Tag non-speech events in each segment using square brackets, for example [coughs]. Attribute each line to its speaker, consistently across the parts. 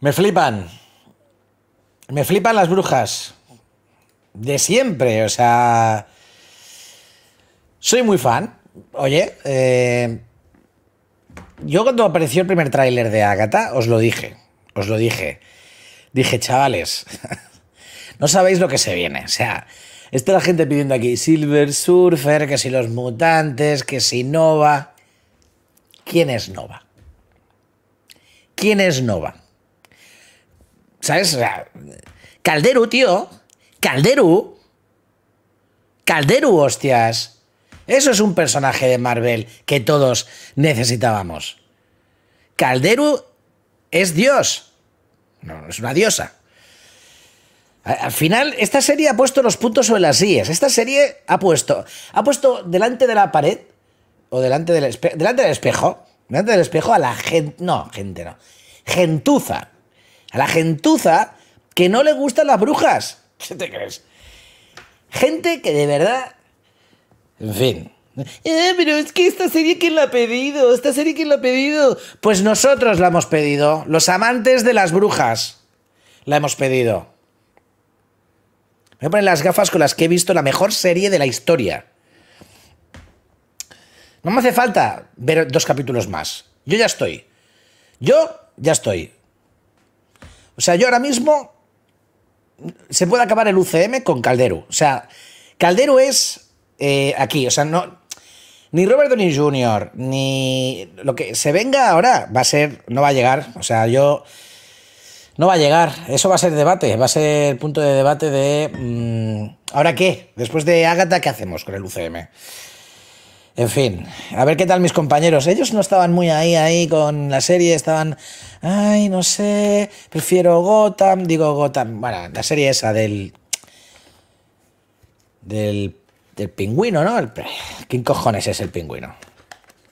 Speaker 1: Me
Speaker 2: flipan. Me flipan las brujas. De siempre, o sea... Soy muy fan. Oye, eh, yo cuando apareció el primer tráiler de Agatha, os lo dije. Os lo dije. Dije, chavales, [laughs] no sabéis lo que se viene. O sea, está la gente pidiendo aquí Silver Surfer, que si los mutantes, que si Nova. ¿Quién es Nova? ¿Quién es Nova? ¿Sabes? O Calderu, tío. Calderu. Calderu, hostias. Eso es un personaje de Marvel que todos necesitábamos. Calderu es Dios. No, es una diosa. Al final, esta serie ha puesto los puntos sobre las sillas. Esta serie ha puesto, ha puesto delante de la pared, o delante del, delante del espejo, delante del espejo a la gente, no, gente no, gentuza, a la gentuza que no le gustan las brujas. [laughs] ¿Qué te crees? Gente que de verdad... En fin. Eh, pero es que esta serie, ¿quién la ha pedido? ¿Esta serie quién la ha pedido? Pues nosotros la hemos pedido. Los amantes de las brujas. La hemos pedido. Me voy a poner las gafas con las que he visto la mejor serie de la historia. No me hace falta ver dos capítulos más. Yo ya estoy. Yo ya estoy. O sea, yo ahora mismo se puede acabar el UCM con Caldero. O sea, Caldero es eh, aquí, o sea, no, ni Robert Downey Jr., ni lo que se venga ahora va a ser, no va a llegar. O sea, yo. No va a llegar. Eso va a ser debate. Va a ser punto de debate de. Mm, ¿Ahora qué? Después de Agatha, ¿qué hacemos con el UCM? En fin, a ver qué tal mis compañeros. Ellos no estaban muy ahí, ahí con la serie, estaban, ay, no sé, prefiero Gotham, digo Gotham, bueno, la serie esa del... del... del pingüino, ¿no? ¿Quién cojones es el pingüino?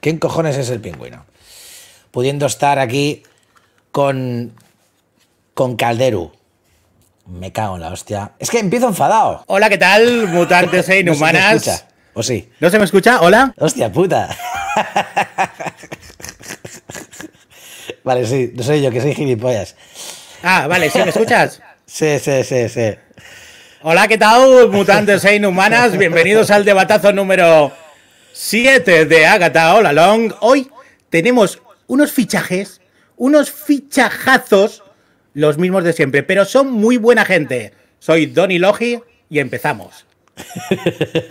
Speaker 2: ¿Quién cojones es el pingüino? Pudiendo estar aquí con... con Calderu. Me cago en la hostia. Es que empiezo enfadado. Hola, ¿qué tal, [laughs] mutantes e inhumanas? sí? ¿No se me escucha? ¿Hola? ¡Hostia puta! vale, sí, no soy yo, que soy gilipollas.
Speaker 3: Ah, vale, ¿sí me escuchas? sí, sí, sí, sí. Hola, ¿qué tal, mutantes e inhumanas? Bienvenidos al debatazo número 7 de Agatha Hola Long. Hoy tenemos unos fichajes, unos fichajazos, los mismos de siempre, pero son muy buena gente. Soy Donny Logi y empezamos.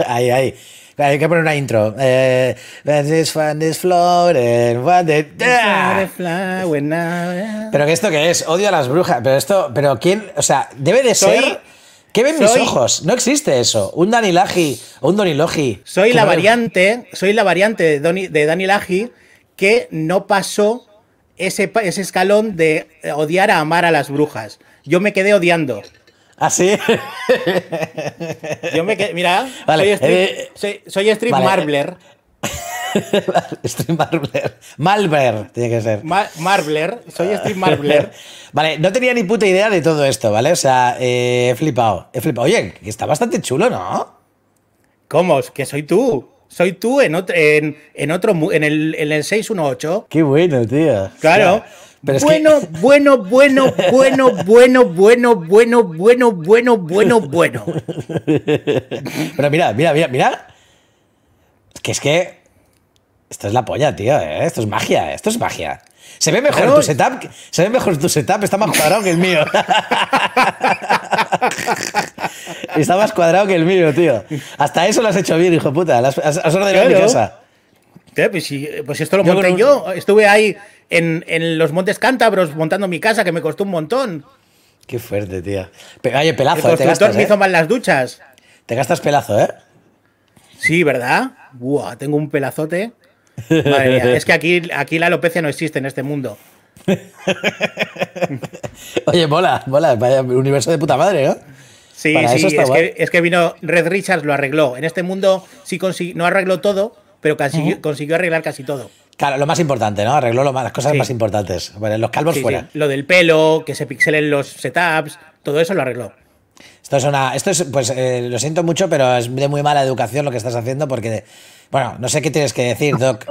Speaker 2: ay, [laughs] ay. Hay que poner una intro. Eh, this this ah. Pero esto qué es, odio a las brujas. Pero esto, pero quién, o sea, debe de ser... ¿Qué ven mis ojos? No existe eso.
Speaker 3: Un Danilaji o un Donilogi. Soy la variante, soy la variante de, Dani de Danilaji que no pasó ese, ese escalón de eh, odiar a amar a las brujas. Yo me quedé odiando. ¿Ah, sí? Yo me quedé, mira, soy, Stream eh, soy, eh, marbler. [laughs] Stream
Speaker 2: Marbler. Malver, tiene que ser.
Speaker 3: marbler, soy Stream Marbler. [laughs] vale, no
Speaker 2: tenía ni puta idea de todo esto, ¿vale? O sea, eh, he flipado. He flipado. Oye, que está bastante chulo, ¿no?
Speaker 3: ¿Cómo? Que soy tú. Soy tú en, en, otro, en, el, en el 618. Qué bueno, tío. Claro bueno, bueno, bueno, bueno, bueno, bueno, bueno, bueno, bueno, bueno, bueno.
Speaker 2: Pero mira, mira, mira, mira. que es que. Esto es la polla, tío, ¿eh? Esto es magia, esto es magia. Se ve mejor tu setup, se ve mejor tu setup, está más cuadrado que el mío. [laughs] está más cuadrado que el mío,
Speaker 3: tío. Hasta eso lo has hecho bien, hijo puta. Has, ordenado mi casa. Pues, pues esto lo yo yo. Estuve ahí en, los montes cántabros montando mi casa, que me costó un montón.
Speaker 2: Qué fuerte, tía Pero, oye, pelazo, El eh, te gastas, me hizo eh.
Speaker 3: mal las duchas. Te gastas pelazo, ¿eh? Sí, ¿verdad? Buah, tengo un pelazote. Madre mía, es que aquí, aquí la alopecia no existe en este mundo.
Speaker 4: [laughs] Oye,
Speaker 3: mola, mola, vaya universo de puta madre, ¿no? Sí, sí, es que, vino Red Richards, lo arregló. En este mundo sí no arregló todo, pero consiguió arreglar casi todo.
Speaker 2: Claro, lo más importante, ¿no? Arregló las cosas más importantes. los calvos fuera.
Speaker 3: Lo del pelo, que se
Speaker 2: pixelen los setups, todo eso lo arregló. Esto es una. Esto es, pues eh, lo siento mucho, pero es de muy mala educación lo que estás haciendo porque. Bueno, no sé qué tienes que decir, Doc.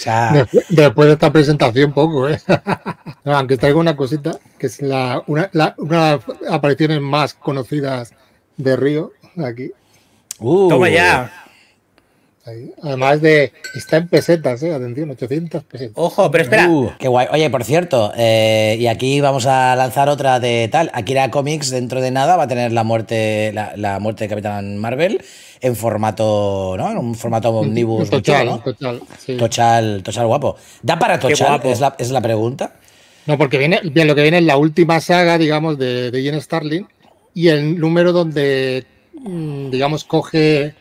Speaker 5: [laughs]
Speaker 1: Después de esta presentación, poco, ¿eh? [laughs] aunque traigo una cosita, que es la, una, una de las apariciones más conocidas de Río, aquí. Uh. Toma ya. Además de. Está en pesetas, ¿eh? Atención, 800 pesetas.
Speaker 2: Ojo, pero espera. Uh, qué guay. Oye, por cierto, eh, y aquí vamos a lanzar otra de tal. Aquí era Comics, dentro de nada, va a tener la muerte, la, muerte de Capitán Marvel en formato, ¿no? En un formato omnibus. Tochal, tochal, guapo. ¿Da para tochal?
Speaker 1: Es la, pregunta. No, porque viene, bien, lo que viene es la última saga, digamos, de, de Starling y el número donde, mm, digamos, coge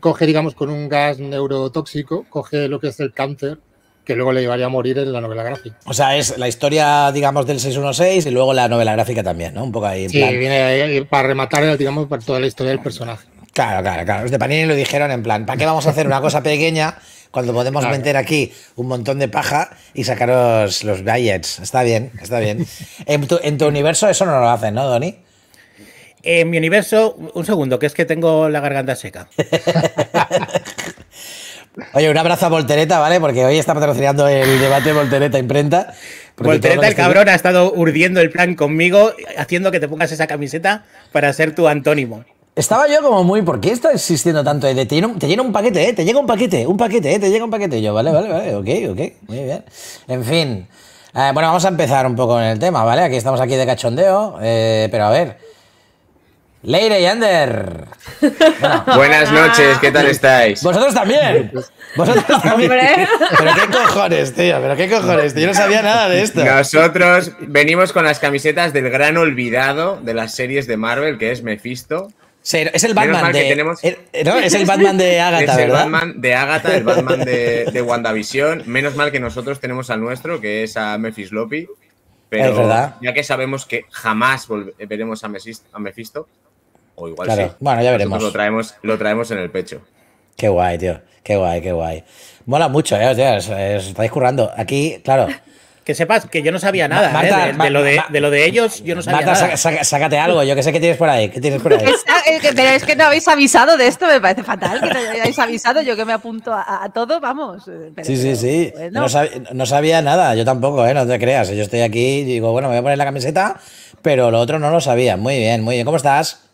Speaker 1: coge, digamos, con un gas neurotóxico, coge lo que es el cáncer, que luego le llevaría a morir en la novela gráfica.
Speaker 2: O sea, es la historia, digamos, del 616 y luego la novela gráfica también, ¿no? Un poco ahí. sí, viene ahí para rematar, digamos, para toda la historia del personaje. Claro, claro, claro. Los de Panini lo dijeron en plan, ¿para qué vamos a hacer una cosa pequeña cuando podemos meter aquí un montón de paja y sacaros los gadgets? Está bien, está bien. [laughs] En tu,
Speaker 3: en tu universo eso no lo hacen, ¿no, Doni? en mi universo, un segundo, que es que tengo la garganta seca. [laughs] Oye, un abrazo a Voltereta, ¿vale? Porque hoy está patrocinando el debate Voltereta Imprenta. Voltereta, el cabrón, ha estado urdiendo el plan conmigo, haciendo que te pongas esa camiseta para ser tu antónimo. Estaba yo como muy, ¿por qué está existiendo tanto? Eh, te llena un, paquete, ¿eh? Te llega un paquete, un paquete, ¿eh? Te llega un paquete. yo, vale, vale,
Speaker 2: vale, ok, ok, muy bien. En fin. Eh, bueno, vamos a empezar un poco en el tema, ¿vale? Aquí estamos aquí de cachondeo, eh, pero a ver. Leire y Ander.
Speaker 6: [laughs]
Speaker 5: Buenas noches, ¿qué tal
Speaker 6: estáis? Vosotros también. Vosotros
Speaker 5: también. Pero
Speaker 6: qué cojones, tío. Pero qué cojones, Yo no sabía nada de esto. Nosotros venimos con las camisetas del gran olvidado de las series de Marvel, que es Mephisto. Sí, es el Batman de. Tenemos... Eh, no, es el Batman de Agatha, es el Batman de Agatha, el Batman de, de, WandaVision. Menos mal que nosotros tenemos al nuestro, que es a Mephis Lopi. Pero ya que sabemos que jamás veremos a Mephisto bueno, ya veremos. lo traemos, lo traemos en el pecho.
Speaker 2: Qué guay, tío. Qué guay, qué guay. Mola mucho, ¿eh? O sea, os, estáis currando. Aquí, claro. [laughs] Que sepas que yo no sabía nada eh, Marta, de, lo de, ellos, yo no sabía nada. Marta, sácate algo, yo que sé que tienes por ahí. ¿Qué tienes por ahí?
Speaker 4: Pero es que no habéis avisado de esto, me parece fatal que no hayáis avisado. Yo que me apunto a, todo, vamos. Eh,
Speaker 2: sí, sí, sí. No, sabía, no, sabía, nada, yo tampoco, ¿eh? no te creas. Yo estoy aquí y digo, bueno, me voy a poner la camiseta, pero lo otro no lo sabía. Muy bien, muy bien. ¿Cómo estás?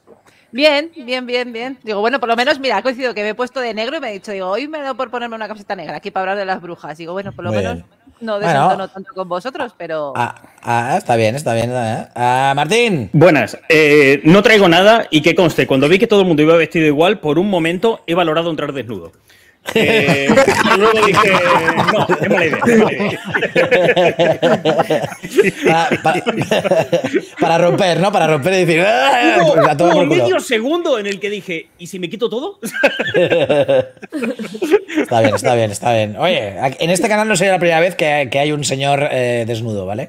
Speaker 4: Bien, bien, bien, bien. Digo, bueno, por lo menos, mira, ha coincidido que me he puesto de negro y me he dicho, digo, hoy me he dado por ponerme una camiseta negra aquí para hablar de las brujas. Digo, bueno, por lo menos no desentono tanto con vosotros, pero.
Speaker 7: Ah, ah está bien, está bien. Ah, Martín. Buenas. Eh, no traigo nada y que conste, cuando vi que todo el mundo iba vestido igual, por un momento he valorado entrar desnudo y eh,
Speaker 5: luego dije, no, qué mala
Speaker 7: idea.
Speaker 2: para, romper, ¿no? Para romper y decir, ¡Ah, pues, medio
Speaker 7: segundo en el que dije, ¿y si me quito todo?
Speaker 2: está bien, está bien, está bien. Oye, en este canal no sería la primera vez que, que hay un señor eh, desnudo, ¿vale?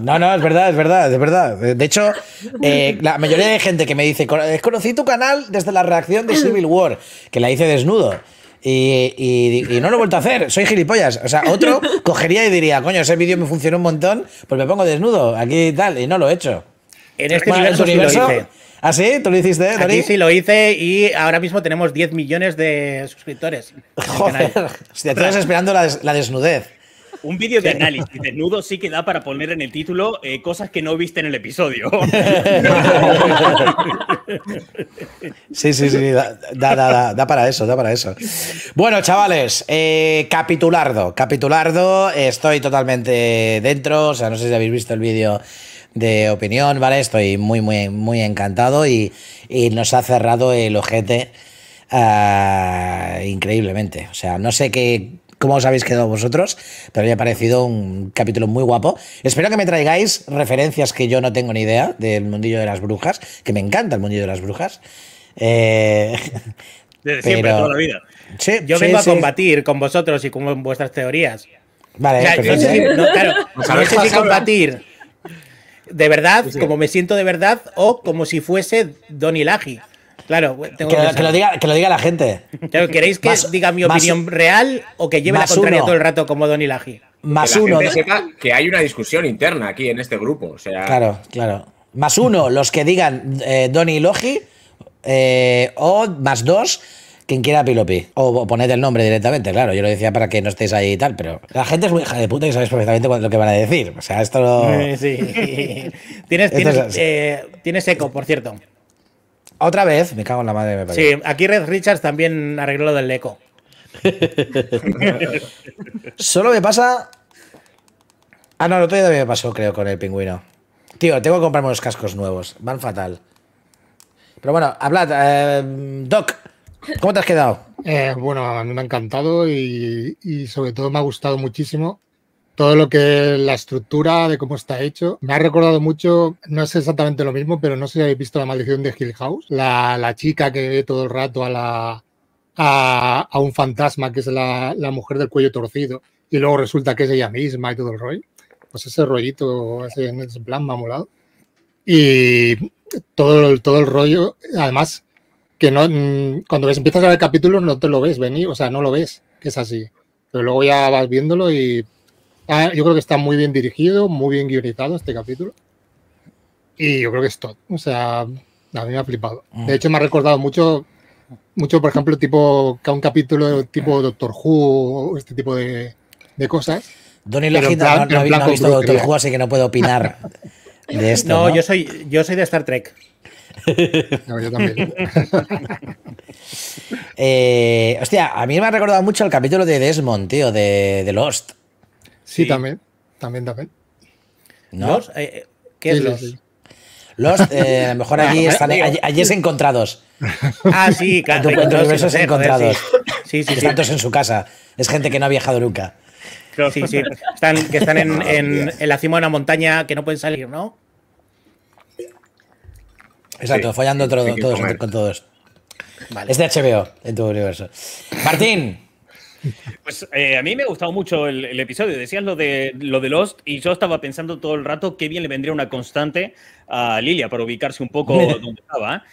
Speaker 2: No, no, es verdad, es verdad, es verdad. De hecho, eh, la mayoría de gente que me dice, eh, conocí tu canal desde la reacción de Civil War, que la hice desnudo. Y, no lo he vuelto a hacer, soy gilipollas. O sea, otro cogería y diría, coño, ese vídeo me funcionó un montón,
Speaker 3: pues me pongo desnudo, aquí y tal, y no lo he hecho. En este universo, este lo hice. ¿Ah, sí? ¿Tú lo hiciste, Aquí sí lo hice y ahora mismo tenemos 10 millones de suscriptores. Joder, estás esperando la desnudez. Un vídeo de análisis
Speaker 7: desnudo sí que da para poner en el título eh, cosas que no viste en el episodio. [laughs]
Speaker 2: Sí, sí, sí, da, para eso, da para eso. Bueno, chavales, eh, capitulardo, capitulardo, estoy totalmente dentro, o sea, no sé si habéis visto el vídeo de opinión, ¿vale? Estoy muy, muy, muy encantado y, nos ha cerrado el ojete. Ah, increíblemente. O sea, no sé qué cómo os habéis quedado vosotros, pero me ha parecido un capítulo muy guapo. Espero que me traigáis referencias que yo no tengo ni idea del mundillo de las brujas, que me encanta el mundillo de las brujas. Eh,
Speaker 3: [laughs] Desde siempre, toda la vida. yo vengo a combatir con vosotros y con vuestras teorías. Vale, no, sé si, combatir de verdad, como me siento de verdad, o como si fuese Don Laji. Claro, que, lo diga, que,
Speaker 2: lo diga, la gente.
Speaker 3: ¿queréis que diga mi opinión real o que lleve la contraria todo el rato como Don Laji? Más uno.
Speaker 6: que hay una discusión interna aquí en este grupo. Claro,
Speaker 2: claro. Más uno, los que digan donny eh, Don eh, o más dos, quien quiera Pilopi. O, poned el nombre directamente, claro. Yo lo decía para que no estéis ahí y tal, pero la gente es muy hija de puta y sabéis perfectamente lo que van a decir. O sea, esto lo...
Speaker 3: Sí. [laughs] tienes, eh, tienes eco, por cierto.
Speaker 2: Otra vez, me cago en la madre. Me sí,
Speaker 3: aquí Red Richards también arregló lo del eco.
Speaker 5: [laughs]
Speaker 2: Solo me pasa. Ah, no, Lo otro día me pasó, creo, con el pingüino. Tío, tengo que comprarme unos cascos nuevos. Van fatal.
Speaker 1: Pero bueno, hablad. Eh, Doc, ¿cómo te has quedado? Eh, bueno, a mí me ha encantado y sobre todo me ha gustado muchísimo todo lo que la estructura de cómo está hecho. Me ha recordado mucho, no es exactamente lo mismo, pero no sé si habéis visto la maldición de Hill House, la, chica que ve todo el rato a la a, un fantasma que es la, mujer del cuello torcido y luego resulta que es ella misma y todo el rollo. Pues ese rollito, ese, plan me ha molado. Y todo, todo el rollo, además, que no mm, cuando empiezas a ver capítulos no te lo ves venir, o sea, no lo ves, que es así. Pero luego ya vas viéndolo y Ah, yo creo que está muy bien dirigido, muy bien guionizado este capítulo. Y yo creo que es todo. O sea, a mí me ha flipado. De mm. hecho, me ha recordado mucho, mucho por ejemplo, tipo un capítulo tipo mm. Doctor Who o este tipo de, cosas. Donny no, no, ha visto Doctor Who, así que no puedo opinar de [laughs] esto. No,
Speaker 3: Yo, soy, yo soy de Star Trek. [laughs]
Speaker 2: yo también. [laughs] Eh, hostia, a mí me ha recordado mucho el capítulo de Desmond, tío, de, de Lost. Sí, también, también, también.
Speaker 3: ¿Los? Eh, eh, ¿Qué es los?
Speaker 2: los, eh, a lo mejor allí están, allí, es encontrados.
Speaker 5: Ah, sí, claro. En tu, universo es encontrados. Sí, sí, están todos en
Speaker 2: su
Speaker 3: casa. Es gente que no ha viajado nunca. Sí, sí. Pues, están, que están en, la cima de una montaña que no pueden salir, ¿no? Exacto, fallando
Speaker 2: todos con todos. Es de HBO en tu universo. Martín.
Speaker 7: [laughs] Pues eh, a mí me ha gustado mucho el, episodio. Decías lo de, lo de Lost y yo estaba pensando todo el rato qué bien le vendría una constante a Lilia para ubicarse un poco [laughs] donde estaba.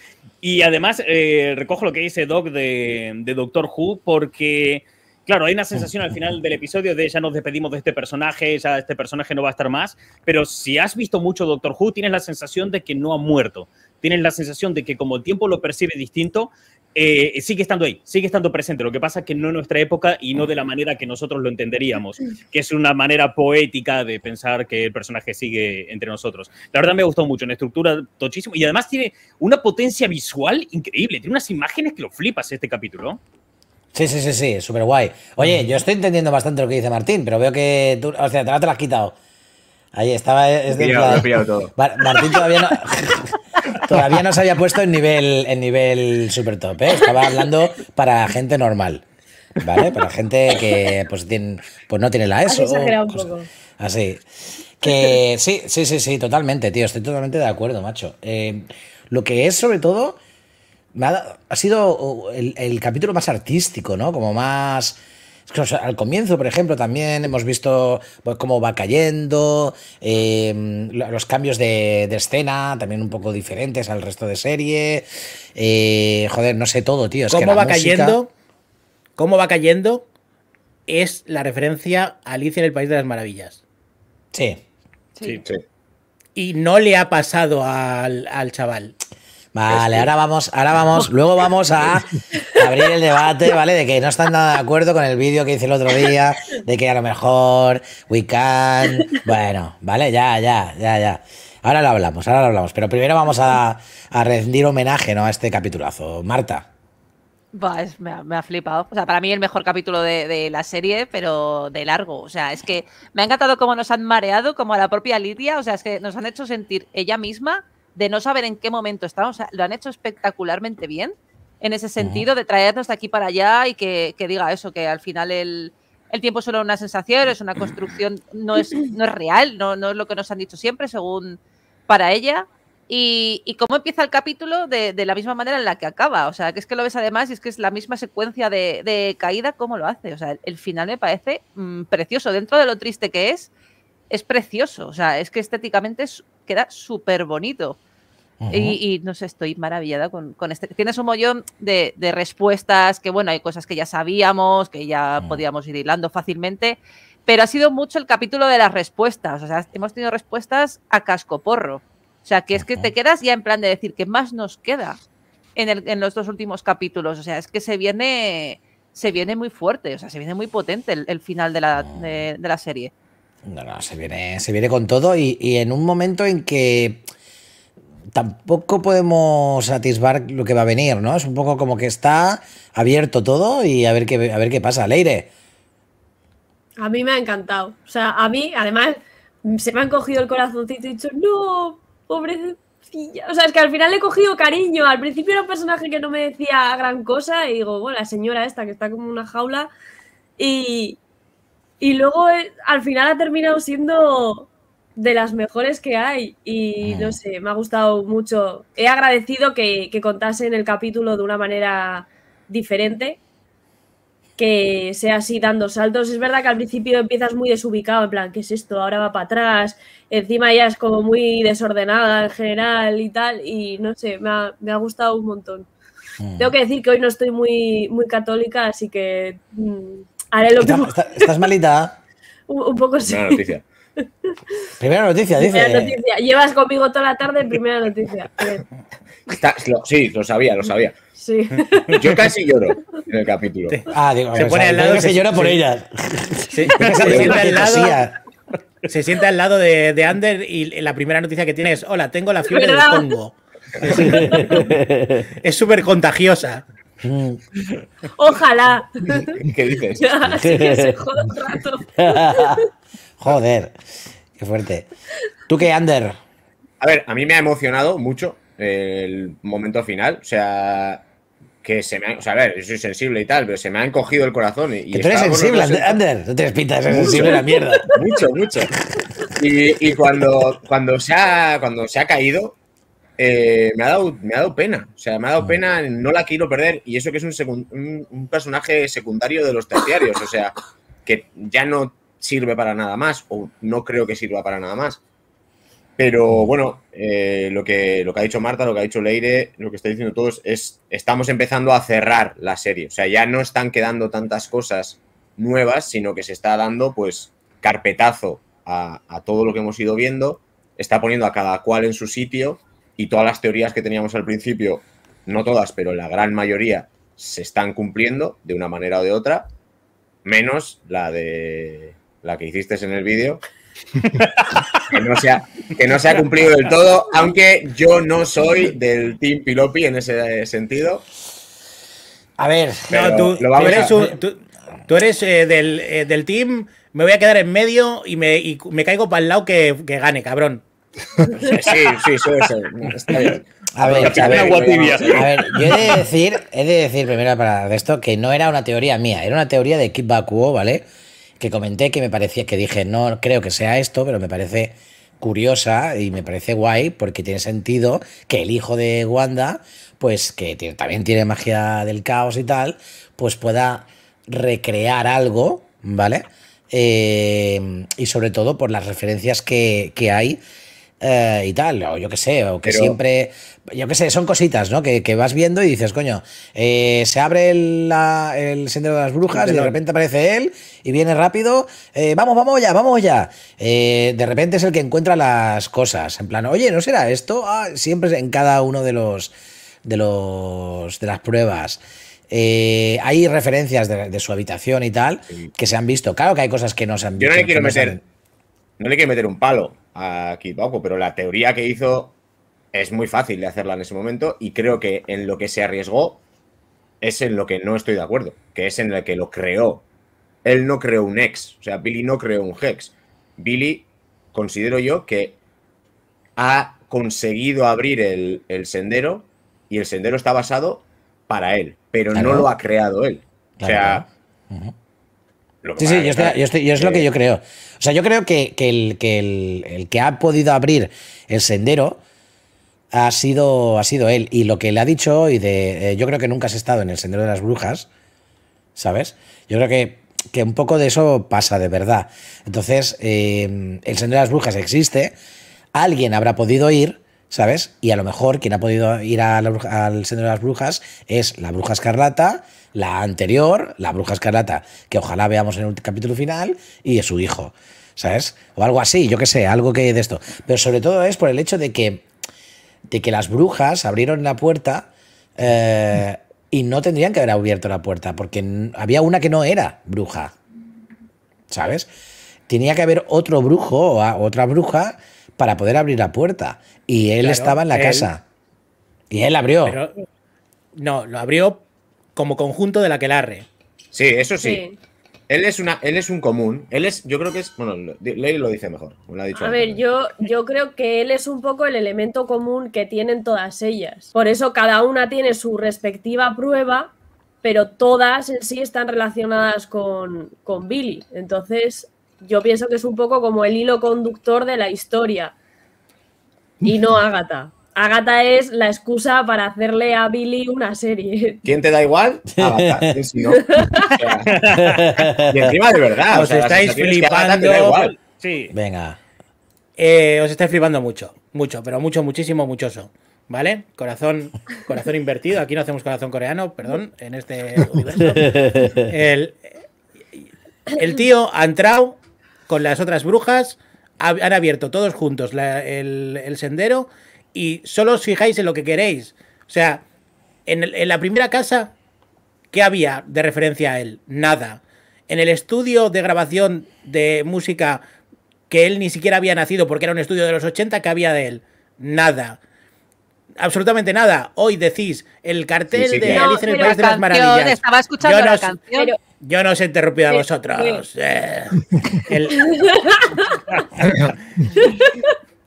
Speaker 7: Y además eh, recojo lo que dice Doc de, de Doctor Who porque... Claro, hay una sensación al final del episodio de ya nos despedimos de este personaje, ya este personaje no va a estar más, pero si has visto mucho Doctor Who, tienes la sensación de que no ha muerto, tienes la sensación de que como el tiempo lo percibe distinto, eh, sigue estando ahí, sigue estando presente. Lo que pasa es que no en nuestra época y no de la manera que nosotros lo entenderíamos, que es una manera poética de pensar que el personaje sigue entre nosotros. La verdad me ha gustado mucho, una estructura tochísimo. y además tiene una potencia visual increíble. Tiene unas imágenes que lo flipas este capítulo.
Speaker 2: Sí, sí, sí, sí, súper guay. Oye, yo estoy entendiendo bastante lo que dice Martín, pero veo que tú, o sea, te, la has quitado. Ahí estaba. Es Martín todavía no. [laughs] Todavía no se había puesto en nivel, en nivel super top, ¿eh? Estaba hablando para gente normal. ¿Vale? Para gente que pues, pues no tiene la ESO. Exagerado un pues, poco. Así. Que sí, sí, sí, sí, totalmente, tío. Estoy totalmente de acuerdo, macho. Eh, lo que es, sobre todo, ha, sido el, capítulo más artístico, ¿no? Como más al comienzo, por ejemplo, también hemos visto pues, cómo va cayendo, em, los cambios de, escena, también un poco diferentes al resto de serie. Eh, joder, no sé todo, tío. ¿Cómo va cayendo?
Speaker 3: ¿Cómo va cayendo? Es la referencia a Alicia en el País de las Maravillas. Sí. Sí, sí. Y no le ha pasado al, al chaval. Vale,
Speaker 2: ahora vamos, ahora vamos, [laughs] luego vamos a abrir el debate, ¿vale? De que no están nada de acuerdo con el vídeo que hice el otro día, de que a lo mejor we can. Bueno, vale, ya, ya, ya, ya. Ahora lo hablamos, ahora lo hablamos. Pero primero vamos a, rendir homenaje ¿no? a este capitulazo. Marta.
Speaker 4: Va, me, ha, flipado. O sea, para mí el mejor capítulo de, de, la serie, pero de largo. O sea, es que me ha encantado cómo nos han mareado, como a la propia Lidia. O sea, es que nos han hecho sentir ella misma de no saber en qué momento estamos. lo han hecho espectacularmente bien en ese sentido, de traernos de aquí para allá y que, diga eso, que al final el, tiempo es solo una sensación, es una construcción, no es, no es real, no, no es lo que nos han dicho siempre, según para ella. Y, y cómo empieza el capítulo de, la misma manera en la que acaba. O sea, que es que lo ves además y es que es la misma secuencia de, caída, como lo hace. O sea, el, final me parece mm, precioso, dentro de lo triste que es, es precioso. O sea, es que estéticamente queda súper bonito. y, no sé, estoy maravillada con, este. Tienes un mollón de, respuestas que, bueno, hay cosas que ya sabíamos, que ya mm. podíamos ir hilando fácilmente, pero ha sido mucho el capítulo de las respuestas. O sea, hemos tenido respuestas a cascoporro. O sea, que es que te quedas ya en plan de decir que más nos queda en, los dos últimos capítulos. O sea, es que se viene, se viene muy fuerte, o sea, se viene muy potente el, final de la ah. serie. No, no, se viene,
Speaker 2: se viene con todo y, en un momento en que tampoco podemos atisbar lo que va a venir, ¿no? Es un poco como que está abierto todo y a ver qué, a ver qué pasa. Leire.
Speaker 8: A mí me ha encantado. O sea, a mí, además, se me han cogido el corazoncito y he dicho, no, pobrecilla. O sea, es que al final he cogido cariño. Al principio era un personaje que no me decía gran cosa y digo, bueno, la señora esta que está como una jaula. Y, y luego eh, al final ha terminado siendo de las mejores que hay. Y no sé, me ha gustado mucho. He agradecido que, que en el capítulo de una manera diferente. Que sea así dando saltos. Es verdad que al principio empiezas muy desubicado, en plan, ¿qué es esto? Ahora va para atrás. Encima ya es como muy desordenada en general y tal. Y no sé, me ha, gustado un montón. Tengo que decir que hoy no estoy muy, muy católica, así que mm, Haré
Speaker 2: lo ¿Estás, ¿Estás malita?
Speaker 8: [laughs] un, un, poco sí. Primera noticia.
Speaker 2: [laughs] primera noticia, dice. Primera
Speaker 8: noticia. Llevas conmigo toda la tarde, en primera noticia.
Speaker 6: sí, lo sabía, lo sabía. Sí. Yo casi lloro en el capítulo. Ah, se pone al lado.
Speaker 5: y
Speaker 3: se, llora por ella Se, [laughs] siente sienta al lado. de, de, Ander y la primera noticia que tiene es: Hola, tengo la fiebre del Congo. es súper contagiosa.
Speaker 8: Ojalá.
Speaker 3: ¿Qué dices? [laughs] [laughs] Joder, qué fuerte.
Speaker 6: ¿Tú qué, Ander? A ver, a mí me ha emocionado mucho el momento final. O sea, que se me ha, o sea, a ver, yo soy sensible y tal, pero se me ha encogido el corazón. Y, que tú eres sensible,
Speaker 2: Ander, no te despitas, eres sensible a la mierda. Mucho,
Speaker 6: mucho. Y, y, cuando, cuando, se ha, cuando se ha caído, eh, me, ha dado, me ha dado pena. O sea, me ha dado ah, pena, no la quiero perder. Y eso que es un, personaje secundario de los terciarios. O sea, que ya no sirve para nada más, o no creo que sirva para nada más. Pero bueno, eh, lo, que, lo que ha dicho Marta, lo que ha dicho Leire, lo que está diciendo todos es, estamos empezando a cerrar la serie. O sea, ya no están quedando tantas cosas nuevas, sino que se está dando pues carpetazo a todo lo que hemos ido viendo, está poniendo a cada cual en su sitio y todas las teorías que teníamos al principio, no todas, pero la gran mayoría, se están cumpliendo de una manera o de otra, menos la de la que hiciste en el vídeo. [laughs] que, no se ha, que no se cumplido del todo, aunque yo no soy del Team Pilopi en
Speaker 3: ese sentido. A ver, tú, eres, tú, eh, eres eh, del, team, me voy a quedar en medio y me, caigo para el lado que gane, cabrón
Speaker 2: sí,
Speaker 6: sí,
Speaker 5: suele ser. A, ver, a yo he de
Speaker 2: decir, he de decir primero para esto que no era una teoría mía, era una teoría de Kid Bakuo, ¿vale? Que comenté que me parecía, que dije, no creo que sea esto, pero me parece curiosa y me parece guay porque tiene sentido que el hijo de Wanda, pues que también tiene magia del caos y tal, pues pueda recrear algo, ¿vale? Eh, y sobre todo por las referencias que, que hay eh, y tal, o yo qué sé, o que siempre, yo qué sé, son cositas, ¿no? Que, vas viendo y dices, coño, eh, se abre el, sendero de las brujas y de repente aparece él y viene rápido, eh, vamos, vamos ya, vamos ya. de repente es el que encuentra las cosas, en plan, oye, ¿no será esto? Ah, siempre en cada uno de los, de los, de las pruebas. hay referencias de, su habitación y tal que se han visto. Claro que hay cosas que no se han visto. Yo no le quiero meter.
Speaker 6: no le quiero meter un palo aquí poco, pero la teoría que hizo es muy fácil de hacerla en ese momento y creo que en lo que se arriesgó es en lo que no estoy de acuerdo, que es en el que lo creó. Él no creó un ex, o sea, Billy no creó un hex. Billy, considero yo que ha conseguido abrir el, sendero y el sendero está basado para él, pero no lo ha creado él. O sea, sí, sí, yo, estoy, yo, es lo que yo
Speaker 2: creo. O sea, yo creo que, el, que ha podido abrir el sendero ha sido, ha sido él. Y lo que le ha dicho hoy de, eh, yo creo que nunca has estado en el sendero de las brujas, ¿sabes? Yo creo que, que un poco de eso pasa de verdad. Entonces, eh, el sendero de las brujas existe, alguien habrá podido ir. ¿Sabes? Y a lo mejor quien ha podido ir al Sendero de las Brujas es la Bruja Escarlata, la anterior, la bruja escarlata, que ojalá veamos en el capítulo final, y su hijo, ¿sabes? O algo así, yo qué sé, algo que de esto. Pero sobre todo es por el hecho de que, de que las brujas abrieron la puerta eh, y no tendrían que haber abierto la puerta, porque había una que no era bruja, ¿sabes? Tenía que haber otro brujo o otra bruja para poder abrir la puerta. Y él estaba en la casa. Y él abrió.
Speaker 3: no, lo abrió como conjunto de la que larre. Sí, eso sí.
Speaker 6: Él es, una, él es un común. Él es, yo creo que es. Bueno, Ley lo dice mejor. a ver,
Speaker 8: yo, yo creo que él es un poco el elemento común que tienen todas ellas. Por eso cada una tiene su respectiva prueba, pero todas en sí están relacionadas con, con Billy. Entonces, yo pienso que es un poco como el hilo conductor de la historia. Y no Ágata. Agatha es la excusa para hacerle a Billy una serie. [laughs]
Speaker 6: ¿Quién te da igual? Agatha, [laughs] y
Speaker 3: encima de verdad. Os estáis flipando. Sí. Venga. Eh, os estáis flipando mucho. Mucho, pero mucho, muchísimo, muchoso. ¿Vale? Corazón, corazón invertido. Aquí no hacemos corazón coreano, perdón, en este universo. El, tío ha entrado con las otras brujas. Han abierto todos juntos el sendero y solo os fijáis en lo que queréis. O sea, en, la primera casa, ¿qué había de referencia a él? Nada. En el estudio de grabación de música que él ni siquiera había nacido porque era un estudio de los 80, ¿qué había de él? Nada absolutamente nada. Hoy decís el cartel de en el País de las Maravillas. yo no, la os he interrumpido a vosotros. Eh. Eh. el... [laughs] [laughs]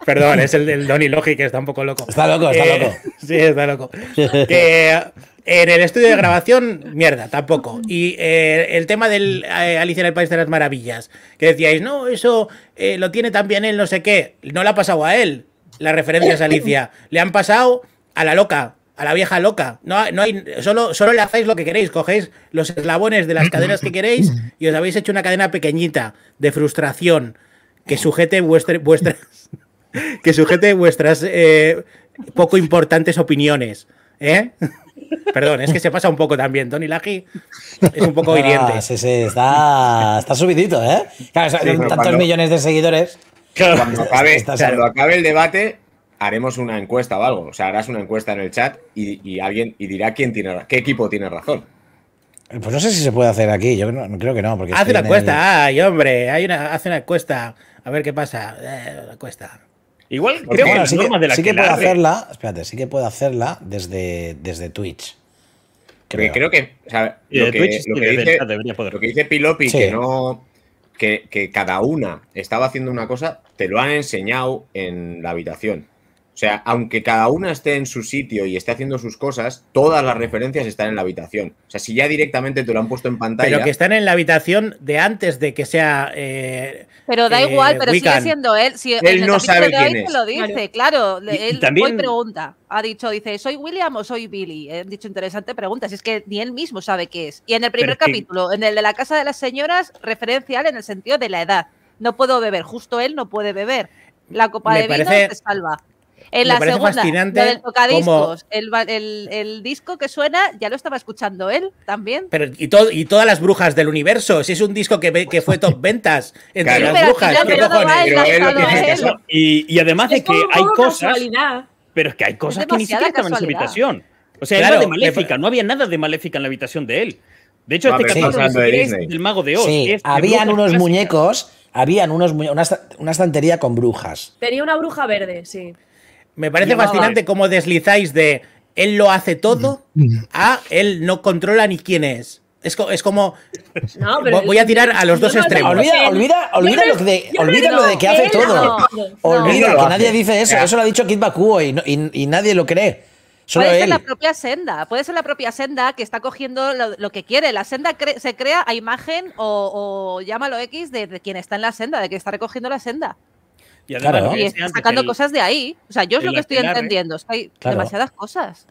Speaker 3: Perdón, es el del Donny que está un poco loco. Está loco, está eh, loco. [laughs] Sí, está loco. Eh, en el estudio de grabación, mierda, tampoco. Y eh, el tema del Alicia en el País de las Maravillas, que decíais, no, eso lo tiene también él, no sé qué. No le ha pasado a él las referencias a Alicia. Le han pasado a la loca, a la vieja loca. No, no hay, solo, solo le hacéis lo que queréis, cogéis los eslabones de las cadenas que queréis y os habéis hecho una cadena pequeñita de frustración que sujete vuestras que sujete vuestras eh, poco importantes opiniones. ¿eh? Perdón, es que se pasa un poco también. Tony Laji es un poco ah, hiriente. está, subidito, ¿eh? tantos millones de seguidores. Cuando,
Speaker 2: acabe,
Speaker 6: el debate, haremos una encuesta o algo. O sea, harás una encuesta en el chat y, alguien y dirá quién tiene qué equipo tiene razón.
Speaker 2: Eh, pues no sé si se puede hacer aquí, yo creo que no. Porque haz una encuesta,
Speaker 3: ay, hombre, hay una, hace una encuesta, a ver qué pasa. Eh, una encuesta. Igual creo que de la sí que, puede hacerla,
Speaker 2: espérate, sí que puede hacerla desde,
Speaker 6: desde Twitch.
Speaker 7: Creo. creo que, lo, que, dice,
Speaker 6: Pilopi, que no que, que cada una estaba haciendo una cosa, te lo han enseñado en la habitación. O sea, aunque cada una esté en su sitio y esté haciendo sus cosas, todas las referencias están en la habitación. O sea, si ya directamente te lo han puesto en pantalla. Pero que
Speaker 3: están en la habitación de antes de que sea. Eh,
Speaker 4: pero da eh, igual, pero sigue siendo él. él no sabe quién es. lo dice, claro. él también... hoy pregunta. Ha dicho, dice, ¿soy William o soy Billy? He eh, dicho interesante pregunta. es que ni él mismo sabe qué es. Y en el primer capítulo, en el de la casa de las señoras, referencial en el sentido de la edad. No puedo beber, justo él no puede beber. La copa de vino se salva en la segunda, el, disco que suena, ya lo estaba escuchando él también.
Speaker 3: y, y todas las brujas del universo, si es un disco que, que fue top ventas entre las brujas. Y, y, además de que hay cosas, pero es que hay cosas que ni siquiera estaban en su habitación.
Speaker 5: O
Speaker 7: sea, era de maléfica, no había nada de maléfica en la habitación de él. De hecho, este caso es el mago
Speaker 2: de Oz. habían unos muñecos, habían unos una estantería con brujas.
Speaker 8: Tenía una bruja verde, sí.
Speaker 3: Me parece fascinante cómo deslizáis de él lo hace todo [laughs] a él no controla ni quién es. Es, como. voy a tirar a los dos extremos. olvida, olvida, olvida lo, de, lo de que hace todo.
Speaker 2: Olvida que nadie dice eso. Eso lo ha dicho Kid Bakuo y, y, nadie lo cree. Solo puede ser la
Speaker 4: propia senda, puede ser la propia senda que está cogiendo lo, que quiere. La senda se crea a imagen o, llámalo X de, quien está en la senda, de quien está recogiendo la senda.
Speaker 7: Y sacando cosas
Speaker 4: de ahí. O sea, yo es lo que estoy entendiendo. hay demasiadas cosas.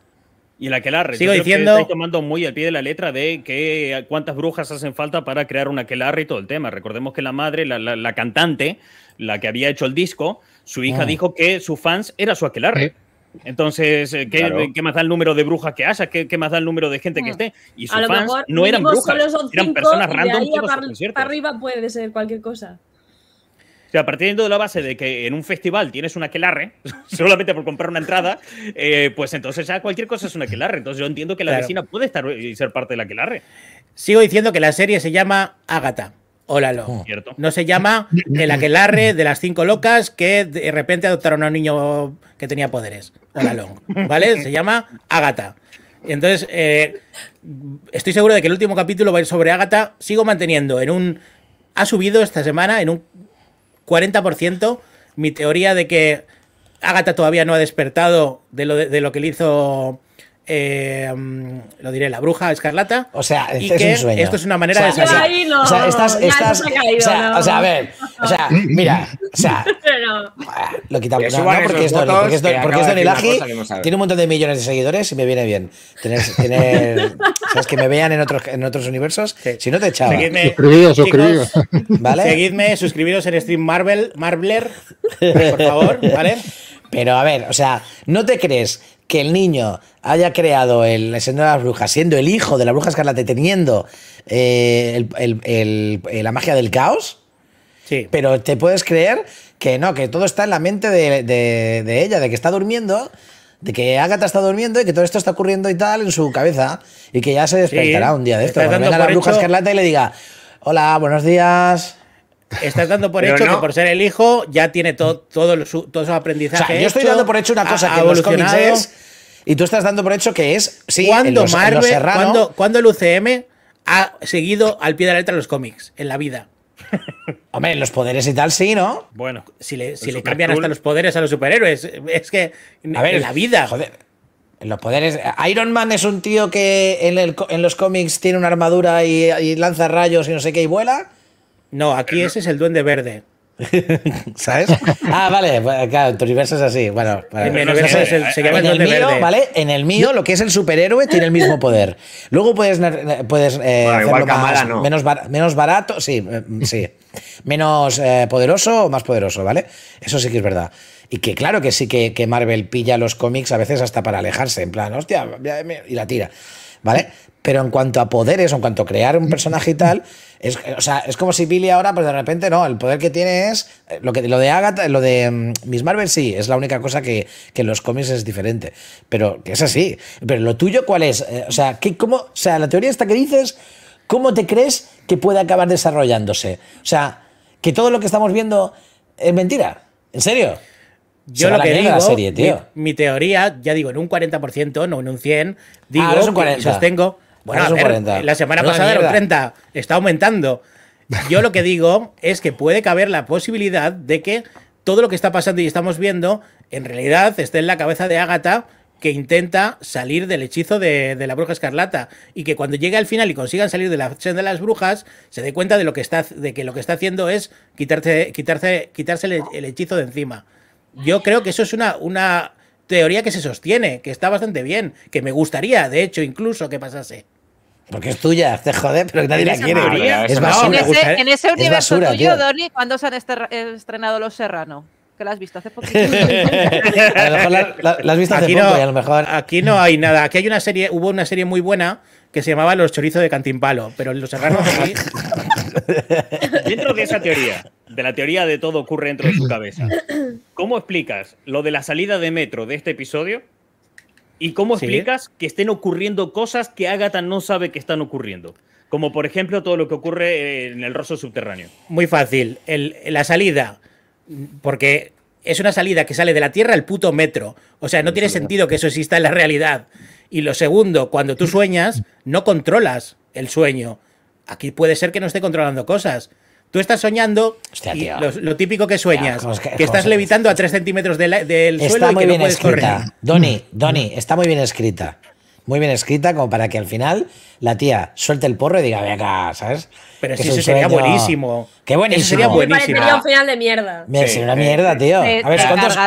Speaker 7: Y la aquelarre. Sigo diciendo. tomando muy al pie de la letra de que eh, cuántas brujas hacen falta para crear una aquelarre y todo el tema. Recordemos que la madre, la, la, cantante, la que había hecho el disco, su hija ah. dijo que sus fans era su aquelarre. Entonces, eh, ¿qué, ¿qué, más da el número de brujas que haya? ¿Qué, qué más da el número de gente que ah. esté? Y sus fans no eran brujas, eran personas random.
Speaker 8: para arriba puede ser cualquier cosa
Speaker 7: partiendo de la base de que en un festival tienes una aquelarre, [laughs] solamente por comprar una entrada, eh, pues entonces ya cualquier cosa es una aquelarre.
Speaker 3: Entonces yo entiendo que la vecina puede estar y ser parte de la aquelarre. Sigo diciendo que la serie se llama Ágata. Hola, oh. No se llama el aquelarre de las cinco locas que de repente adoptaron a un niño que tenía poderes. Hola, ¿Vale? Se llama Ágata. Entonces, eh, estoy seguro de que el último capítulo va a ir sobre Ágata. Sigo manteniendo en un. Ha subido esta semana en un 40%. Mi teoría de que Agatha todavía no ha despertado de lo, de, de lo que le hizo eh, lo diré, la bruja escarlata. O sea, este es un sueño. Esto es una manera o sea, de salir. O sea, estás, o, sea, a ver, o sea, [laughs] mira, o sea,
Speaker 8: [laughs]
Speaker 2: lo quitamos. No, no, porque es Donny, porque es, Don, porque tiene un montón de millones de seguidores y me viene bien
Speaker 3: tener, [laughs] tener sabes, que me vean en otros, en otros universos. Si no te echaba. Seguidme, suscribiros, suscribiros.
Speaker 5: ¿vale? Seguidme,
Speaker 3: suscribiros en Stream Marvel, Marvler, por
Speaker 2: favor, ¿vale? Pero a ver, o sea, no te crees que el niño haya creado el escenario de las Brujas, siendo el hijo de la Bruja Escarlata y teniendo eh, eh, la magia del caos. Sí. Pero te puedes creer que no, que todo está en la mente de, ella, de que está durmiendo, de que Agatha está durmiendo y que todo esto está ocurriendo y tal en su cabeza y que ya se despertará un día de esto. Cuando venga la Bruja Escarlata y le diga: Hola, buenos días.
Speaker 3: Estás dando por hecho que por ser el hijo ya tiene todo, su, aprendizaje yo estoy dando por hecho una cosa que los y tú estás dando por hecho que es. Sí, cuando Marvel, cuando, el UCM ha seguido al pie de la letra los cómics en la vida. [laughs] Hombre, los poderes y tal, sí, ¿no? Bueno. Si le, cambian hasta los poderes a los superhéroes. Es que. A ver, en la vida. Joder. En los poderes. Iron
Speaker 2: Man es un tío que en, los cómics tiene una armadura y, lanza rayos y no sé qué y
Speaker 3: vuela. No, aquí ese es el duende verde. [laughs] ¿Sabes? ah, vale,
Speaker 2: pues, claro, en universo es así. Bueno, en, el, mío, ¿vale? En el mío, lo que es el superhéroe tiene el mismo poder. Luego puedes, eh, puedes eh, hacerlo más, menos, barato, sí, eh, sí. menos poderoso o más poderoso, ¿vale? Eso sí que es verdad. Y que claro que sí que, que Marvel pilla los cómics a veces hasta para alejarse, en plan, hostia, y la tira, ¿vale? pero en cuanto a poderes o en cuanto a crear un personaje y tal, es, o sea, es como si Billy ahora, pues de repente, no, el poder que tiene es. Eh, lo, que, lo de Agatha, lo de mm, Miss Marvel sí, es la única cosa que, en los cómics es diferente. Pero que es así. Pero lo tuyo, ¿cuál es? Eh, o sea, ¿qué, cómo, o sea, la teoría esta que dices, ¿cómo te crees que puede acabar desarrollándose? O sea, que todo lo que estamos viendo es mentira. ¿En serio? Yo lo que digo,
Speaker 3: mi, teoría, ya digo, en un 40%, no en un 100%, digo, ah, sostengo bueno, la semana pasada eran 30, está aumentando. Yo lo que digo es que puede caber la posibilidad de que todo lo que está pasando y estamos viendo, en realidad esté en la cabeza de Ágata que intenta salir del hechizo de, la bruja escarlata y que cuando llegue al final y consigan salir de la senda de las brujas se dé cuenta de lo que está de que lo que está haciendo es quitarse quitarse el, el hechizo de encima yo creo que eso es una, una teoría que se sostiene que está bastante bien que me gustaría de hecho incluso que pasase
Speaker 2: porque es tuya, te joder, pero nadie la quiere. es basura,
Speaker 3: en, ese, ¿eh? en ese universo tuyo,
Speaker 4: Donny, ¿cuándo se han estrenado Los Serrano? que la has visto hace
Speaker 3: poquito. [laughs] a lo mejor la, has visto aquí hace no, a lo mejor. Aquí no hay nada. Aquí hay una serie, hubo una serie muy buena que se llamaba Los chorizos de Cantimpalo, pero Los Serrano… aquí. [laughs] dentro de esa teoría, de la teoría de todo ocurre dentro de su cabeza,
Speaker 7: ¿cómo explicas lo de la salida de metro de este episodio? ¿Y cómo explicas que estén ocurriendo cosas que Agatha no sabe que están ocurriendo? Como por ejemplo todo lo que ocurre eh, en
Speaker 3: el roso subterráneo. Muy fácil. la salida, porque es una salida que sale de la Tierra al puto metro. O sea, no tiene sentido que eso exista en la realidad. Y lo segundo, cuando tú [laughs] sueñas, no controlas el sueño. Aquí puede ser que no esté controlando cosas. Tú estás soñando lo, típico que sueñas, que, estás levitando a 3 centímetros del del está suelo muy bien escrita.
Speaker 2: Donny, está muy bien escrita. Muy bien escrita, como para que al final la tía suelte el porro y diga, venga, ¿sabes? Pero eso sería buenísimo. Qué buenísimo. Eso sería buenísimo. Me un
Speaker 8: final de mierda. sería una
Speaker 2: mierda, tío. a ver,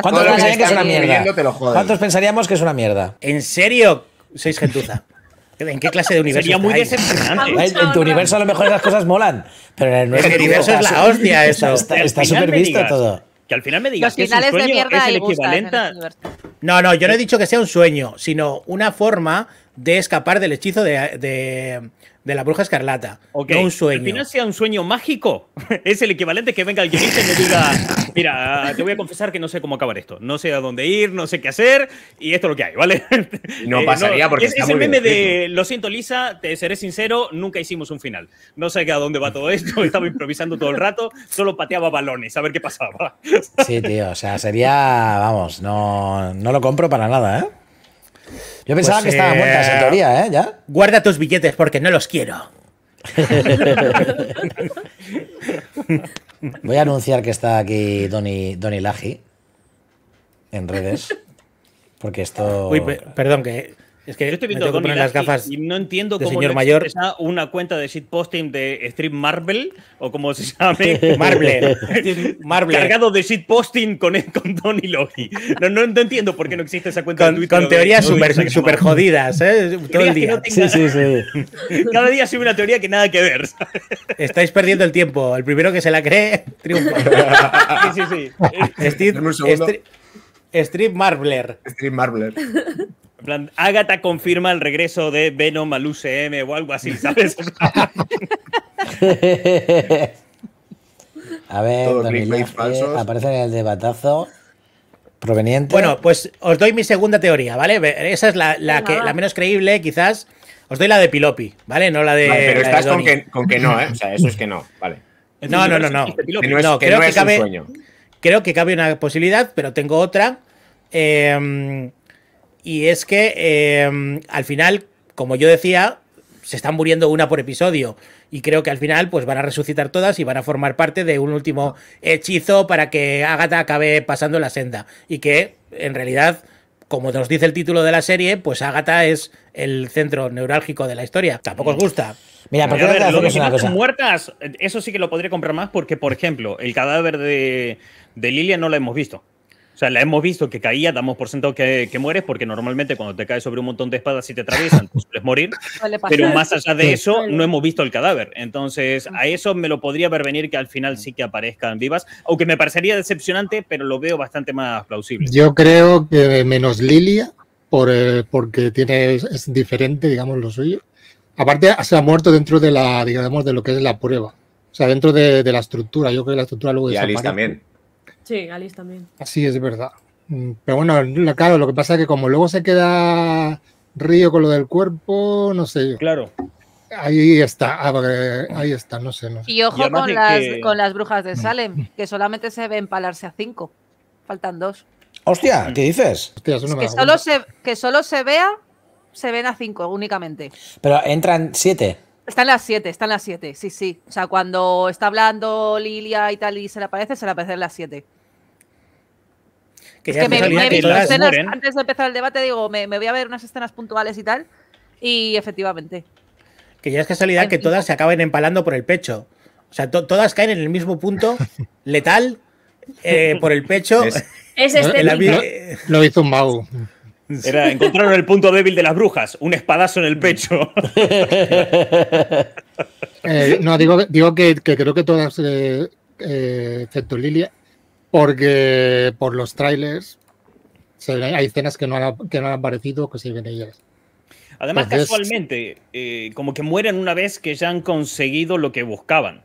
Speaker 2: ¿cuántos, que es una mierda? ¿Cuántos pensaríamos que es una mierda? ¿En serio? Sois gentuza. [laughs] ¿En qué clase de universo? Sería muy decepcionante. En, tu universo a lo mejor esas cosas molan,
Speaker 3: pero en el nuestro. universo es la hostia eso. Está súper visto todo.
Speaker 7: Que al final me digas que es un sueño, es el equivalente.
Speaker 3: No, no, yo no he dicho que sea un sueño, sino una forma de escapar del hechizo de, de la bruja escarlata. No un sueño. Al final sea un sueño mágico.
Speaker 7: [laughs] es el equivalente que venga alguien y me diga,
Speaker 3: mira, te voy a confesar que no sé
Speaker 7: cómo acabar esto. No sé a dónde ir, no sé qué hacer y esto es lo que hay, ¿vale? [laughs] No eh, pasaría porque es, el meme de, lo siento Lisa, te seré sincero, nunca hicimos un final. No sé a dónde va todo esto, [laughs] estaba improvisando todo el rato, solo pateaba balones a ver qué pasaba.
Speaker 2: sí, tío, o sea,
Speaker 3: sería, vamos, no, no lo compro para nada, ¿eh? Yo pensaba que pues, estaba muerta muertas en eh, teoría, ¿eh? Guarda tus billetes porque no los quiero. [laughs]
Speaker 2: Voy a anunciar que está aquí Donny, Donny Laji
Speaker 3: en
Speaker 7: redes. Porque esto. Uy,
Speaker 3: perdón, que es que yo estoy viendo con las gafas y, no entiendo cómo señor
Speaker 7: una cuenta de shitposting de Street Marvel o como se [laughs] llame. Marvel. Cargado de shitposting con, con Tony Logi. No, no, entiendo por qué no existe esa cuenta con, de Twitter. Con teorías súper super jodidas,
Speaker 3: ¿eh? Todo el día. sí, sí, sí.
Speaker 7: [laughs] Cada día sube una teoría que nada que ver.
Speaker 3: Estáis perdiendo el tiempo. El primero que se la cree, [laughs] triunfa. sí, sí, sí. Street Marbler. Street Marbler. En plan, Agatha confirma el
Speaker 7: regreso de Venom al UCM o algo así, ¿sabes? [laughs]
Speaker 2: A
Speaker 3: ver, aparece en el debatazo
Speaker 2: proveniente. Bueno,
Speaker 3: pues os doy mi segunda teoría, ¿vale? Esa es la, menos creíble, quizás. Os doy la de Pilopi, ¿vale? No la de. pero estás con, que, con, que, no, ¿eh? O sea, eso es
Speaker 6: que no, vale.
Speaker 3: No, no, no, no. no, creo que, cabe, Creo que cabe una posibilidad, pero tengo otra. Eh, y es que em, al final, como yo decía, se están muriendo una por episodio. Y creo que al final, pues van a resucitar todas y van a formar parte de un último hechizo para que Agatha acabe pasando la senda. Y que, en realidad, como nos dice el título de la serie, pues Agatha es el centro neurálgico de la historia. Tampoco os gusta. Mira, pero
Speaker 7: muertas, eso sí que lo podría comprar más porque, por ejemplo, el cadáver de, de Lilia no lo hemos visto. O sea, la hemos visto que caía, damos por sentado que, que mueres, porque normalmente cuando te caes sobre un montón de espadas y te atraviesan, pues sueles morir.
Speaker 5: [laughs] Pero más allá de eso,
Speaker 7: no hemos visto el cadáver. Entonces, mm. a eso me lo podría ver venir que al final mm. sí que aparezcan vivas, aunque me parecería decepcionante, pero lo veo bastante más plausible. Yo
Speaker 1: creo que menos Lilia, por, eh, porque tiene, es diferente, digamos, lo suyo. Aparte, se ha muerto dentro de la, digamos, de lo que es la prueba. O sea, dentro de, la estructura. Yo creo que la estructura luego Y
Speaker 8: Sí, Alice también.
Speaker 1: Así es verdad. Mm, pero bueno, claro, lo que pasa es que como luego se queda Río con lo del cuerpo, no sé yo. Claro. Ahí está, ah, ahí está, no sé. Y ojo con, las, con
Speaker 4: las brujas de mm. Salem, que solamente se ven empalarse a cinco. Faltan dos.
Speaker 2: Hostia, ¿qué dices? que, solo
Speaker 4: se, que solo se vea, se ven a cinco únicamente.
Speaker 2: Pero entran siete.
Speaker 4: Están las siete, están las siete, sí, sí. O sea, cuando está hablando Lilia y tal y se le aparece, se le en las siete es que me, antes de empezar el debate, digo, me, voy a ver unas escenas puntuales y tal, y efectivamente.
Speaker 3: Que ya es casualidad que todas se acaben empalando por el pecho. O sea, todas caen en el mismo punto, [laughs] letal, eh, por el pecho. Es,
Speaker 7: este.
Speaker 1: lo hizo un mago. Era,
Speaker 3: encontraron el punto débil de las brujas, un
Speaker 7: espadazo en el pecho. [laughs]
Speaker 1: Eh, no, digo, que, creo que todas, eh, excepto Lilia, porque por los trailers hay escenas que no, han, aparecido que se ven ellas.
Speaker 7: Además, casualmente, eh, como que mueren una vez que ya han conseguido lo que buscaban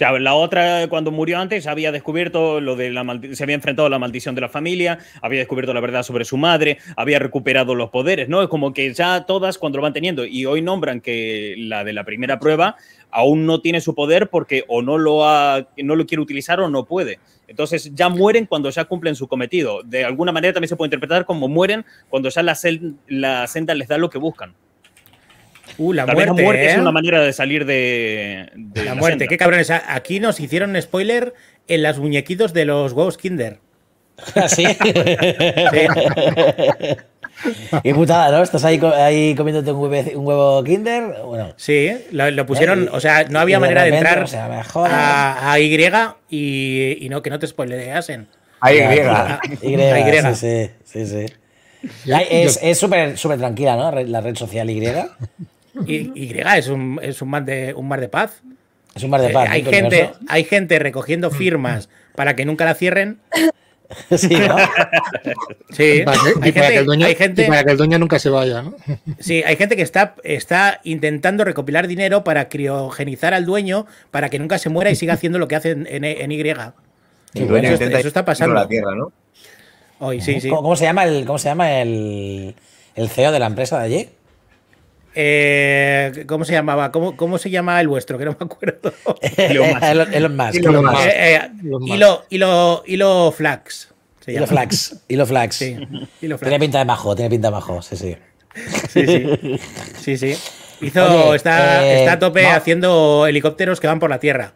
Speaker 7: la otra, cuando murió antes, había descubierto lo de la se había enfrentado a la maldición de la familia, había descubierto la verdad sobre su madre, había recuperado los poderes, ¿no? Es como que ya todas cuando lo van teniendo. Y hoy nombran que la de la primera prueba aún no tiene su poder porque o no lo, ha, no lo quiere utilizar o no puede. Entonces ya mueren cuando ya cumplen su cometido. De alguna manera también se puede interpretar como mueren cuando ya la senda les da lo que buscan.
Speaker 3: Uh, la muerte. es ¿eh? una manera de salir
Speaker 7: de.
Speaker 3: la, muerte, qué cabrones. Aquí nos hicieron spoiler en las muñequitos de los huevos Kinder. Ah, ¿Sí? [laughs] [laughs] sí. Y putada, ¿no? Estás ahí, comiéndote un, huevo Kinder. Bueno. Sí, lo, pusieron, eh, o sea, no había manera de entrar a, Y y, no que no te spoileasen. A Y. y,
Speaker 2: Sí, sí, [laughs] Es súper es súper tranquila, ¿no? La red social
Speaker 3: Y. Y, es un, mar de, paz. Es un mar de eh, paz. ¿eh? hay, gente, recogiendo mm. firmas para que nunca la cierren. [laughs] Sí, ¿no?
Speaker 1: sí. hay, gente, para que el dueño, nunca se vaya, ¿no?
Speaker 3: [laughs] Sí, hay gente que está, intentando recopilar dinero para criogenizar al dueño para que nunca se muera y siga haciendo lo que hace en, Y. eso, está pasando. La tierra, ¿no? ¿Cómo, se llama el CEO e de la empresa de allí? Eh, ¿Cómo se llamaba? ¿Cómo, ¿Cómo, se llamaba el vuestro? Que no me acuerdo. [laughs] Elon Musk. [laughs] Eh, eh, Elon Musk. Hilo, hilo, hilo Flax. Hilo Flax. Hilo Flax. Tiene pinta de majo, tiene pinta de majo, sí, sí. Sí, sí. [laughs] Sí, sí. Hizo, está, está, a tope haciendo helicópteros que van por la tierra.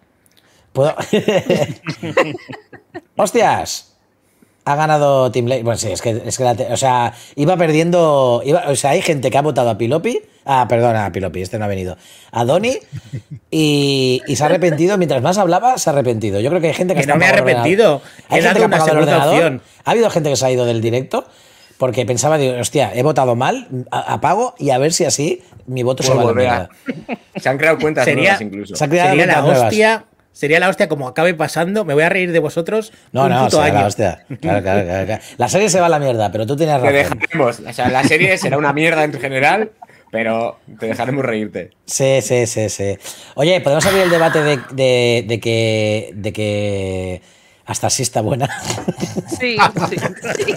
Speaker 3: ¡Hostias! Ha
Speaker 2: ganado Team Blade. Bueno, sí, es que, o sea, iba perdiendo. o sea, hay gente que ha votado a Pilopi. Ah, perdona, a Pilopi, este no ha venido. A Donny. Y, se ha arrepentido. Mientras más hablaba, se ha arrepentido. Yo creo que hay gente que, que no me ha arrepentido. Hay gente que ha pagado el ordenador. Ha habido gente que se ha ido del directo porque pensaba, digo, hostia, he votado mal, apago y a ver si así mi voto se va a
Speaker 3: [laughs] Se han creado cuentas nuevas incluso. Se han creado sería sería la hostia como acabe pasando, me voy a reír de vosotros. No, un no, puto la
Speaker 2: hostia. [laughs] la serie se va a la mierda, pero tú tenías razón. Te
Speaker 3: dejaremos, o sea, la serie será una mierda en general,
Speaker 6: pero te dejaremos reírte.
Speaker 2: Sí, sí, sí, sí. Oye,
Speaker 6: podemos abrir el debate de,
Speaker 2: de, que. de que. Hasta sí está buena.
Speaker 6: [laughs] sí.
Speaker 5: sí.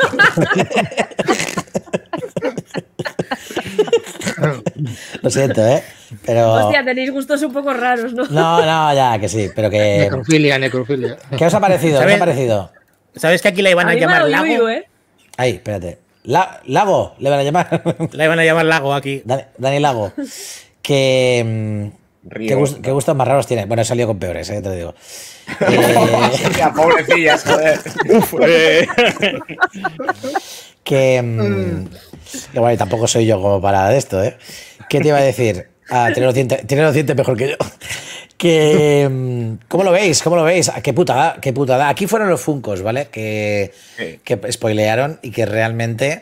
Speaker 2: Lo siento, ¿eh? Hostia,
Speaker 8: tenéis gustos un poco raros, ¿no? No,
Speaker 2: no, ya, que sí, pero que... Necrofilia, necrofilia. ¿Qué os ha parecido? ¿Qué os ha parecido? ¿Sabes que aquí la iban a, llamar Lago? ¿eh? Ahí, espérate. lago, le van a llamar. [laughs] La iban a llamar Lago aquí. Dani, Lago. Que... Mm, ¿Qué, gustos más raros tiene? Bueno, he salido con peores, ¿eh? te lo digo. [laughs] eh...
Speaker 6: Pobrecillas, joder. [laughs] Uf, eh.
Speaker 2: que, mmm... bueno, tampoco soy yo como para de esto, ¿eh? ¿Qué te iba a decir? Ah, tiene los dientes, mejor que yo. Que, mm, ¿Cómo lo veis? ¿Cómo lo veis? Ah, ¿Qué putada? ¿Qué putada? Aquí fueron los Funcos, ¿vale? Que, que spoilearon y que realmente.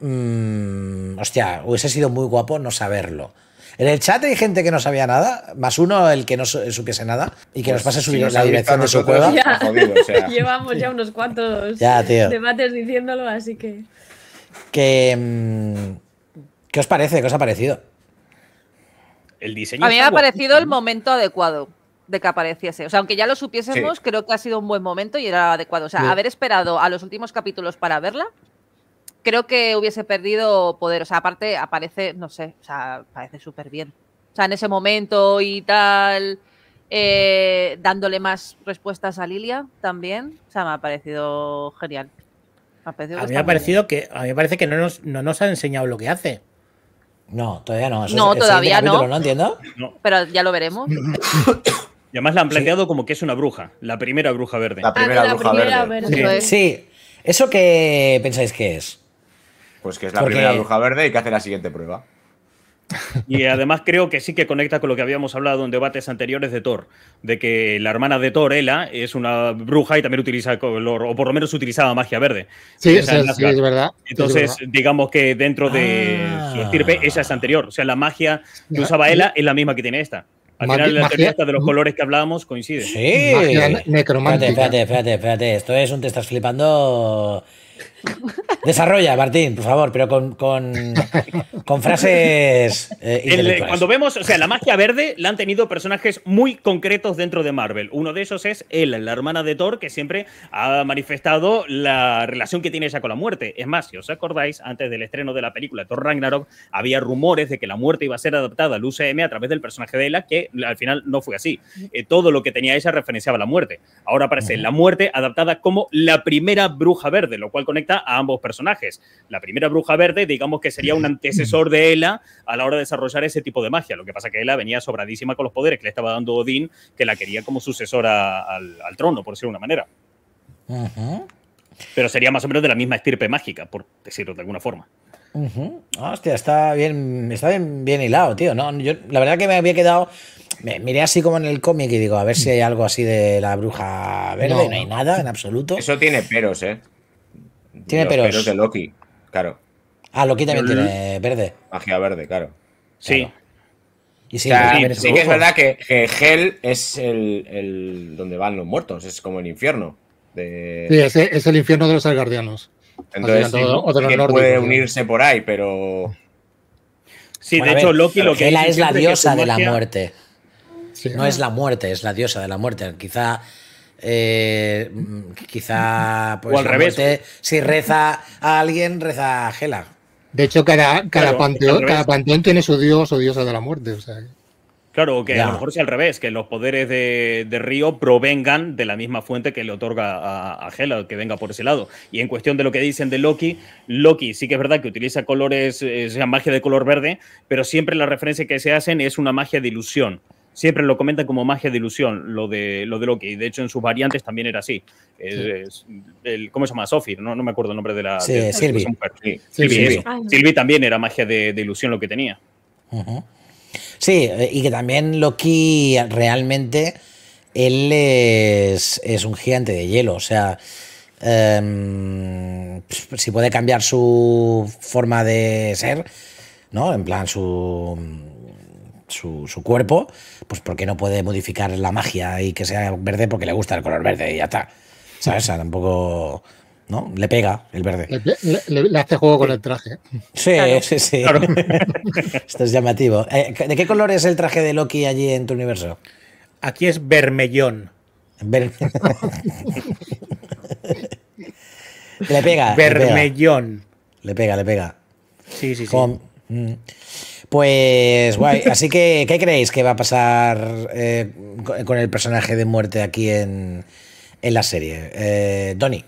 Speaker 2: Mm, hostia, hubiese sido muy guapo no saberlo. En el chat hay gente que no sabía nada, más uno el que no eh, supiese nada y que nos pues pase subir la dirección de su cueva. Ya. [laughs]
Speaker 8: Llevamos ya unos cuantos ya, debates diciéndolo, así que.
Speaker 2: que mm, ¿Qué os parece? ¿Qué os ha parecido?
Speaker 7: A mí me ha parecido
Speaker 4: el momento adecuado de que apareciese. O sea, aunque ya lo supiésemos, creo que ha sido un buen momento y era adecuado. O sea, haber esperado a los últimos capítulos para verla, creo que hubiese perdido poder. O sea, aparte aparece, no sé, o sea, parece súper bien. O sea, en ese momento y tal, eh, dándole más respuestas a Lilia también. O sea, me ha parecido genial. ha parecido a mí me
Speaker 3: que, a mí parece que no nos, no nos ha enseñado lo que hace. No, todavía no. no, todavía no. no. entiendo. No.
Speaker 4: Pero ya lo veremos. [coughs]
Speaker 3: Y además la han
Speaker 7: planteado como que es una bruja, la primera bruja verde. La ah, primera bruja verde. Pues. Sí. ¿Eso qué pensáis que es?
Speaker 6: Pues que es la primera bruja verde y que hace la siguiente prueba.
Speaker 7: Y además creo que sí que conecta con lo que habíamos hablado en debates anteriores de Thor, de que la hermana de Thor, Ela, es una bruja y también utiliza color, o por lo menos utilizaba magia verde. Sí, es verdad. Entonces, digamos que dentro de ah. estirpe, esa es anterior. O sea, la magia que usaba Ela es la misma que tiene esta. Al final, la de los colores que hablábamos coincide. Sí. Magia necromántica. Espérate,
Speaker 2: espérate, espérate, espérate. Esto es un te estás flipando Desarrolla, Martín, por favor, pero con, con, frases. Eh, eh, cuando
Speaker 7: vemos, o sea, la magia verde la han tenido personajes muy concretos dentro de Marvel. Uno de esos es Ella, la hermana de Thor, que siempre ha manifestado la relación que tiene ella con la muerte. Es más, si os acordáis, antes del estreno de la película Thor Ragnarok, había rumores de que la muerte iba a ser adaptada al UCM a través del personaje de ella, que al final no fue así. Eh, todo lo que tenía ella referenciaba la muerte. Ahora aparece la muerte adaptada como la primera bruja verde, lo cual conecta a ambos personajes. La primera bruja verde, digamos que sería un antecesor de Ela a la hora de desarrollar ese tipo de magia. Lo que pasa que Ela venía sobradísima con los poderes que le estaba dando Odín, que la quería como sucesora al, trono, por decirlo de una manera. Pero sería más o menos de la misma estirpe mágica, por decirlo de alguna forma.
Speaker 2: Hostia, está bien, está bien, hilado, tío. No, yo, la verdad que me había quedado. miré así como en el cómic y digo, a ver si hay algo así de la bruja verde. No, no hay
Speaker 6: nada en absoluto. Eso tiene peros, eh. Tiene pero de Loki, claro.
Speaker 2: Ah, Loki también tiene verde.
Speaker 6: Magia verde, claro. Sí. sí, que es verdad que, Hel es el, donde van los muertos, es como el infierno. De... Sí,
Speaker 1: es, el infierno de los algardianos. Entonces, todo, puede unirse
Speaker 6: por ahí, pero. Sí,
Speaker 2: de hecho, Loki lo que. Gela es la diosa de la muerte. no es la muerte, es la diosa de la muerte. Quizá eh, mm, quizá [laughs] pues, al revés. si reza
Speaker 7: a alguien, reza a Hela
Speaker 1: De hecho, cada, cada, panteón, cada panteón tiene su dios o diosa de la muerte. O
Speaker 7: Claro, que a lo mejor sea al revés, que los poderes de, Río provengan de la misma fuente que le otorga a, a, Hela, que venga por ese lado. Y en cuestión de lo que dicen de Loki, Loki sí que es verdad que utiliza colores, eh, o sea, magia de color verde, pero siempre la referencia que se hacen es una magia de ilusión siempre lo comentan como magia de ilusión, lo de, lo de Loki. De hecho, en sus variantes también era así. el, ¿Cómo se llama? Sophie, no, no me acuerdo el nombre de la. Sí, Silvi, también era magia de, ilusión lo que tenía.
Speaker 2: Sí, eh, y que también Loki realmente él es, un gigante de hielo, o sea. Em, pues, si puede cambiar su forma de ser, ¿no? En plan, su, su, cuerpo, pues porque no puede modificar la magia y que sea verde porque le gusta el color verde y ya está. ¿Sabes? O sea, tampoco. ¿no? Le pega el verde.
Speaker 1: Le, hace juego con el traje.
Speaker 2: Sí, sí, sí. [laughs] Esto es llamativo. Eh, ¿De qué color es el traje de Loki allí en tu universo? Aquí es vermellón. [laughs] le pega. Vermellón. Le pega, le pega. Sí, sí, sí. Mm, pues guay, [laughs] así que, ¿qué creéis que va a pasar eh, con el personaje de muerte aquí en, en la serie? Eh, Donnie.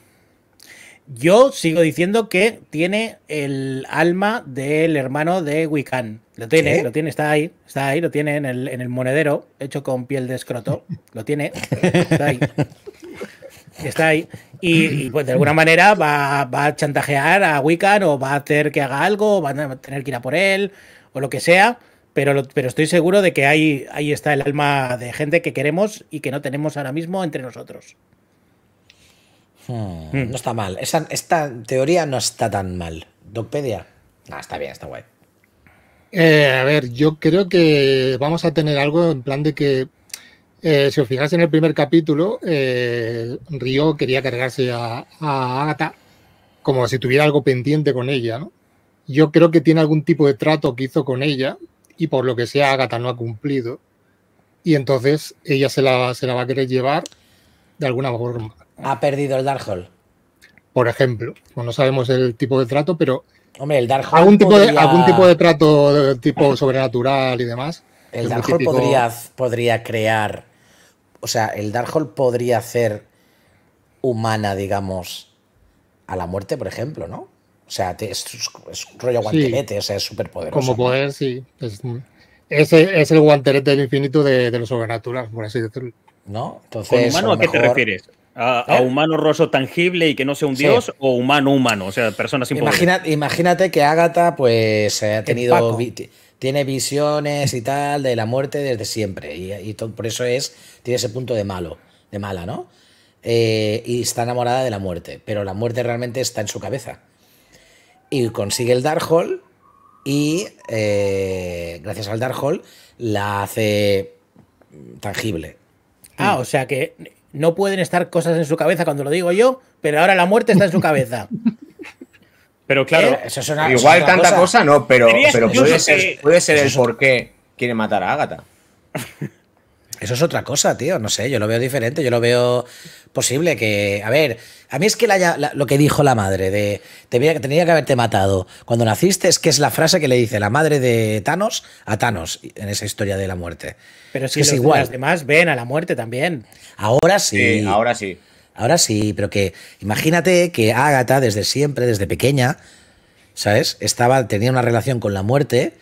Speaker 3: Yo sigo diciendo que tiene el alma del hermano de Wiccan. Lo tiene, lo tiene, está ahí, está ahí, lo tiene en el, monedero, hecho con piel de escroto. Lo tiene, está ahí. Está ahí. Y, pues de alguna manera va, va, a chantajear a Wiccan o va a hacer que haga algo, va a tener que ir a por él, o lo que sea, pero, pero estoy seguro de que ahí, ahí está el alma de gente que queremos y que no tenemos ahora mismo entre nosotros.
Speaker 5: Hmm, hmm.
Speaker 3: No está mal. Esa, esta
Speaker 2: teoría no está tan mal. Docpedia. Ah, está bien, está guay.
Speaker 1: Eh, a ver, yo creo que vamos a tener algo en plan de que, eh, si os fijáis en el primer capítulo, eh, Río quería cargarse a, a Agatha como si tuviera algo pendiente con ella, ¿no? yo creo que tiene algún tipo de trato que hizo con ella y por lo que sea Agatha no ha cumplido y entonces ella se la, se la va a querer llevar de alguna forma. Ha perdido el Darkhold. Por ejemplo, pues no sabemos el tipo de trato, pero Hombre, el Darkhold algún tipo de algún tipo de trato tipo [laughs] sobrenatural y demás. El Darkhold podría,
Speaker 2: podría crear, o sea, el Darkhold podría hacer humana, digamos, a la muerte, por ejemplo, ¿no? O sea, es, un rollo guantelete, o sea, es súper poderoso. Como
Speaker 1: poder, sí. Es, el guantelete del infinito de, de lo sobrenatural, por así decirlo. ¿No? Entonces, humano a, qué te
Speaker 7: refieres? A, ¿Eh? humano roso tangible y que no sea un dios o humano humano? O sea, personas sin
Speaker 2: Imagínate que Ágata pues eh, ha tenido tiene visiones y tal de la muerte desde siempre. Y, por eso es, tiene ese punto de malo, de mala, ¿no? Eh, y está enamorada de la muerte, pero la muerte realmente está en su cabeza y consigue el Dark Hole y eh,
Speaker 3: gracias al Dark Hole, la hace tangible. Ah, o sea que no pueden estar cosas en su cabeza cuando lo digo yo, pero ahora la muerte está en su cabeza.
Speaker 6: [laughs] pero claro, eh, igual tanta cosa. no, pero, pero puede, ser, puede ser el por qué quiere matar a Agatha. Eso es otra cosa, tío. No sé, yo lo veo
Speaker 2: diferente. Yo lo veo posible que. A ver, a mí es que lo que dijo la madre de. Tenía, que haberte matado cuando naciste, es que es la frase que le dice la madre de Thanos a Thanos en esa historia de la muerte.
Speaker 3: Pero es que Las demás ven a la muerte también.
Speaker 2: Ahora sí. sí ahora sí. Ahora sí, pero que. Imagínate que Agatha, desde siempre, desde pequeña, ¿sabes? Estaba, tenía una relación con la muerte,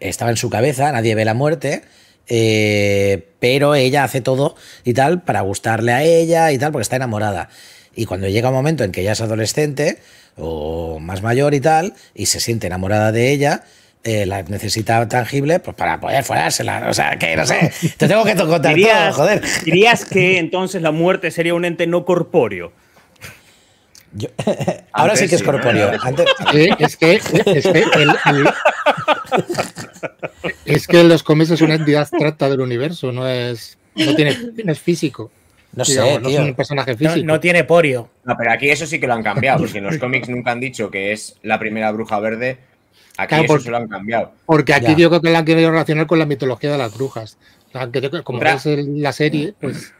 Speaker 2: estaba en su cabeza, nadie ve la muerte eh, pero ella hace todo y tal para gustarle a ella y tal, porque está enamorada. Y cuando llega un momento en que ella es adolescente o más mayor y tal, y se siente enamorada de ella, eh, la necesita tangible pues para poder forársela. O sea, que no sé, [laughs] te tengo que
Speaker 7: contar todo, joder. Dirías que entonces la muerte sería un ente no corpóreo. [laughs] ahora sí que es corpóreo.
Speaker 1: es que, es los cómics es una entidad abstracta del universo, no es, no tiene, físico. No es un personaje físico. No, tiene porio.
Speaker 6: No, pero aquí eso sí que lo han cambiado, porque en los [laughs] cómics nunca han dicho que es la primera bruja verde. Aquí eso se lo han cambiado.
Speaker 1: Porque aquí yo creo que la han querido relacionar con la mitología de las brujas. Como ves es la serie, pues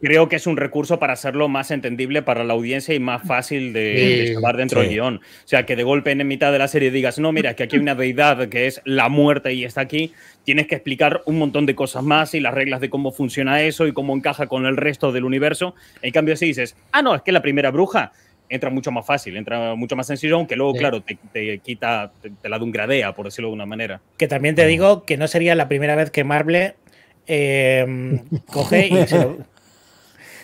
Speaker 7: creo, que, es un recurso para hacerlo más entendible para la audiencia y más fácil de, llevar dentro del guión. O sea, que de golpe en mitad de la serie digas, no, mira, que aquí hay una deidad que es la muerte y está aquí, tienes que explicar un montón de cosas más y las reglas de cómo funciona eso y cómo encaja con el resto del universo. En cambio, si dices, ah, no, es que la primera bruja entra mucho más fácil, entra mucho más sencillo, aunque luego, claro, te, quita, te, la dungradea, por decirlo de una manera.
Speaker 3: Que también te mm. digo que no sería la primera vez que Marble Em, [laughs] coge y se lo,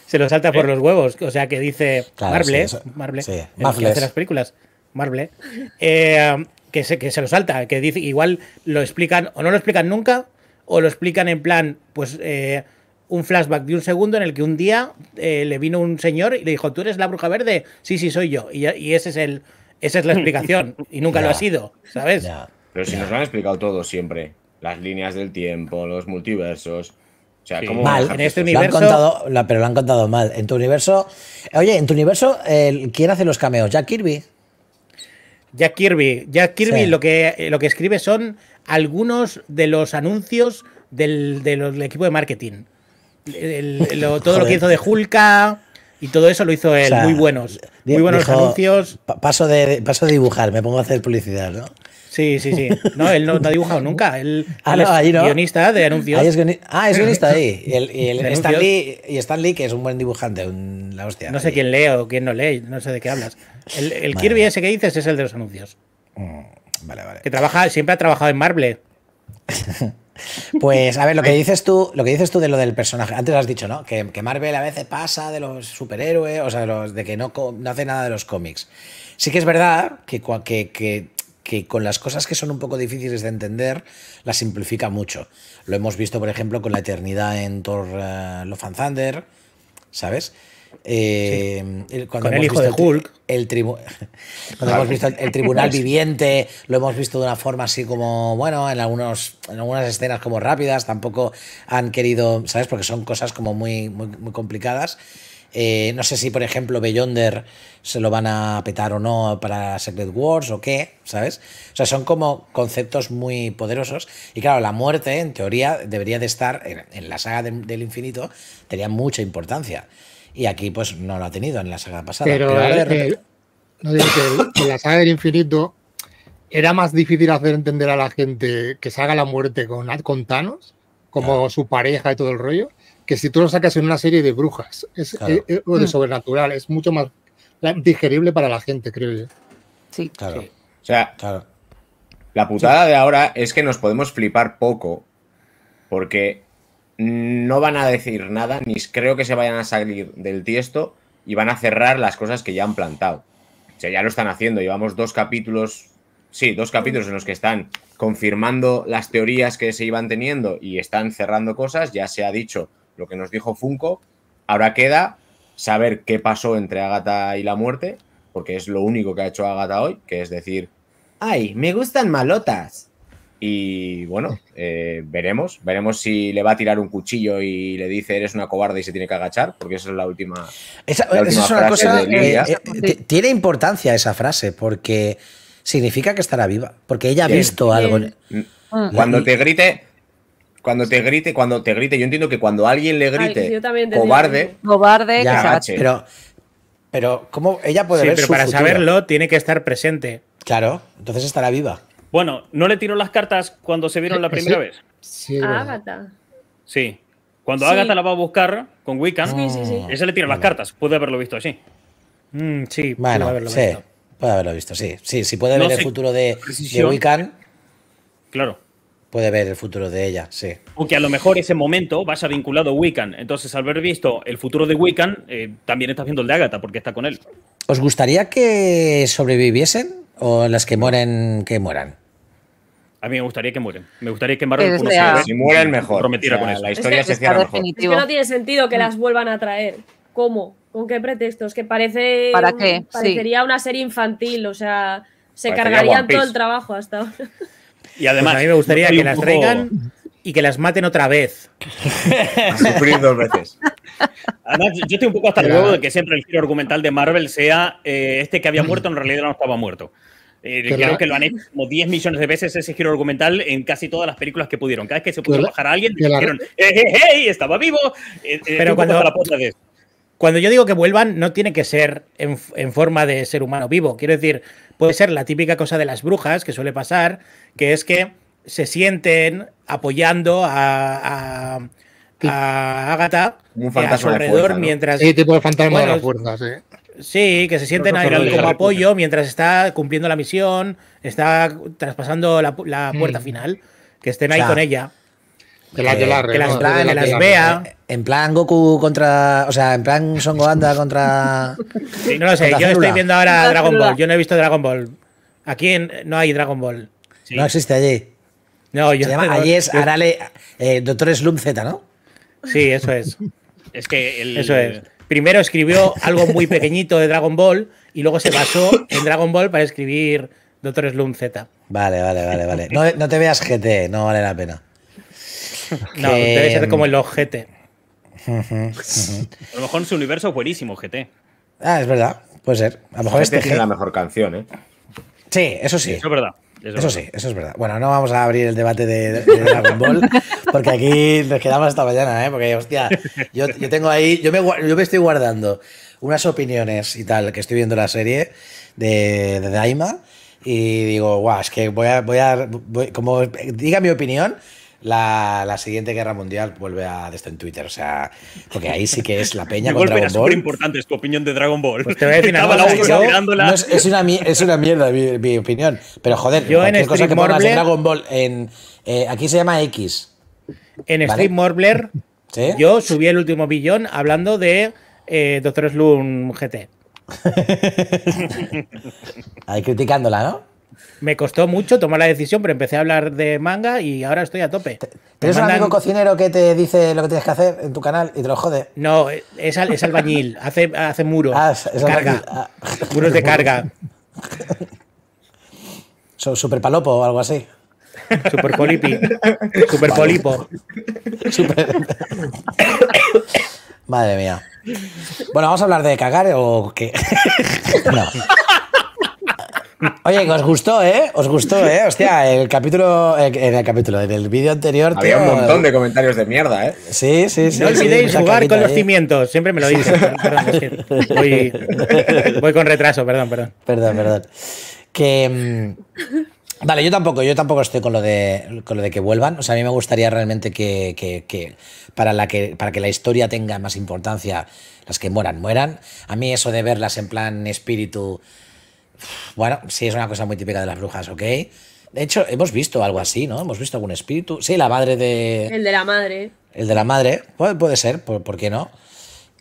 Speaker 3: se lo salta por eh. los huevos. O sea, que dice Marble, Marble, las películas, Marble, em, que, se, que se lo salta, que dice, igual lo explican, o no lo explican nunca, o lo explican en plan, pues... Eh, un flashback de un segundo en el que un día eh, le vino un señor y le dijo, ¿tú eres la bruja verde? Sí, sí, soy yo. Y, ese es el, esa es la explicación. Y nunca lo ha sido, ¿sabes?
Speaker 6: Pero si nos lo han explicado todo siempre las líneas del tiempo, los multiversos. O sea, como mal,
Speaker 2: en este han contado, pero lo han contado mal. En tu universo. Oye, en tu universo, ¿quién hace los cameos? ¿Jack Kirby?
Speaker 3: Jack Kirby. Jack Kirby lo, que, eh, lo que escribe son algunos de los anuncios del, equipo de marketing. todo lo que hizo de Hulka y todo eso lo hizo él. muy buenos. Muy buenos
Speaker 2: anuncios. Paso de, paso de dibujar, me pongo a hacer publicidad, ¿no?
Speaker 3: Sí, sí, sí. No, él no, ha dibujado nunca. Él, [laughs] ah, es guionista de anuncios. ah, es guionista ahí. Y,
Speaker 2: el, [laughs]
Speaker 3: Stan Lee, que es un buen dibujante, la hostia. No sé quién lee o quién no lee, no sé de qué hablas. El, Kirby ese que dices es el de los anuncios. Mm, vale, vale. Que trabaja, siempre ha trabajado en Marvel.
Speaker 2: [laughs] Pues a ver, lo que dices tú, lo que dices tú de lo del personaje, antes has dicho, ¿no? Que, Marvel a veces pasa de los superhéroes, o sea, de, que no, hace nada de los cómics. Sí que es verdad que, que que con las cosas que son un poco difíciles de entender, las simplifica mucho. Lo hemos visto, por ejemplo, con la eternidad en Thor eh, Love ¿sabes? Eh, cuando con el hijo de Hulk. El, [laughs] cuando hemos visto el, tribunal [laughs] viviente, lo hemos visto de una forma así como, bueno, en, algunos, en algunas escenas como rápidas, tampoco han querido, ¿sabes? Porque son cosas como muy, muy, muy complicadas. Eh, no sé si, por ejemplo, Beyonder se lo van a petar o no para Secret Wars o qué, ¿sabes? O sea, son como conceptos muy poderosos. Y claro, la muerte, en teoría, debería de estar en, la saga del infinito, tenía mucha importancia. Y aquí, pues, no lo ha tenido en la saga pasada. Pero, que
Speaker 1: en la saga del infinito era más difícil hacer entender a la gente que se haga la muerte con, con Thanos, como su pareja y todo el rollo que si tú lo sacas en una serie de brujas eh, eh, o de mm. sobrenatural. Es mucho más digerible para la gente, creo yo. Sí. Claro. O
Speaker 6: sea, la putada de ahora es que nos podemos flipar poco porque no van a decir nada, ni creo que se vayan a salir del tiesto y van a cerrar las cosas que ya han plantado. O sea, ya lo están haciendo. Llevamos dos capítulos, sí, dos capítulos en los que están confirmando las teorías que se iban teniendo y están cerrando cosas. Ya se ha dicho lo que nos dijo Funko. Ahora queda saber qué pasó entre Agatha y la muerte, porque es lo único que ha hecho Agatha hoy, que es decir, ¡ay, me gustan malotas! Y bueno, eh, veremos, veremos si le va a tirar un cuchillo y le dice eres una cobarde y se tiene que agachar, porque esa es la última. Esa, es una cosa. Eh, eh,
Speaker 2: tiene importancia esa frase, porque significa que estará viva, porque ella ha visto algo.
Speaker 6: Cuando te grite, cuando te grite, cuando te grite, yo entiendo que cuando alguien le
Speaker 4: grite cobarde, cobarde, ya que
Speaker 3: pero, pero cómo ella puede sí, pero para saberlo tiene que estar presente. Claro, entonces estará viva. Bueno, no le tiró las
Speaker 7: cartas cuando se vieron la primera vez. Sí,
Speaker 8: ah, Agatha.
Speaker 3: Sí. Cuando Agatha la va
Speaker 7: a buscar con Wiccan, ella ese le tira las mm. cartas. Puede haberlo visto así.
Speaker 3: Mm, sí, puede
Speaker 7: haberlo visto.
Speaker 2: Puede haberlo visto, sí. Sí, sí puede ver el futuro de, de Wiccan. Claro puede ver el futuro de ella, sí.
Speaker 7: Aunque a lo mejor ese momento vas a vinculado a Wiccan. Entonces, al haber visto el futuro de Wiccan, eh, también está viendo el de Agatha, porque está con él.
Speaker 2: ¿Os gustaría que sobreviviesen o las que mueren, que mueran?
Speaker 7: A mí me gustaría que mueren. Me gustaría que Marvel sea, Si mueren, mejor. con La historia se cierra mejor. no
Speaker 8: tiene sentido que las vuelvan a traer. ¿Cómo? ¿Con qué pretextos? Que parece. ¿Para qué? parecería una serie infantil, o sea, se cargaría cargarían todo el trabajo hasta ahora.
Speaker 3: Y además, pues a mí me gustaría que las traigan y que las maten otra vez. [laughs] Sufrir dos veces. Además, yo estoy un poco hasta el huevo de que siempre el giro argumental de Marvel sea eh,
Speaker 7: este que había muerto en realidad no estaba muerto. Eh, creo que lo han hecho como 10 millones de veces ese giro argumental en casi todas las películas que pudieron. Cada vez que se pudo bajar a alguien, dijeron, hey, ¡Eh, hey eh, estaba vivo! Pero cuando, la de
Speaker 3: cuando yo digo que vuelvan, no tiene que ser en, forma de ser humano vivo. Quiero decir, puede ser la típica cosa de las brujas que suele pasar, que es que se sienten apoyando a, Agatha un a su alrededor mientras. Sí, tipo de fantasma de la fuerza, sí. que se sienten ahí como apoyo mientras está cumpliendo la misión, está traspasando la, puerta mm. final, que estén ahí con ella. Que, las, vea.
Speaker 2: En plan Goku contra. O sea, en plan Son contra.
Speaker 3: no lo sé, yo estoy viendo ahora Dragon Ball. Yo no he visto Dragon Ball. Aquí no hay Dragon Ball. No existe allí. No, allí es Arale. Eh, Doctor Slum Z, ¿no? Sí, eso es. [laughs] es que. Eso es. Primero escribió algo muy pequeñito de Dragon Ball y luego se basó en Dragon Ball para escribir Doctor Slump Z.
Speaker 2: Vale, vale, vale, vale. No, no te veas GT, no vale la pena. No, debe ser como el OGT. A
Speaker 7: lo mejor en su universo es buenísimo, GT.
Speaker 2: Ah, es verdad, puede ser. A lo mejor este es la
Speaker 6: mejor canción, ¿eh?
Speaker 2: Sí, eso sí. Eso es verdad. Eso, sí, eso es verdad. Bueno, no vamos a abrir el debate de, Dragon Ball, porque aquí nos quedamos hasta mañana, ¿eh? Porque, hostia, yo, yo tengo ahí, yo me, yo me, estoy guardando unas opiniones y tal, que estoy viendo la serie de, Daima, y digo, guau, es que voy a, voy a, como diga mi opinión, la, la, siguiente guerra mundial vuelve a esto en Twitter. O sea, porque ahí sí que es la peña [laughs] con Dragon Ball.
Speaker 7: importante es tu opinión de Dragon Ball. Pues te voy a es, una,
Speaker 2: es, una, mierda mi, opinión. Pero joder, yo en cosa que de Dragon
Speaker 7: Ball
Speaker 3: en. Eh, aquí se llama X. En Morbler, yo subí el último billón hablando de eh, Doctor Slum GT. [laughs] ahí criticándola, ¿no? Me costó mucho tomar la decisión, pero empecé a hablar de manga y ahora estoy a tope. ¿Tienes un amigo cocinero
Speaker 2: que te dice lo que tienes que hacer en tu canal
Speaker 3: y te lo jode? No, es, albañil, [laughs] hace, hace muros. Ah, carga. Ah. Muros de [laughs] carga. son super palopo o algo así.
Speaker 5: [laughs] Super polipi.
Speaker 2: Super polipo. Madre mía. Bueno, vamos a hablar de cagar o qué. no. Oye, os gustó, ¿eh? Os gustó, ¿eh? Hostia, el capítulo. Eh, en el capítulo, del vídeo anterior. Había un montón de comentarios de mierda, ¿eh? Sí, sí, sí. No olvidéis jugar con los cimientos, siempre me lo dice. voy, con retraso, perdón, perdón. Perdón, perdón. Que. Mm, vale, yo tampoco, yo tampoco estoy con lo de con lo de que vuelvan. O sea, a mí me gustaría realmente que, para la que para que la historia tenga más importancia, las que mueran, mueran. A mí eso de verlas en plan espíritu bueno, sí, es una cosa muy típica de las brujas, ¿ok? De hecho, hemos visto algo así, ¿no? Hemos visto algún espíritu. Sí, la madre de. El
Speaker 8: de la madre.
Speaker 2: El de la madre. puede ser, ¿por, qué no?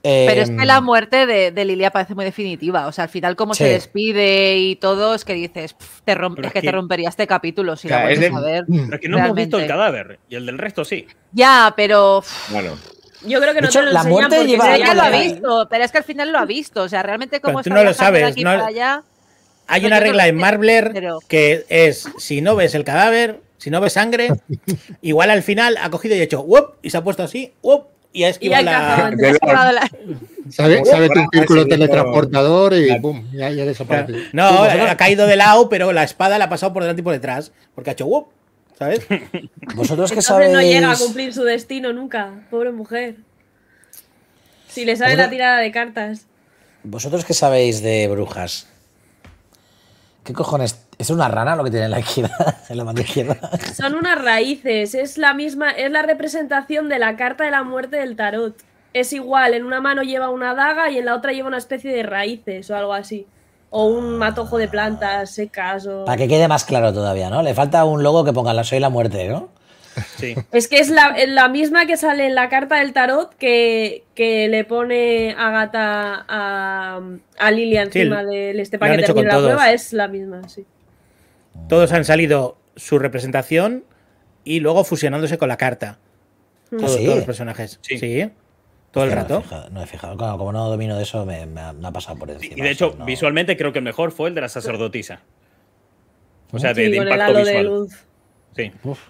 Speaker 2: Pero es que la em,
Speaker 4: muerte de, Lilia parece muy definitiva. O sea, al final, como se despide y todo, es que dices, es que, te rompería este capítulo si la vuelves a mm. es que no hemos
Speaker 7: visto el cadáver y el del resto sí.
Speaker 4: Ya, pero. Bueno. Yo creo que no
Speaker 7: te
Speaker 3: lo la muerte
Speaker 4: pero es que al final lo ha visto. O sea, realmente como está no lo sabes, aquí para allá.
Speaker 3: Hay una regla en Marbler que es, si no ves el cadáver, si no ves sangre, [laughs] igual al final ha cogido y ha hecho, ¡wop! Y se ha puesto así, ¡wop! Y ha esquivado la...
Speaker 1: [laughs] [laughs] ¿Sabe, tu círculo teletransportador y ¡pum! Ya, desaparece. No, ha
Speaker 3: caído de lado, pero la espada la ha pasado por delante y por detrás, porque ha hecho, ¡wop! ¿Sabes? Vosotros que Entonces sabéis... no llega a
Speaker 8: cumplir su destino nunca, pobre mujer. Si le sale la tirada de cartas.
Speaker 2: Vosotros que sabéis de brujas, ¿Qué cojones? ¿Es una rana lo que tiene en la izquierda? [laughs] En la mano izquierda.
Speaker 8: Son unas raíces, es la misma, es la representación de la carta de la muerte del tarot. Es igual, en una mano lleva una daga y en la otra lleva una especie de raíces o algo así. O un matojo de plantas secas o... Para que
Speaker 2: quede más claro todavía, ¿no? Le falta un logo que ponga la soy la muerte, ¿no?
Speaker 8: Es que es la, misma que sale en la carta del tarot que, le pone Agatha a, a encima del este paquete que la prueba, es la misma, sí.
Speaker 3: Todos han salido su representación y luego fusionándose con la carta. Ah, todos, los personajes. sí. Todo el rato. No he fijado, como no domino de eso, me, ha, pasado por encima. Y
Speaker 7: de hecho, visualmente creo que el mejor fue el de la sacerdotisa. O sea, ¿Eh? de, impacto visual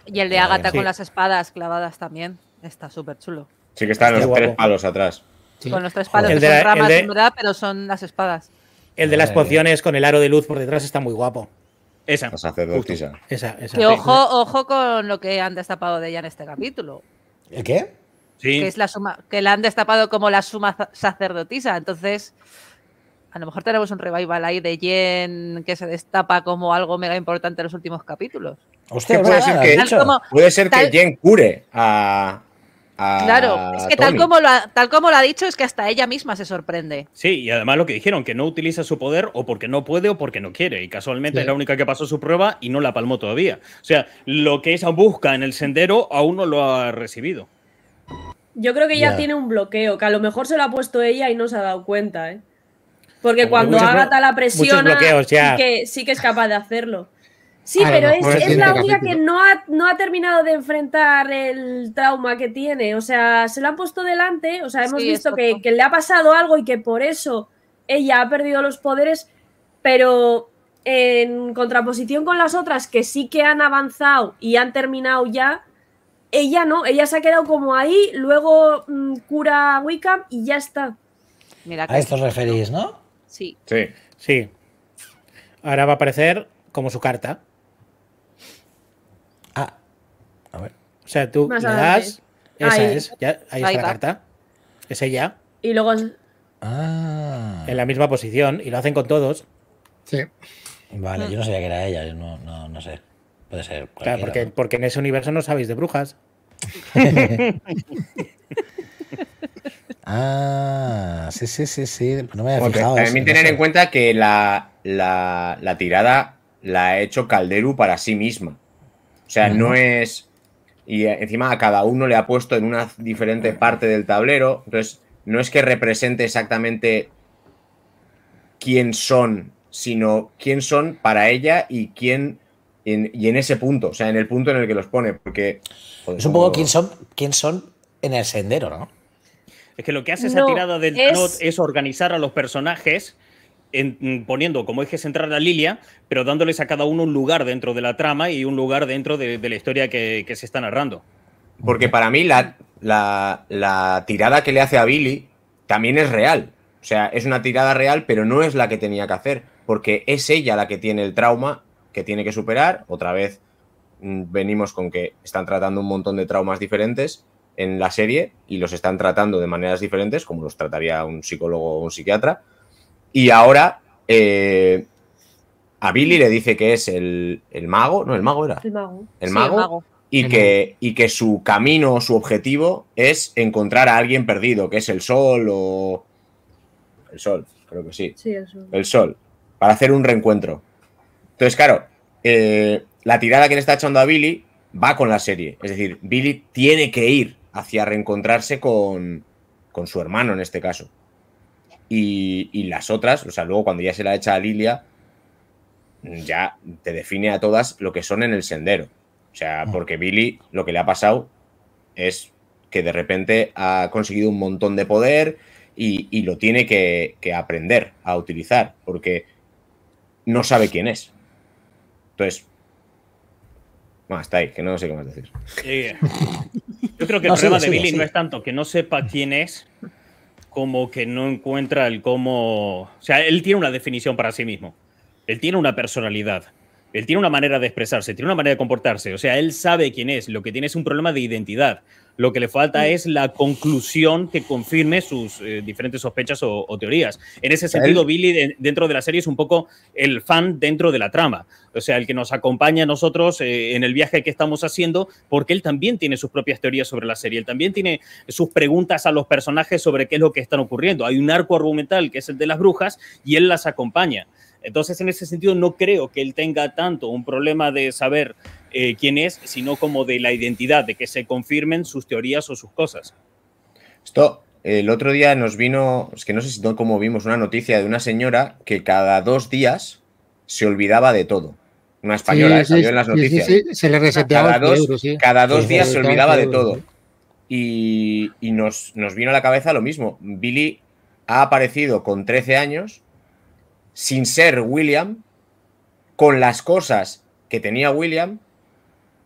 Speaker 7: y el de Ágata con
Speaker 4: las espadas clavadas también. Está súper chulo.
Speaker 7: Sí, que están Está los tres
Speaker 3: palos atrás. Con
Speaker 4: los tres palos, son ramas, pero son las espadas.
Speaker 3: El de las pociones con el aro de luz por detrás está muy guapo. Esa. La sacerdotisa. Esa, ojo,
Speaker 4: ojo con lo que han destapado de ella en este capítulo. ¿El qué? la que la han destapado como la suma sacerdotisa. Entonces, a lo mejor tenemos un revival ahí de Jen que se destapa como algo mega importante en los últimos capítulos. Hostia, puede, ser que, Jen
Speaker 7: cure a, claro, es que tal como,
Speaker 4: lo ha, dicho, es que hasta ella misma se sorprende.
Speaker 7: Sí, y además lo que dijeron, que no utiliza su poder o porque no puede o porque no quiere. Y casualmente es la única que pasó su prueba y no la palmó todavía. O sea, lo que ella busca en el sendero aún no lo ha recibido.
Speaker 8: Yo creo que ella tiene un bloqueo, que a lo mejor se lo ha puesto ella y no se ha dado cuenta, ¿eh? Porque cuando Agatha la presiona, sí que, sí que es capaz de hacerlo. Sí, ah, pero es, la única que no ha, no ha, terminado de enfrentar el trauma que tiene. O sea, se lo han puesto delante, o sea, hemos visto que, le ha pasado algo y que por eso ella ha perdido los poderes, pero en contraposición con las otras que sí que han avanzado y han terminado ya, ella no, ella se ha quedado como ahí, luego mm, cura cura Wickham y ya está. Mira a esto
Speaker 3: referís, ¿no? Sí. Sí. Sí. Ahora va a aparecer como su carta. Ah. A ver. O sea, tú la le das. Esa es. Ya, ahí, está la carta. Es ella. Y luego. Ah. En la misma posición. Y lo hacen con todos. Sí.
Speaker 2: Vale, yo no mm. sabía que era ella. Yo no, no, no sé. Puede ser. Claro, porque,
Speaker 3: porque en ese universo no sabéis de brujas. [laughs]
Speaker 2: Ah, sí, sí, sí, sí. No me había fijado. También tener en
Speaker 3: cuenta que la,
Speaker 6: la, tirada la ha hecho Calderu para sí misma. O sea, no es. Y encima a cada uno le ha puesto en una diferente parte del tablero. Entonces, no es que represente exactamente quién son, sino quién son para ella y quién y en ese punto, o sea, en el punto en el que los pone, porque... es un poco quién son, quién son en el sendero, ¿no?
Speaker 7: Es que lo que hace esa tirada del es... es organizar a los personajes. Mm, poniendo como ejes central a Lilia, pero dándoles a cada uno un lugar dentro de la trama y un lugar dentro de, la historia que, se está narrando.
Speaker 6: Porque para mí la, la tirada que le hace a Billy también es real. O sea, es una tirada real, pero no es la que tenía que hacer, porque es ella la que tiene el trauma que tiene que superar. Otra vez mm, venimos con que están tratando un montón de traumas diferentes en la serie y los están tratando de maneras diferentes, como los trataría un psicólogo o un psiquiatra. Y ahora eh, a Billy le dice que es el, mago, no, el mago era.
Speaker 5: El mago.
Speaker 6: Y, que, y que su camino, su objetivo es encontrar a alguien perdido, que es el sol o... El sol, creo que sí. Sí, el sol. El sol, para hacer un reencuentro. Entonces, claro, eh, la tirada que le está echando a Billy va con la serie. Es decir, Billy tiene que ir hacia reencontrarse con, su hermano en este caso. Y, las otras, o sea, luego cuando ya se la echa a Lilia, ya te define a todas lo que son en el sendero. O sea, ah. porque Billy lo que le ha pasado es que de repente ha conseguido un montón de poder y, lo tiene que, aprender a utilizar, porque no sabe quién es. Entonces, bueno, hasta ahí, que no sé qué más decir.
Speaker 7: [laughs] Yo creo que el problema de Billy no es tanto que no sepa quién es, como que no encuentra el cómo. O sea, él tiene una definición para sí mismo. Él tiene una personalidad. Él tiene una manera de expresarse, tiene una manera de comportarse. O sea, él sabe quién es. Lo que tiene es un problema de identidad. Lo que le falta es la conclusión que confirme sus eh, diferentes sospechas o, teorías. En ese sentido, Billy dentro de la serie es un poco el fan dentro de la trama. O sea, el que nos acompaña a nosotros eh, en el viaje que estamos haciendo, porque él también tiene sus propias teorías sobre la serie. Él también tiene sus preguntas a los personajes sobre qué es lo que están ocurriendo. Hay un arco argumental que es el de las brujas y él las acompaña. Entonces, en ese sentido, no creo que él tenga tanto un problema de saber eh, quién es, sino como de la identidad, de que se confirmen sus teorías o sus cosas.
Speaker 6: Esto, el otro día nos vino, es que no sé si como vimos una noticia de una señora que cada dos días se olvidaba de todo. Una española, salió en las noticias. Sí,
Speaker 1: se le reseteaba cada dos, días se olvidaba de
Speaker 6: todo. Y, nos, nos vino a la cabeza lo mismo. Billy ha aparecido con 13 años, sin ser William, con las cosas que tenía William,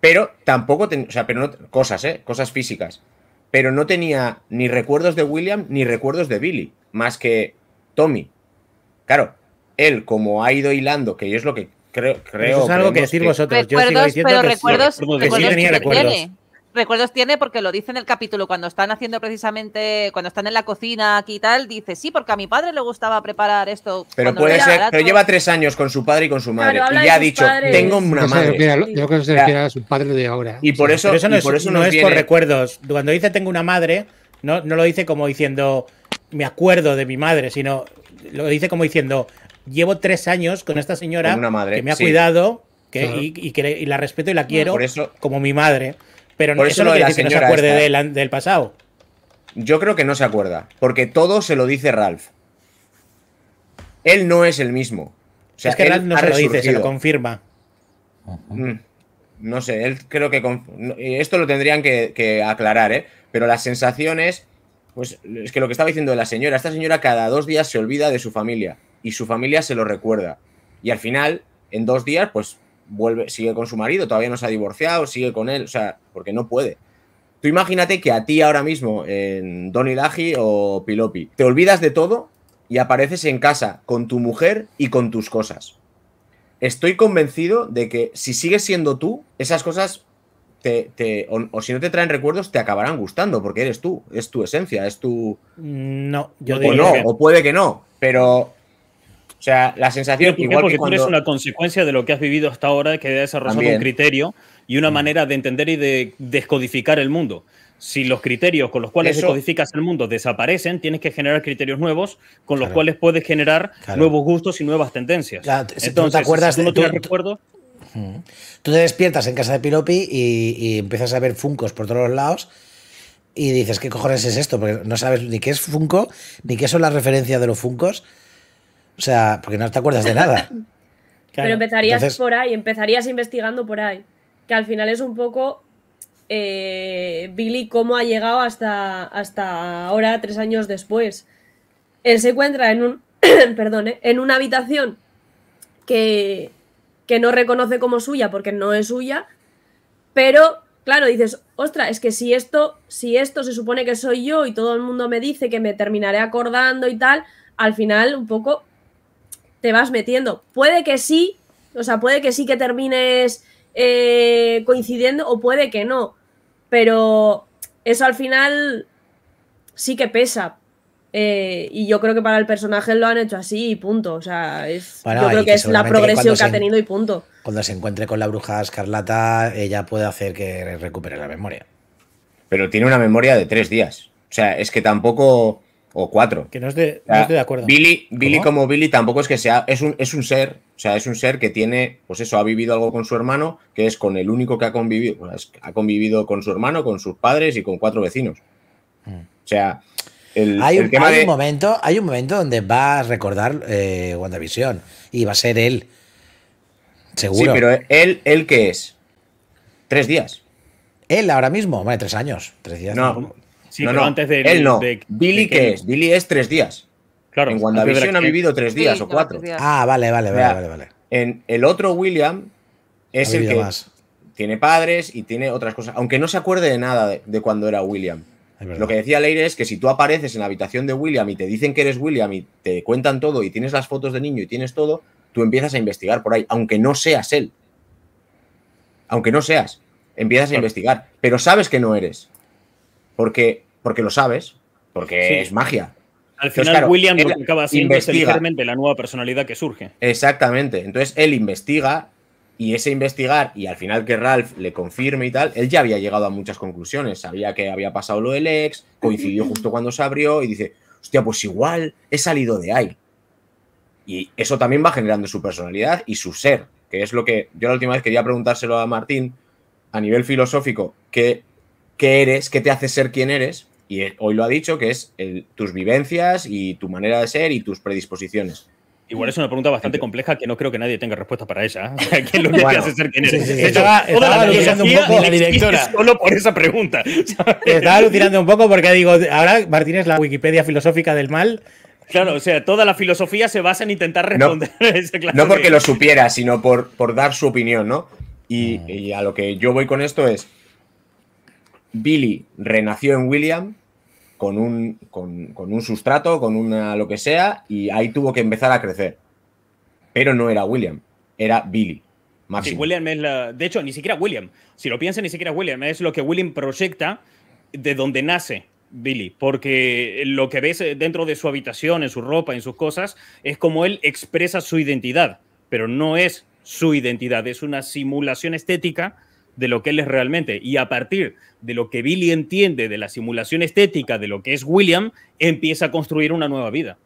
Speaker 6: pero tampoco, tenía, o sea, pero no, cosas, ¿eh? Cosas físicas. Pero no tenía ni recuerdos de William ni recuerdos de Billy, más que Tommy. Claro, él como ha ido hilando, que yo es lo que creo... creo es algo que decir vosotros. Yo sigo diciendo que sí tenía recuerdos
Speaker 4: recuerdos tiene porque lo dice en el capítulo, cuando están haciendo precisamente, cuando están en la cocina aquí y tal, dice, sí, porque a mi padre le gustaba preparar esto. Pero puede ser, pero lleva
Speaker 6: tres
Speaker 3: años con su padre y con su madre. y
Speaker 6: ya ha dicho, tengo una madre. yo creo que se refiere
Speaker 1: a su padre de ahora.
Speaker 3: Y por eso, no, por eso no, es por recuerdos. Cuando dice tengo una madre, no, no lo dice como diciendo me acuerdo de mi madre, sino lo dice como diciendo llevo tres años con esta señora que me ha cuidado que, y, la respeto y la quiero como mi madre. Pero eso, no que no se acuerde del, pasado. Yo creo que no se
Speaker 6: acuerda, porque todo se lo dice Ralph. Él no es el mismo.
Speaker 3: O sea, es que Ralph no se lo dice, se lo confirma. Mm.
Speaker 6: no sé, él creo que. Esto lo tendrían que, aclarar, ¿eh? Pero la sensación es. Pues es que lo que estaba diciendo la señora, esta señora cada dos días se olvida de su familia y su familia se lo recuerda. Y al final, en dos días, pues vuelve, sigue con su marido, todavía no se ha divorciado, sigue con él, o sea, porque no puede. Tú imagínate que a ti ahora mismo, en Donny Laji o Pilopi, te olvidas de todo y apareces en casa con tu mujer y con tus cosas. Estoy convencido de que si sigues siendo tú, esas cosas, te, o, si no te traen recuerdos, te acabarán gustando, porque eres tú, es tu esencia, es tu...
Speaker 3: No, yo o no, o
Speaker 6: puede que no, pero sea, la sensación... Igual porque que tú eres una
Speaker 7: consecuencia de lo que has vivido hasta ahora, que has desarrollado un criterio y una mm. manera de entender y de descodificar el mundo. Si los criterios con los cuales descodificas el mundo desaparecen, tienes que generar criterios nuevos con los cuales puedes generar nuevos gustos y nuevas tendencias. Entonces, ¿tú te acuerdas no de, recuerdo,
Speaker 2: mm. Tú te despiertas en casa de Piropi y, empiezas a ver funcos por todos los lados y dices, ¿qué cojones es esto? Porque no sabes ni qué es Funko, ni qué son las referencias de los funcos. O sea, porque no te acuerdas de nada. [laughs] Pero empezarías
Speaker 8: por ahí, empezarías investigando por ahí. Que al final es un poco eh, Billy cómo ha llegado hasta, hasta ahora, tres años después. Él se encuentra en un. [clears throat] perdón, eh, en una habitación que, que no reconoce como suya porque no es suya. Pero, claro, dices, ostra, es que si esto, si esto se supone que soy yo y todo el mundo me dice que me terminaré acordando y tal, al final un poco te vas metiendo. Puede que sí, o sea, puede que sí que termines eh, coincidiendo o puede que no, pero eso al final sí que pesa. Eh, y yo creo que para el personaje lo han hecho así y punto. O sea, es, yo creo que, es la progresión que, ha tenido y punto.
Speaker 2: Cuando se encuentre con la bruja escarlata, ella puede hacer
Speaker 6: que recupere la memoria. Pero tiene una memoria de tres días. O sea, es que tampoco o cuatro. Que no estoy, de, acuerdo. Billy, Billy como Billy tampoco es que sea, es un, es un ser, o sea, es un ser que tiene, pues eso, ha vivido algo con su hermano, que es con el único que ha convivido, pues, ha convivido con su hermano, con sus padres y con cuatro vecinos. Mm. O sea, el, hay, un, tema de...
Speaker 2: momento, hay un momento donde va a recordar eh, WandaVision y va a
Speaker 6: ser él. Seguro. Sí, pero él, él qué es? Tres días.
Speaker 2: Él ahora mismo, vale, tres años,
Speaker 6: tres días. No, no, antes de. Él no. ¿Billy qué es? Billy es tres días. Claro. En visión ha vivido tres días o cuatro.
Speaker 2: Ah, vale, vale, vale, vale,
Speaker 6: vale. En el otro William es el que tiene padres y tiene otras cosas. Aunque no se acuerde de nada de, de cuando era William. Lo que decía Leire es que si tú apareces en la habitación de William y te dicen que eres William y te cuentan todo y tienes las fotos de niño y tienes todo, tú empiezas a investigar por ahí, aunque no seas él. Aunque no seas, empiezas a investigar, pero sabes que no eres. Porque porque lo sabes, porque es magia.
Speaker 7: Al final, William lo que acaba la nueva personalidad que surge.
Speaker 6: Exactamente. Entonces, él investiga y ese investigar, y al final que Ralph le confirme y tal, él ya había llegado a muchas conclusiones. Sabía que había pasado lo del ex, coincidió justo cuando se abrió y dice, hostia, pues igual he salido de ahí. Y eso también va generando su personalidad y su ser, que es lo que yo la última vez quería preguntárselo a Martín a nivel filosófico, ¿qué, qué eres? ¿Qué te hace ser quien eres? y hoy lo ha dicho, que es tus vivencias y tu manera de ser y tus predisposiciones. Igual es una pregunta bastante compleja
Speaker 7: que no creo que nadie tenga respuesta para ella. ¿eh? ¿Quién lo que hace ser quien es estaba, alucinando un poco Solo por esa pregunta.
Speaker 3: Estaba alucinando un poco porque digo, ahora Martín es la Wikipedia filosófica del mal.
Speaker 7: Claro, o sea, toda la filosofía se basa en intentar responder no, a esa clase No porque lo
Speaker 6: supiera, sino por, por dar su opinión, ¿no? y ah. a lo que yo voy con esto es, Billy renació en William con un, con, un sustrato, con una lo que sea, y ahí tuvo que empezar a crecer. Pero no era William, era Billy.
Speaker 7: William es la. De hecho, ni siquiera William. Si lo piensas, ni siquiera William. Es lo que William proyecta de donde nace Billy. Porque lo que ves dentro de su habitación, en su ropa, en sus cosas, es como él expresa su identidad. Pero no es su identidad. Es una simulación estética de lo que él es realmente. Y a partir de lo que Billy entiende de la simulación estética de lo que es William, empieza a construir una nueva vida.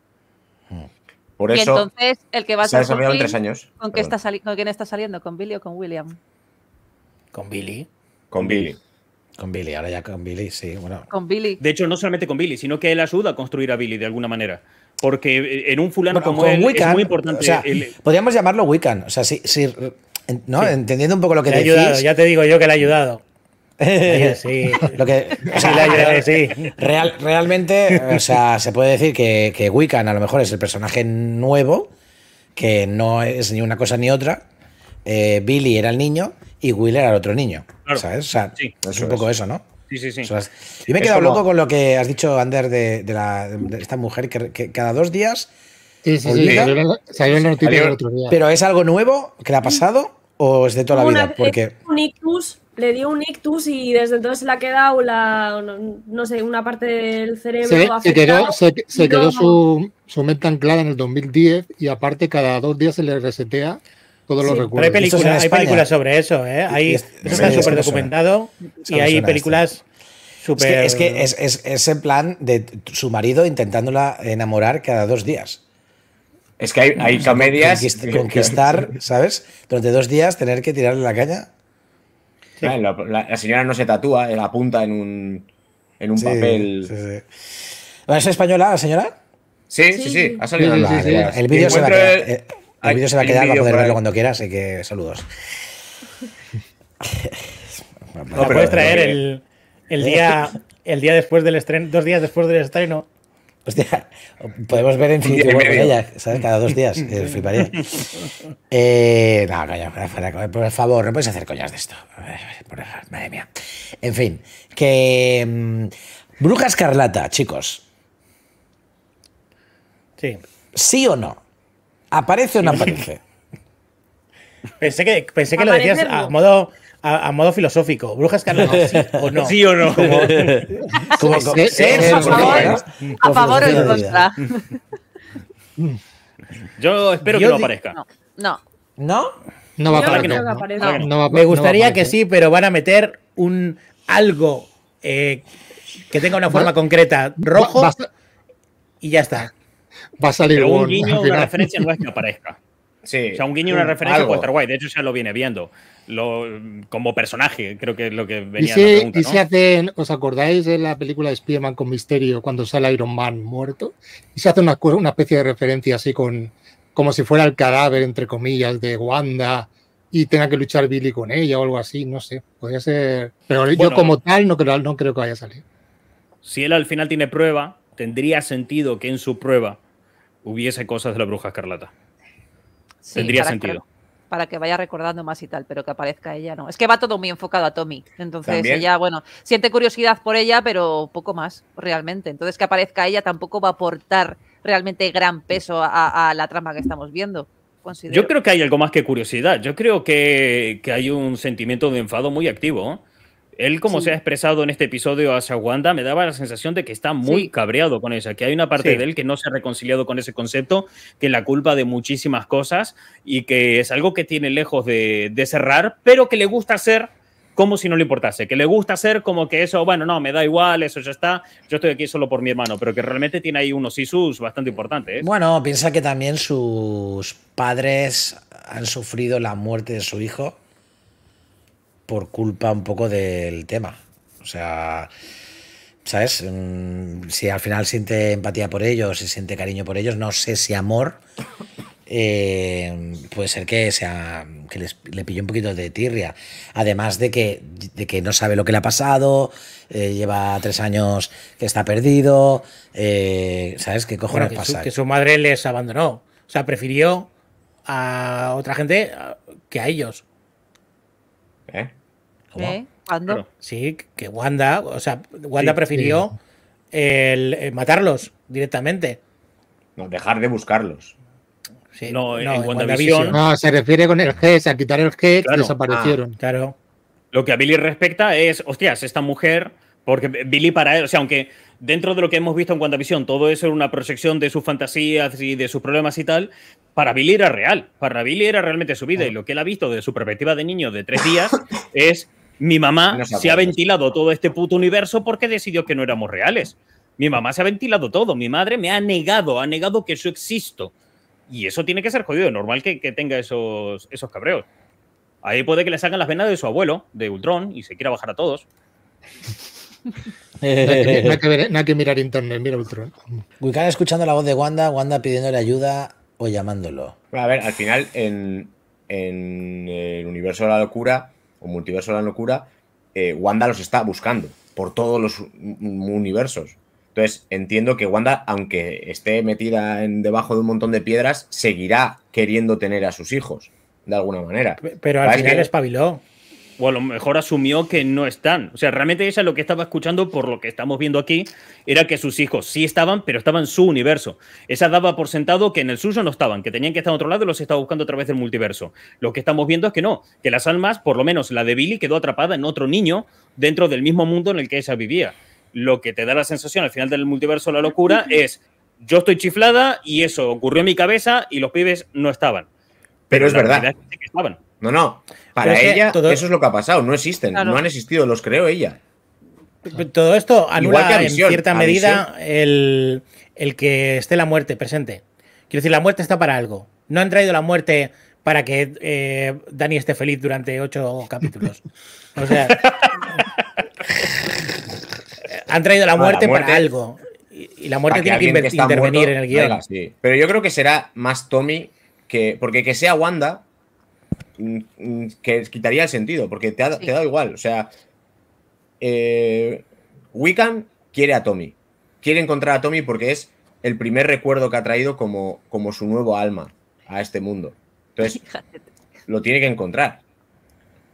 Speaker 7: Por eso, y entonces,
Speaker 4: el que va a salir ¿con, quién está saliendo? ¿Con Billy o con William?
Speaker 7: Con Billy. Con Billy. Con Billy, ahora ya con Billy, sí. Con Billy. De hecho, no solamente con Billy, sino que él ayuda a construir a Billy de alguna manera. Porque eh, en un fulano como Wiccan, es muy importante.
Speaker 2: Podríamos llamarlo Wiccan. O sea, si ¿no? Entendiendo un poco lo que le decís. ya
Speaker 3: te digo yo que le ha ayudado. Real, realmente, o
Speaker 2: sea, se puede decir que, que Wiccan a lo mejor es el personaje nuevo, que no es ni una cosa ni otra. Eh, Billy era el niño y Will era el otro niño. O sea, es un poco eso, ¿no? Sí, sí, sí. Y me he quedado loco con lo que has dicho, Ander, de, esta mujer que, cada dos días. Sí, sí, sí. Salió, el otro día. Pero es algo nuevo que le ha pasado. ¿O es de toda la vida? Porque...
Speaker 8: le dio un ictus y desde entonces le ha quedado la, no sé, una parte del cerebro. Se, quedó, su,
Speaker 1: su mente anclada en el 2010 y aparte cada dos días se le resetea todos los recuerdos. Hay películas, sobre eso, ¿eh? Hay, está súper documentado
Speaker 3: y hay películas... Super... Es que, es,
Speaker 2: que plan de su marido intentándola enamorar cada dos días.
Speaker 6: Es que hay, comedias. conquistar,
Speaker 2: [laughs] ¿sabes? Durante dos días tener que tirarle la caña.
Speaker 6: la, señora no se tatúa, la apunta en un, en un sí, papel. ¿Es española la señora? Sí, sí, sí, ha salido. en el eh, vídeo se va a el, vídeo se va a
Speaker 2: quedar, a poder verlo cuando quieras, así que saludos. [laughs] no, puedes traer el, el, día,
Speaker 3: el día después del estreno, dos días después del estreno. Hostia, pues podemos ver en fin ¿sabes? Cada
Speaker 2: dos días, eh, eh, no, por favor, no puedes hacer coñas de esto. Madre mía. En fin, que. Mm, Bruja Escarlata, chicos.
Speaker 3: Sí. ¿Sí o no? ¿Aparece o no aparece? [laughs] pensé que, pensé que lo decías a modo a, modo filosófico. Brujas Escarlata, sí o no. Sí o no. Como, a favor o en contra.
Speaker 7: Yo espero que no aparezca.
Speaker 4: No.
Speaker 3: No. ¿No? va a aparecer. Me gustaría que sí, pero van a meter un algo eh, que tenga una forma concreta. Rojo y ya está. Va a salir un guiño, una referencia no es que aparezca. Sí,
Speaker 7: o sea, un guiño y una referencia algo. puede estar De hecho, ya lo viene viendo. Lo, como personaje, creo que es lo que venía ¿Y la pregunta,
Speaker 1: ¿Y os acordáis de la película de spider con Misterio cuando sale Iron Man muerto? Y se hace una, una especie de referencia así con como si fuera el cadáver, entre comillas, de Wanda y tenga que luchar Billy con ella o algo así, no sé. Podría ser. Pero yo como tal no creo, no creo que vaya a salir.
Speaker 7: Si él al final tiene prueba, tendría sentido que en su prueba hubiese cosas de la bruja escarlata. Tendría sentido.
Speaker 4: para que vaya recordando más y tal, pero que aparezca ella no. Es que va todo muy enfocado a Tommy. Entonces ella, bueno, siente curiosidad por ella, pero poco más realmente. Entonces que aparezca ella tampoco va a aportar realmente gran peso a, la trama que estamos viendo. Yo creo
Speaker 7: que hay algo más que curiosidad. Yo creo que, que hay un sentimiento de enfado muy activo. ¿eh? Él, como se ha expresado en este episodio hacia Wanda, me daba la sensación de que está muy cabreado con ella, que hay una parte de él que no se ha reconciliado con ese concepto, que la culpa de muchísimas cosas y que es algo que tiene lejos de, cerrar, pero que le gusta hacer como si no le importase, que le gusta hacer como que eso, bueno, no, me da igual, eso ya está, yo estoy aquí solo por mi hermano, pero que realmente tiene ahí unos isus bastante importantes. Bueno,
Speaker 2: piensa que también sus padres han sufrido la muerte de su hijo por culpa un poco del tema. O sea, ¿sabes? Mm, si al final siente empatía por ellos, si siente cariño por ellos, no sé si amor, eh, puede ser que sea que les, le pille un poquito de tirria. Además de que, que no sabe lo que le ha pasado, eh, lleva tres años que está perdido,
Speaker 3: eh, ¿sabes? ¿Qué cojones pasa? que su madre les abandonó. O sea, prefirió a otra gente que a ellos. ¿Eh?
Speaker 4: ¿Eh? ¿Cuándo?
Speaker 3: Sí, que Wanda, o sea, Wanda prefirió eh, matarlos directamente.
Speaker 7: No, dejar de buscarlos. No, en, WandaVision. No,
Speaker 1: se refiere con el G, al quitar el G desaparecieron. Ah, claro.
Speaker 7: Lo que a Billy respecta es, hostias, esta mujer, porque Billy para él, o sea, aunque dentro de lo que hemos visto en WandaVision, todo eso era una proyección de sus fantasías y de sus problemas y tal, para Billy era real, para Billy era realmente su vida, ah. y lo que él ha visto desde su perspectiva de niño de tres días [laughs] es mi mamá se, ha ventilado todo este puto universo porque decidió que no éramos reales. Mi mamá se ha ventilado todo. Mi madre me ha negado, ha negado que eso existo. Y eso tiene que ser jodido. Normal que, tenga esos, esos cabreos. Ahí puede que le salgan las venas de su abuelo, de Ultron, y se quiera bajar a todos.
Speaker 1: no, hay que, mirar internet, mira Ultron.
Speaker 2: Wicara escuchando la voz de Wanda, Wanda pidiéndole ayuda o llamándolo.
Speaker 6: a ver, al final, en, en el universo de la locura, o Multiverso de la Locura, eh, Wanda los está buscando por todos los universos. Entonces, entiendo que Wanda, aunque esté metida en, debajo de un montón de piedras, seguirá queriendo tener a sus hijos, de alguna manera. Pero al final
Speaker 7: espabiló o a lo mejor asumió que no están. O sea, realmente ella lo que estaba escuchando, por lo que estamos viendo aquí, era que sus hijos sí estaban, pero estaban en su universo. Esa daba por sentado que en el suyo no estaban, que tenían que estar en otro lado y los estaba buscando a través del multiverso. Lo que estamos viendo es que no, que las almas, por lo menos la de Billy, quedó atrapada en otro niño dentro del mismo mundo en el que ella vivía. Lo que te da la sensación al final del multiverso la locura [laughs] es yo estoy chiflada y eso ocurrió en mi cabeza y los pibes no estaban.
Speaker 6: Pero, es verdad. estaban. No, no. Para ella, eso es lo que ha pasado. No existen. No han existido, los creo ella.
Speaker 3: Todo esto anula en cierta medida el, que esté la muerte presente. Quiero decir, la muerte está para algo. No han traído la muerte para que eh, Dani esté feliz durante ocho capítulos. O sea, [laughs] han traído la muerte, para algo. Y, la muerte
Speaker 2: tiene que, intervenir en el guión.
Speaker 6: Pero yo creo que será más Tommy que. Porque que sea Wanda, Mm, que quitaría el sentido, porque te ha, dado igual. O sea, eh, Wiccan quiere a Tommy. Quiere encontrar a Tommy porque es el primer recuerdo que ha traído como, como su nuevo alma a este mundo. Entonces,
Speaker 5: [laughs]
Speaker 6: lo tiene que encontrar.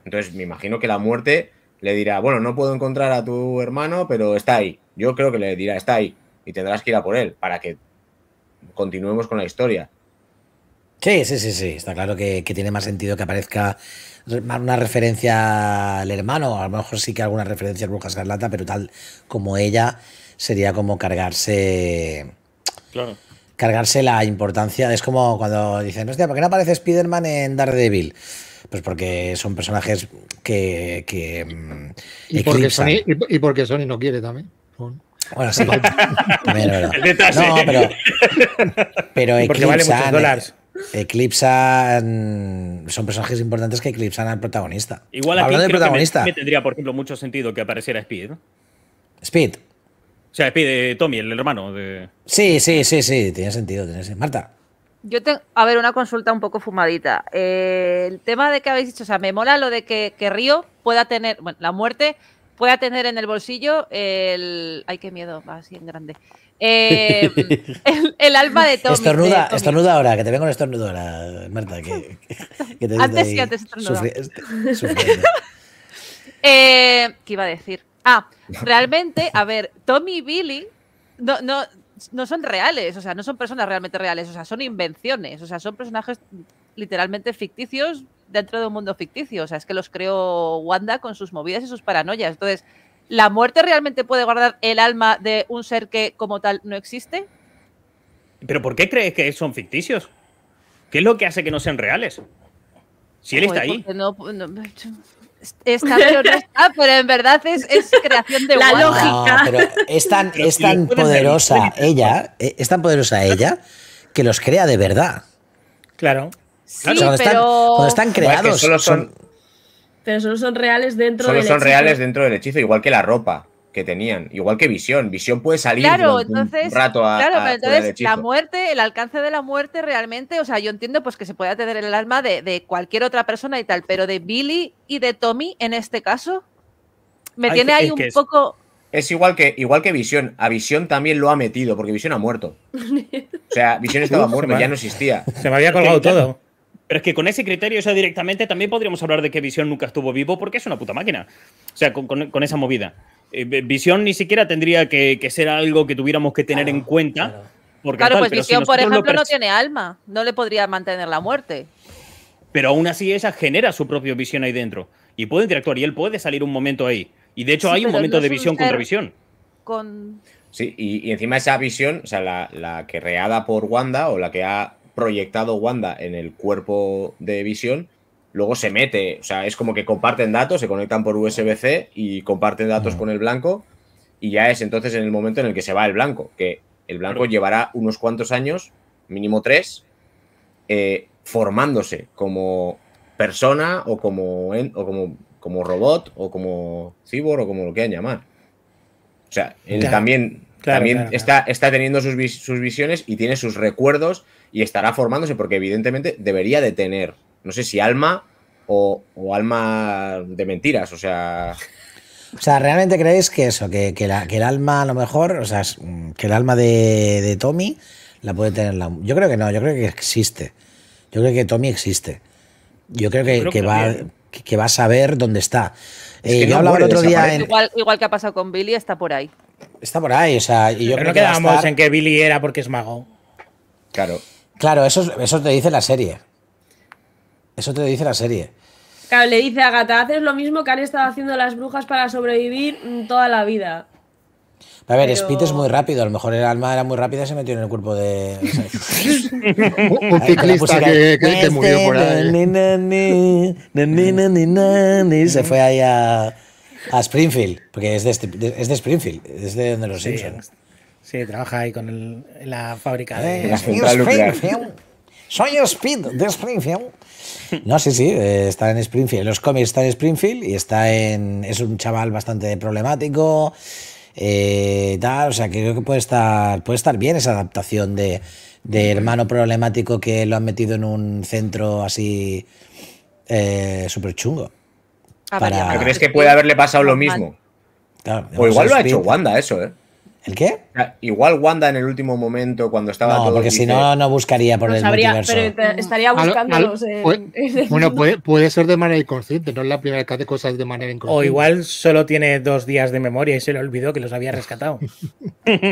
Speaker 6: Entonces, me imagino que la muerte le dirá, bueno, no puedo encontrar a tu hermano, pero está ahí. Yo creo que le dirá, está ahí. Y tendrás que ir a por él para que continuemos con la historia. Sí, sí, sí, sí. Está claro
Speaker 2: que, tiene más sentido que aparezca una referencia al hermano, a lo mejor sí que alguna referencia a Bruja Escarlata, pero tal como ella sería como cargarse. Cargarse la importancia. Es como cuando dicen, hostia, ¿por qué no aparece Spider-Man en Daredevil? Pues porque son personajes que. que mm, y, porque
Speaker 1: Sony, y no quiere también. Bueno, sí. [laughs] no, pero, [laughs] pero eclipsan, vale eh, dólares
Speaker 2: eclipsan. Son personajes importantes que eclipsan al protagonista. Igual Hablando del protagonista.
Speaker 7: tendría, por ejemplo, mucho sentido que apareciera Speed. Speed. O sea, Speed, eh, Tommy, el hermano de.
Speaker 2: Sí, sí, sí, sí. Tiene sentido. Marta.
Speaker 4: Yo tengo, a ver, una consulta un poco fumadita. Eh, el tema de que habéis dicho, o sea, me mola lo de que, que Río pueda tener, bueno, la muerte pueda tener en el bolsillo el... ¡Ay, qué miedo! Va así en grande. Eh, [laughs] el, alma de Tommy. Estornuda,
Speaker 2: ahora, que te vengo con estornudar ahora, Marta. [laughs] Que,
Speaker 4: te antes que antes estornuda. [laughs] Eh, ¿Qué iba a decir? Ah, realmente, a ver, Tommy y Billy no, no, no son reales, o sea, no son personas realmente reales, o sea, son invenciones, o sea, son personajes literalmente ficticios dentro de un mundo ficticio, o sea, es que los creó Wanda con sus movidas y sus paranoias. Entonces, ¿La muerte realmente puede guardar el alma de un ser que como tal no existe?
Speaker 7: ¿Pero por qué crees que son ficticios? ¿Qué es lo que hace que no sean reales? Si él está ahí.
Speaker 4: pero está, pero en verdad es, es creación de la lógica. Ah,
Speaker 2: es tan, poderosa ella, eh, es tan poderosa ella que los crea de verdad.
Speaker 3: Claro.
Speaker 4: Sí,
Speaker 2: cuando, están, creados. son,
Speaker 8: pero solo son reales dentro del hechizo. Solo son reales dentro
Speaker 6: del hechizo, igual que la ropa que tenían, igual que visión. Visión puede salir un rato a, Claro, entonces la
Speaker 4: muerte, el alcance de la muerte realmente, o sea, yo entiendo pues que se pueda tener el alma de, cualquier otra persona y tal, pero de Billy y de Tommy en este caso,
Speaker 6: me tiene ahí un poco. Es igual que, igual que Visión. A Visión también lo ha metido, porque Visión ha muerto.
Speaker 7: [laughs] O sea, Visión
Speaker 6: estaba muerto, ya no existía. Se me había colgado todo.
Speaker 7: Pero es que con ese criterio ya directamente también podríamos hablar de que Visión nunca estuvo vivo porque es una puta máquina. O sea, con, esa movida. Eh, Visión ni siquiera tendría que, ser algo que tuviéramos que tener en cuenta. Claro, porque pues Visión, por ejemplo, no
Speaker 4: tiene alma. No le podría mantener la muerte.
Speaker 7: Pero aún así esa genera su propia Visión ahí dentro. Y puede interactuar y él puede salir un momento ahí. Y de hecho hay un momento de Visión contra Visión. Sí, y, encima esa Visión, o
Speaker 6: sea, la, la reada por Wanda o la que ha proyectado Wanda en el cuerpo de Visión, luego se mete, o sea, es como que comparten datos, se conectan por USB-C y comparten datos con el blanco y ya es entonces en el momento en el que se va el blanco, que el blanco llevará unos cuantos años, mínimo tres, eh, formándose como persona o como, o como, como robot o como cyborg o como lo quieran llamar. O sea, él también también está, está, teniendo sus, visiones y tiene sus recuerdos y estará formándose porque evidentemente debería de tener, no sé si alma o, alma de mentiras, o sea...
Speaker 2: O sea, ¿realmente creéis que eso, que, que, el alma a lo mejor, o sea, mm, que el alma de, Tommy la puede tener Yo creo que no, yo creo que existe. Yo creo que Tommy existe. Yo creo que, que, va, a saber dónde está. Eh, yo hablaba el otro día...
Speaker 4: Igual, igual que ha pasado con Billy, está por ahí
Speaker 2: está por ahí, o sea, y yo Pero creo no que en que Billy era porque es mago. Claro. Claro, eso, eso te dice la serie. Eso te dice la serie.
Speaker 8: Claro, le dice a Agatha, haces lo mismo que han estado haciendo las brujas para sobrevivir toda la vida.
Speaker 2: A ver, Speed es muy rápido, a lo mejor el alma era muy rápida y se metió en el cuerpo de. un ciclista que, murió por ahí. se fue ahí a. A Springfield, porque este, es de, Springfield, es de donde los Simpsons. Sí, trabaja ahí con
Speaker 3: la fábrica de... Eh, Springfield.
Speaker 2: Soy Speed de Springfield. No, sí, sí, eh, está en Springfield. Los cómics están en Springfield y está en. Es un chaval bastante problemático. Eh, tal, o sea, creo que puede estar, puede estar bien esa adaptación de, hermano problemático que lo han metido en un centro así súper chungo.
Speaker 6: Ah, crees que puede haberle pasado lo mismo?
Speaker 2: o pues igual lo ha hecho Wanda
Speaker 6: eso, ¿eh? ¿El qué? Igual Wanda en el último momento, cuando estaba. No, porque si no,
Speaker 1: no buscaría por no el sabría, Pero
Speaker 8: estaría buscándolos. [laughs] bueno,
Speaker 1: puede, puede, ser de manera inconsciente, no es la primera vez que hace cosas de manera inconsciente. O igual solo
Speaker 3: tiene dos días de memoria y se le olvidó que los había rescatado.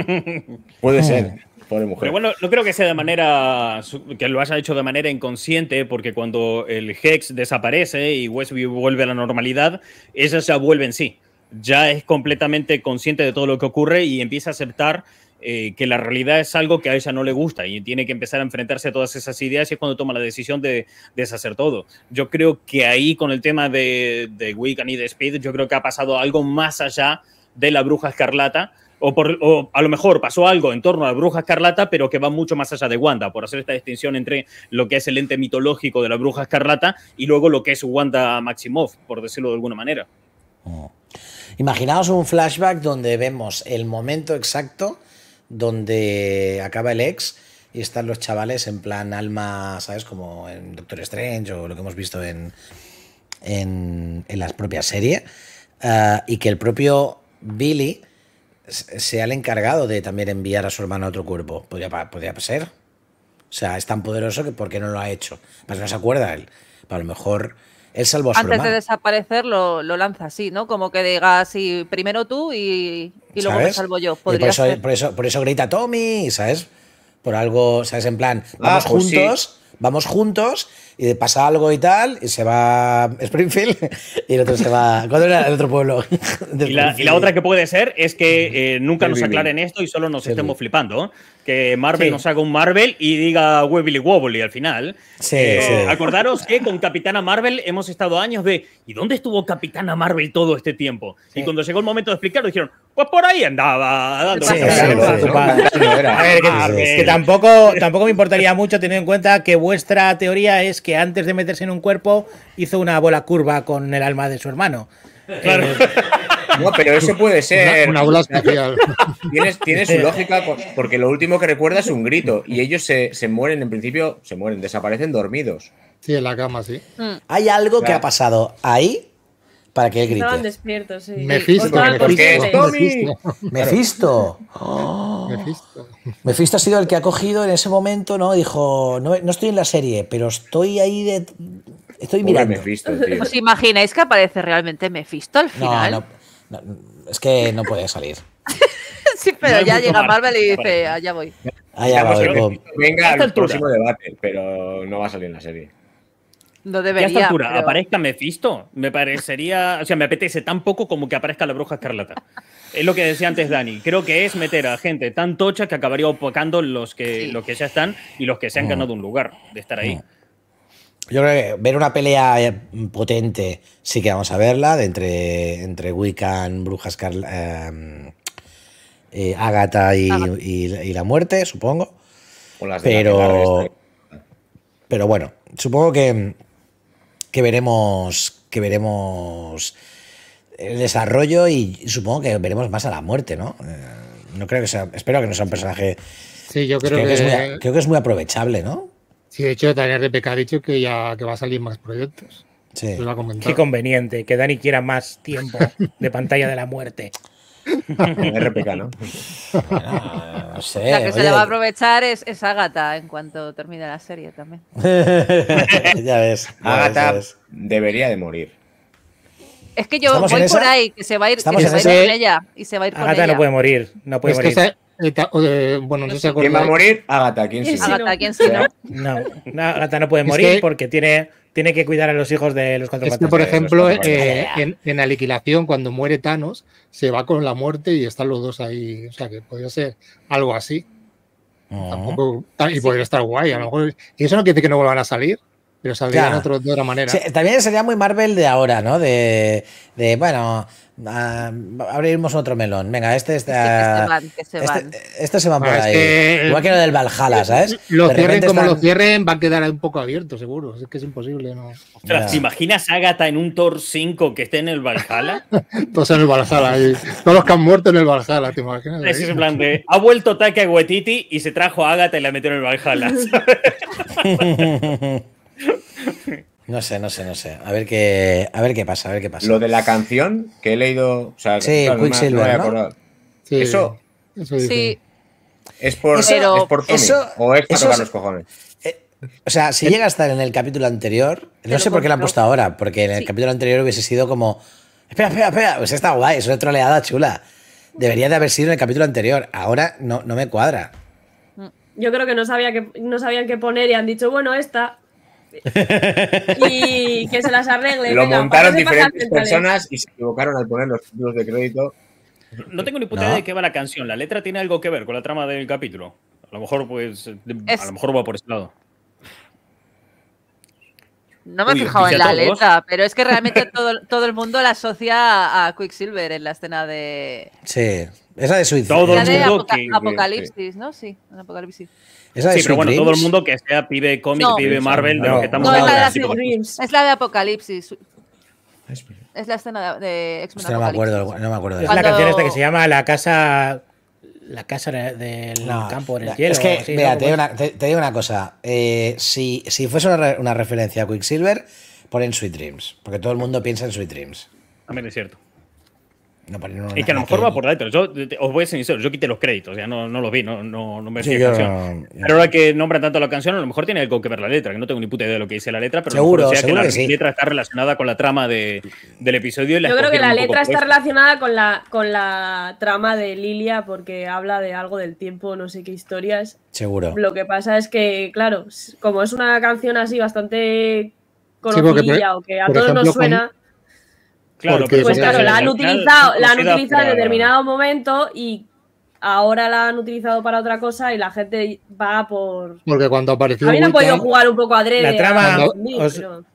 Speaker 5: [laughs]
Speaker 3: puede ser. [laughs] bueno,
Speaker 7: no creo que sea de manera. que lo haya hecho de manera inconsciente, porque cuando el Hex desaparece y Westview vuelve a la normalidad, ella ya vuelve en sí. Ya es completamente consciente de todo lo que ocurre y empieza a aceptar eh, que la realidad es algo que a ella no le gusta y tiene que empezar a enfrentarse a todas esas ideas y es cuando toma la decisión de, deshacer todo. Yo creo que ahí con el tema de, de Wiccan y de Speed, yo creo que ha pasado algo más allá de la bruja escarlata o, a lo mejor pasó algo en torno a la bruja escarlata, pero que va mucho más allá de Wanda, por hacer esta distinción entre lo que es el ente mitológico de la bruja escarlata y luego lo que es Wanda Maximoff, por decirlo de alguna manera. Oh.
Speaker 2: Imaginaos un flashback donde vemos el momento exacto donde acaba el ex y están los chavales en plan alma, ¿sabes? Como en Doctor Strange o lo que hemos visto en, en, en la propia eh, y que el propio Billy sea el encargado de también enviar a su hermano a otro cuerpo. Podría, podría ser. O sea, es tan poderoso que ¿por qué no lo ha hecho? Pues no se acuerda él. a lo mejor él salvó a su Antes de
Speaker 4: desaparecer lo, lanza así, ¿no? Como que diga así, primero tú y, luego me salvo yo. Por
Speaker 2: eso, grita Tommy, ¿sabes? Por algo, ¿sabes? En plan, ah, vamos pues juntos, vamos juntos y pasa algo y tal, y se va a [laughs] Springfield y el otro se va. ¿Cuándo era el otro pueblo? [laughs] y, la, otra
Speaker 7: que puede ser es que eh, nunca nos aclaren esto y solo nos estemos flipando. ¿eh? Que Marvel nos haga un Marvel y diga Wibbly Wobbly al final. Eh, sí, Acordaros que con Capitana Marvel hemos estado años de ¿y dónde estuvo Capitana Marvel todo este tiempo? Y cuando llegó el momento de explicarlo, dijeron, pues por ahí andaba dando sí, que,
Speaker 3: tampoco, tampoco me importaría mucho tener en cuenta que vuestra teoría es que antes de meterse en un cuerpo hizo una bola curva con el alma de su hermano. Claro.
Speaker 5: Eh,
Speaker 6: pero eso puede ser. Una, bola especial. Tiene, su eh. lógica, porque lo último que recuerda es un grito y ellos se, mueren, en principio, se mueren, desaparecen dormidos.
Speaker 1: Sí, en la cama, sí.
Speaker 8: Hay algo que ha
Speaker 6: pasado ahí para que
Speaker 8: Mefisto,
Speaker 2: Mefisto. Mefisto. ha sido el que ha cogido en ese momento, ¿no? Dijo, no, estoy en la serie, pero estoy ahí de... Estoy mirando. ¿Os imagináis
Speaker 4: que aparece realmente Mefisto al final?
Speaker 6: No, es que no puede salir.
Speaker 4: [laughs] sí, pero ya llega Marvel y dice, allá ah, voy.
Speaker 7: Allá pues, voy. Venga el próximo
Speaker 6: debate, pero no va a salir en la serie.
Speaker 7: No debería. esta aparezca Mephisto, me parecería. O sea, me apetece tan poco como que aparezca la bruja escarlata. es lo que decía antes Dani. Creo que es meter a gente tan tocha que acabaría opacando los que, que ya están y los que se han mm. ganado un lugar de estar ahí. Mm.
Speaker 2: Yo creo que ver una pelea eh, potente sí que vamos a verla, entre, entre Wiccan, Brujas, Escarlata... Em, eh, Agatha y, la muerte, supongo.
Speaker 6: O las pero,
Speaker 2: pero bueno, supongo que que veremos, que veremos el desarrollo y, supongo que veremos más a la muerte, ¿no? Eh, no creo que sea, espero que no sea un personaje.
Speaker 1: Sí, yo creo, que, es muy,
Speaker 2: creo que es muy aprovechable, ¿no?
Speaker 1: Sí, de hecho, Daniel Rebeca ha dicho que ya que va a salir más proyectos. Sí. Qué conveniente, que Dani quiera más tiempo de pantalla
Speaker 3: de la muerte. RPK, ¿no? [laughs] no sé. La que se la va
Speaker 2: a
Speaker 4: aprovechar es, es Agatha en cuanto termine la serie también.
Speaker 6: [laughs] ya ves. Agatha debería de morir.
Speaker 4: Es que yo voy por ahí, que se va a ir, se va ir con ella. Y se va a ir Agatha no puede
Speaker 3: morir. No puede es morir. Que bueno, no sé ¿Quién va a morir? Agatha, ¿quién sí? Agatha, ¿quién sí? No, no, no Agatha no puede morir porque tiene
Speaker 1: tiene que cuidar a los hijos de los cuatro es por ejemplo, eh, en, en, cuando muere Thanos, se va con la muerte y están los dos ahí. O sea, que podría ser algo así. Oh. y podría estar guay. y eso no quiere decir que no vuelvan a salir pero saldrían
Speaker 2: de otra manera. también sería muy Marvel de ahora, ¿no? De, bueno, ah, abrimos otro melón. Venga, este está. Este, ah, este, este, se van, este, se va por ahí.
Speaker 7: Igual que lo del Valhalla, eh, ¿sabes? Lo cierren como lo
Speaker 1: cierren, va a quedar un poco abierto, seguro. Es que es imposible, ¿no? Ostras, ¿te
Speaker 7: imaginas Agatha en un Thor 5 que esté en el Valhalla?
Speaker 1: [laughs] Todos en el Valhalla. todos los que han muerto en el Valhalla, ¿te imaginas? Es en plan
Speaker 7: ha vuelto Taka Waititi y se trajo a Agatha y la metió en el Valhalla. [laughs] [laughs] [laughs] No sé, no sé, no sé.
Speaker 6: A ver qué, a ver qué pasa, a ver qué pasa. Lo de la canción que he leído, sí, Quicksilver, no Sí, eso,
Speaker 2: Es por, o es para los cojones. Eh, o sea, si eh, llega a estar en el capítulo anterior, no sé por qué lo han puesto ahora, porque en el capítulo anterior hubiese sido como, espera, espera, espera, pues está guay, es una troleada chula. Debería de haber sido en el capítulo anterior, ahora no, no me cuadra.
Speaker 8: Mm. Yo creo que no, sabía que no sabían qué poner y han dicho, bueno, esta,
Speaker 7: [laughs] y
Speaker 8: que se las arregle. Lo montaron pues diferentes personas
Speaker 7: y se equivocaron al poner los títulos de crédito. No tengo ni puta idea de qué va la canción. ¿La letra tiene algo que ver con la trama del capítulo? A lo mejor, pues, a lo mejor va por ese lado. No me he fijado en la letra,
Speaker 4: pero es que realmente todo, el mundo la asocia a Quicksilver en la escena de.
Speaker 7: Sí, esa de suicidio. Todo Apocalipsis,
Speaker 4: ¿no? Sí, Apocalipsis
Speaker 7: sí, pero bueno, todo el mundo que sea pibe cómic, pibe Marvel, de lo que estamos hablando. Es la,
Speaker 4: de es la de Apocalipsis. Es, la escena de x No me
Speaker 7: acuerdo,
Speaker 3: no me
Speaker 2: acuerdo Es la canción esta que se
Speaker 3: llama La casa la casa del campo en el cielo. Es que, mira, te,
Speaker 2: digo una, cosa. Eh, si, si, fuese una, una, referencia a Quicksilver, ponen Sweet Dreams. Porque todo el mundo piensa en Sweet Dreams. También es cierto es que a lo mejor
Speaker 7: va por la letra os voy a ser sincero, yo quité los créditos, ya no, los vi, no, me la canción. Pero ahora que nombra tanto la canción, a lo mejor tiene algo que ver la letra, que no tengo ni puta idea de lo que dice la letra, pero seguro, que la letra está relacionada con la trama del episodio. yo creo que la letra está
Speaker 8: relacionada con la, con la trama de Lilia, porque habla de algo del tiempo, no sé qué historias. Seguro. Lo que pasa es que, claro, como es una canción así bastante conocida o que a todos nos suena pues claro, la han utilizado, la han utilizado en determinado momento y ahora la han utilizado para otra cosa y la gente va por.
Speaker 1: Porque cuando apareció. A mí no podido jugar
Speaker 8: un poco a adrede. La trama,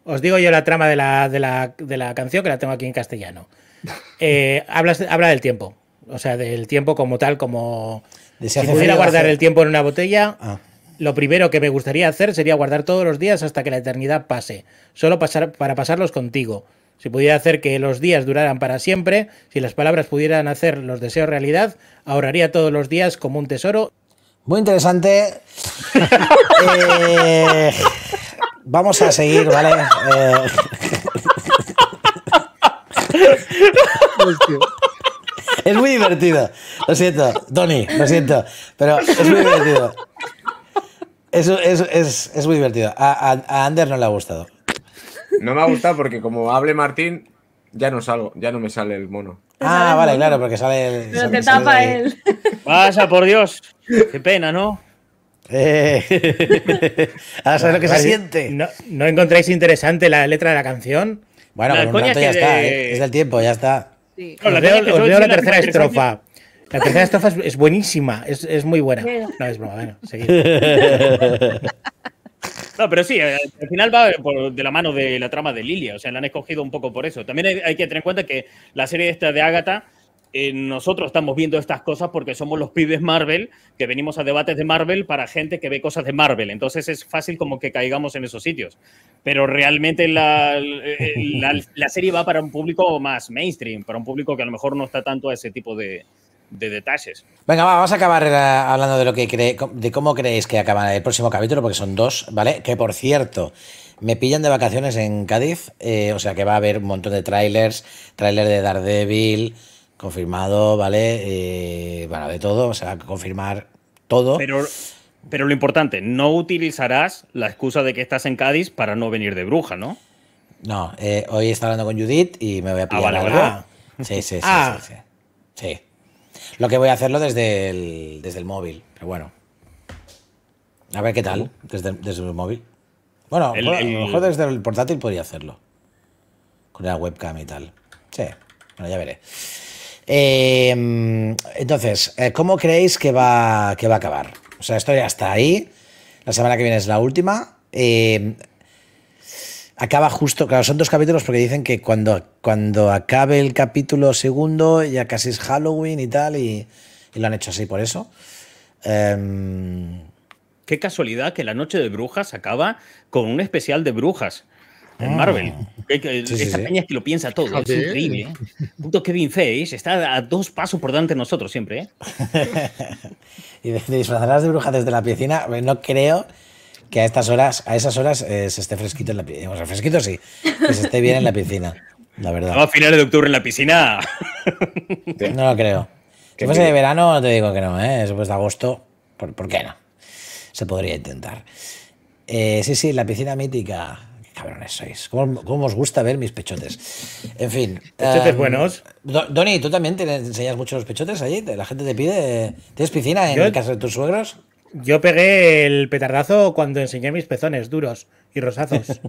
Speaker 3: os, digo yo la trama de la, canción que la tengo aquí en castellano. [laughs] Eh, habla, del tiempo. O sea, del tiempo como tal, como. si, pudiera guardar el tiempo en una botella. Ah. Lo primero que me gustaría hacer sería guardar todos los días hasta que la eternidad pase, solo pasar, para pasarlos contigo si pudiera hacer que los días duraran para siempre, si las palabras pudieran hacer los deseos realidad, ahorraría todos los días como un tesoro. Muy interesante. Eh, vamos a
Speaker 2: seguir, ¿vale? Eh, [laughs] es muy divertido. Lo siento, Tony, lo siento. Pero es muy divertido.
Speaker 6: Es, muy divertido. A, a Ander no le ha gustado. No me ha gustado porque como hable Martín, ya no salgo, ya no me sale el mono. Ah, vale, claro, porque sale
Speaker 5: el. Pero te tapa él.
Speaker 6: Pasa, por Dios. Qué pena, ¿no?
Speaker 2: Eh. [laughs] Ahora sabes lo que se siente.
Speaker 3: ¿No, ¿No, encontráis interesante la letra de la canción? Bueno, por un rato ya está, ¿eh? es del tiempo, ya está.
Speaker 5: Sí.
Speaker 7: os veo
Speaker 3: la tercera estrofa. La tercera estrofa es, buenísima, es, es muy buena. No, es broma, bueno, seguid. [laughs]
Speaker 7: No, pero sí, eh, al final va de la mano de la trama de Lilia, o sea, la han escogido un poco por eso. También hay, que tener en cuenta que la serie esta de Agatha, eh, nosotros estamos viendo estas cosas porque somos los pibes Marvel, que venimos a debates de Marvel para gente que ve cosas de Marvel, entonces es fácil como que caigamos en esos sitios. Pero realmente la, eh, la serie va para un público más mainstream, para un público que a lo mejor no está tanto a ese tipo de, de detalles.
Speaker 2: Venga, vamos a acabar eh, hablando de lo que de cómo creéis que acabará el próximo capítulo, porque son dos, ¿vale? Que por cierto, me pillan de vacaciones en Cádiz, eh, o sea que va a haber un montón de trailers, trailer de Daredevil,
Speaker 7: confirmado, ¿vale? Eh, bueno, de todo, o sea, confirmar todo. Pero, lo importante, no utilizarás la excusa de que estás en Cádiz para no venir de bruja, ¿no?
Speaker 2: No, hoy está hablando con Judith y me voy a ah, pillar algo. Sí, sí, sí, ah. sí. sí. Lo que voy a hacerlo desde el, desde el móvil, pero bueno. A ver qué tal, desde, el móvil. Bueno, a lo mejor desde el portátil podría hacerlo. Con la webcam y tal. Sí, bueno, ya veré. Em, entonces, eh, ¿cómo creéis que va, que va a acabar? O sea, esto ya está ahí. La semana que viene es la última. Eh, acaba justo, claro, son dos capítulos porque dicen que cuando, cuando acabe el capítulo segundo ya casi es Halloween y tal, y, lo han hecho así por eso. Em,
Speaker 7: Qué casualidad que la noche de brujas acaba con un especial de brujas. En ah. Marvel. Esa peña es que lo piensa todo. Es increíble. ¿eh? Punto Kevin Feige está a dos pasos por delante de nosotros siempre. ¿eh?
Speaker 2: [laughs] y de disfrazarás de bruja desde la piscina, eh, no creo que a estas horas, a esas horas eh, se esté fresquito en la piscina. O fresquito sí, que esté bien en la piscina, la verdad.
Speaker 7: No, a finales de octubre en la piscina.
Speaker 8: no
Speaker 2: lo creo. Si fuese de verano, te digo que no, ¿eh? Después de agosto, ¿por, qué no? Se podría intentar. Eh, sí, sí, la piscina mítica. Qué cabrones sois. ¿Cómo, os gusta ver mis pechotes? En fin. ¿Pechotes em, buenos? Doni, ¿tú también
Speaker 3: te enseñas mucho los pechotes allí? ¿La gente te pide? ¿Tienes piscina en el casa de tus suegros? Yo pegué el petardazo cuando enseñé mis pezones duros y rosazos.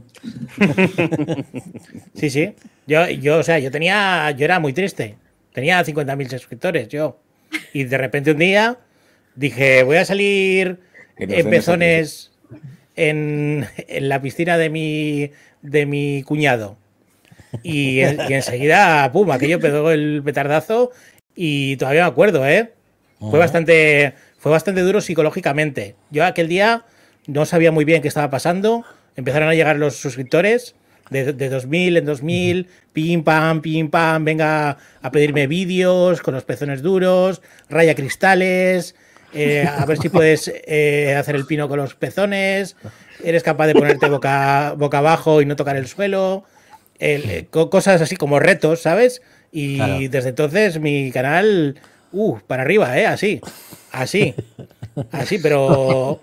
Speaker 3: [laughs] sí, sí. Yo, yo, o sea, yo tenía, yo era muy triste. Tenía 50.000 suscriptores, yo. Y de repente un día dije, voy a salir en pezones en, la piscina de mi, de mi cuñado. Y, enseguida, pum, aquello pegó el petardazo y todavía me acuerdo, ¿eh? Fue bastante fue bastante duro psicológicamente. Yo aquel día no sabía muy bien qué estaba pasando. Empezaron a llegar los suscriptores de, 2000 en 2000, pim, pam, pim, pam, venga a pedirme vídeos con los pezones duros, raya cristales, eh, a ver si [laughs] puedes eh, hacer el pino con los pezones, eres capaz de ponerte boca, boca abajo y no tocar el suelo, eh, cosas así como retos, ¿sabes? Y desde entonces mi canal Uh, para arriba, ¿eh? Así. Así. Así, pero.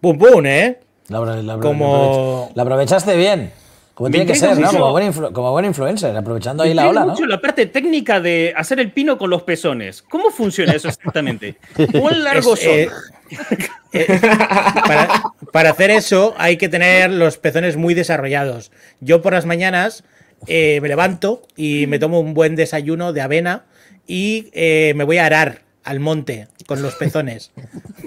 Speaker 3: ¡Pum, pum, eh!
Speaker 2: La, la, como...
Speaker 3: la aprovechaste bien.
Speaker 2: Como tiene que ser, ¿no? Como buen, influencer, aprovechando ahí la ola,
Speaker 7: la parte técnica de hacer el pino con los pezones. ¿Cómo funciona eso exactamente? ¿Cuán [laughs] largo son? Eh, eh,
Speaker 3: para, hacer eso hay que tener los pezones muy desarrollados. Yo por las mañanas eh, me levanto y me tomo un buen desayuno de avena y eh, me voy a arar al monte con los pezones.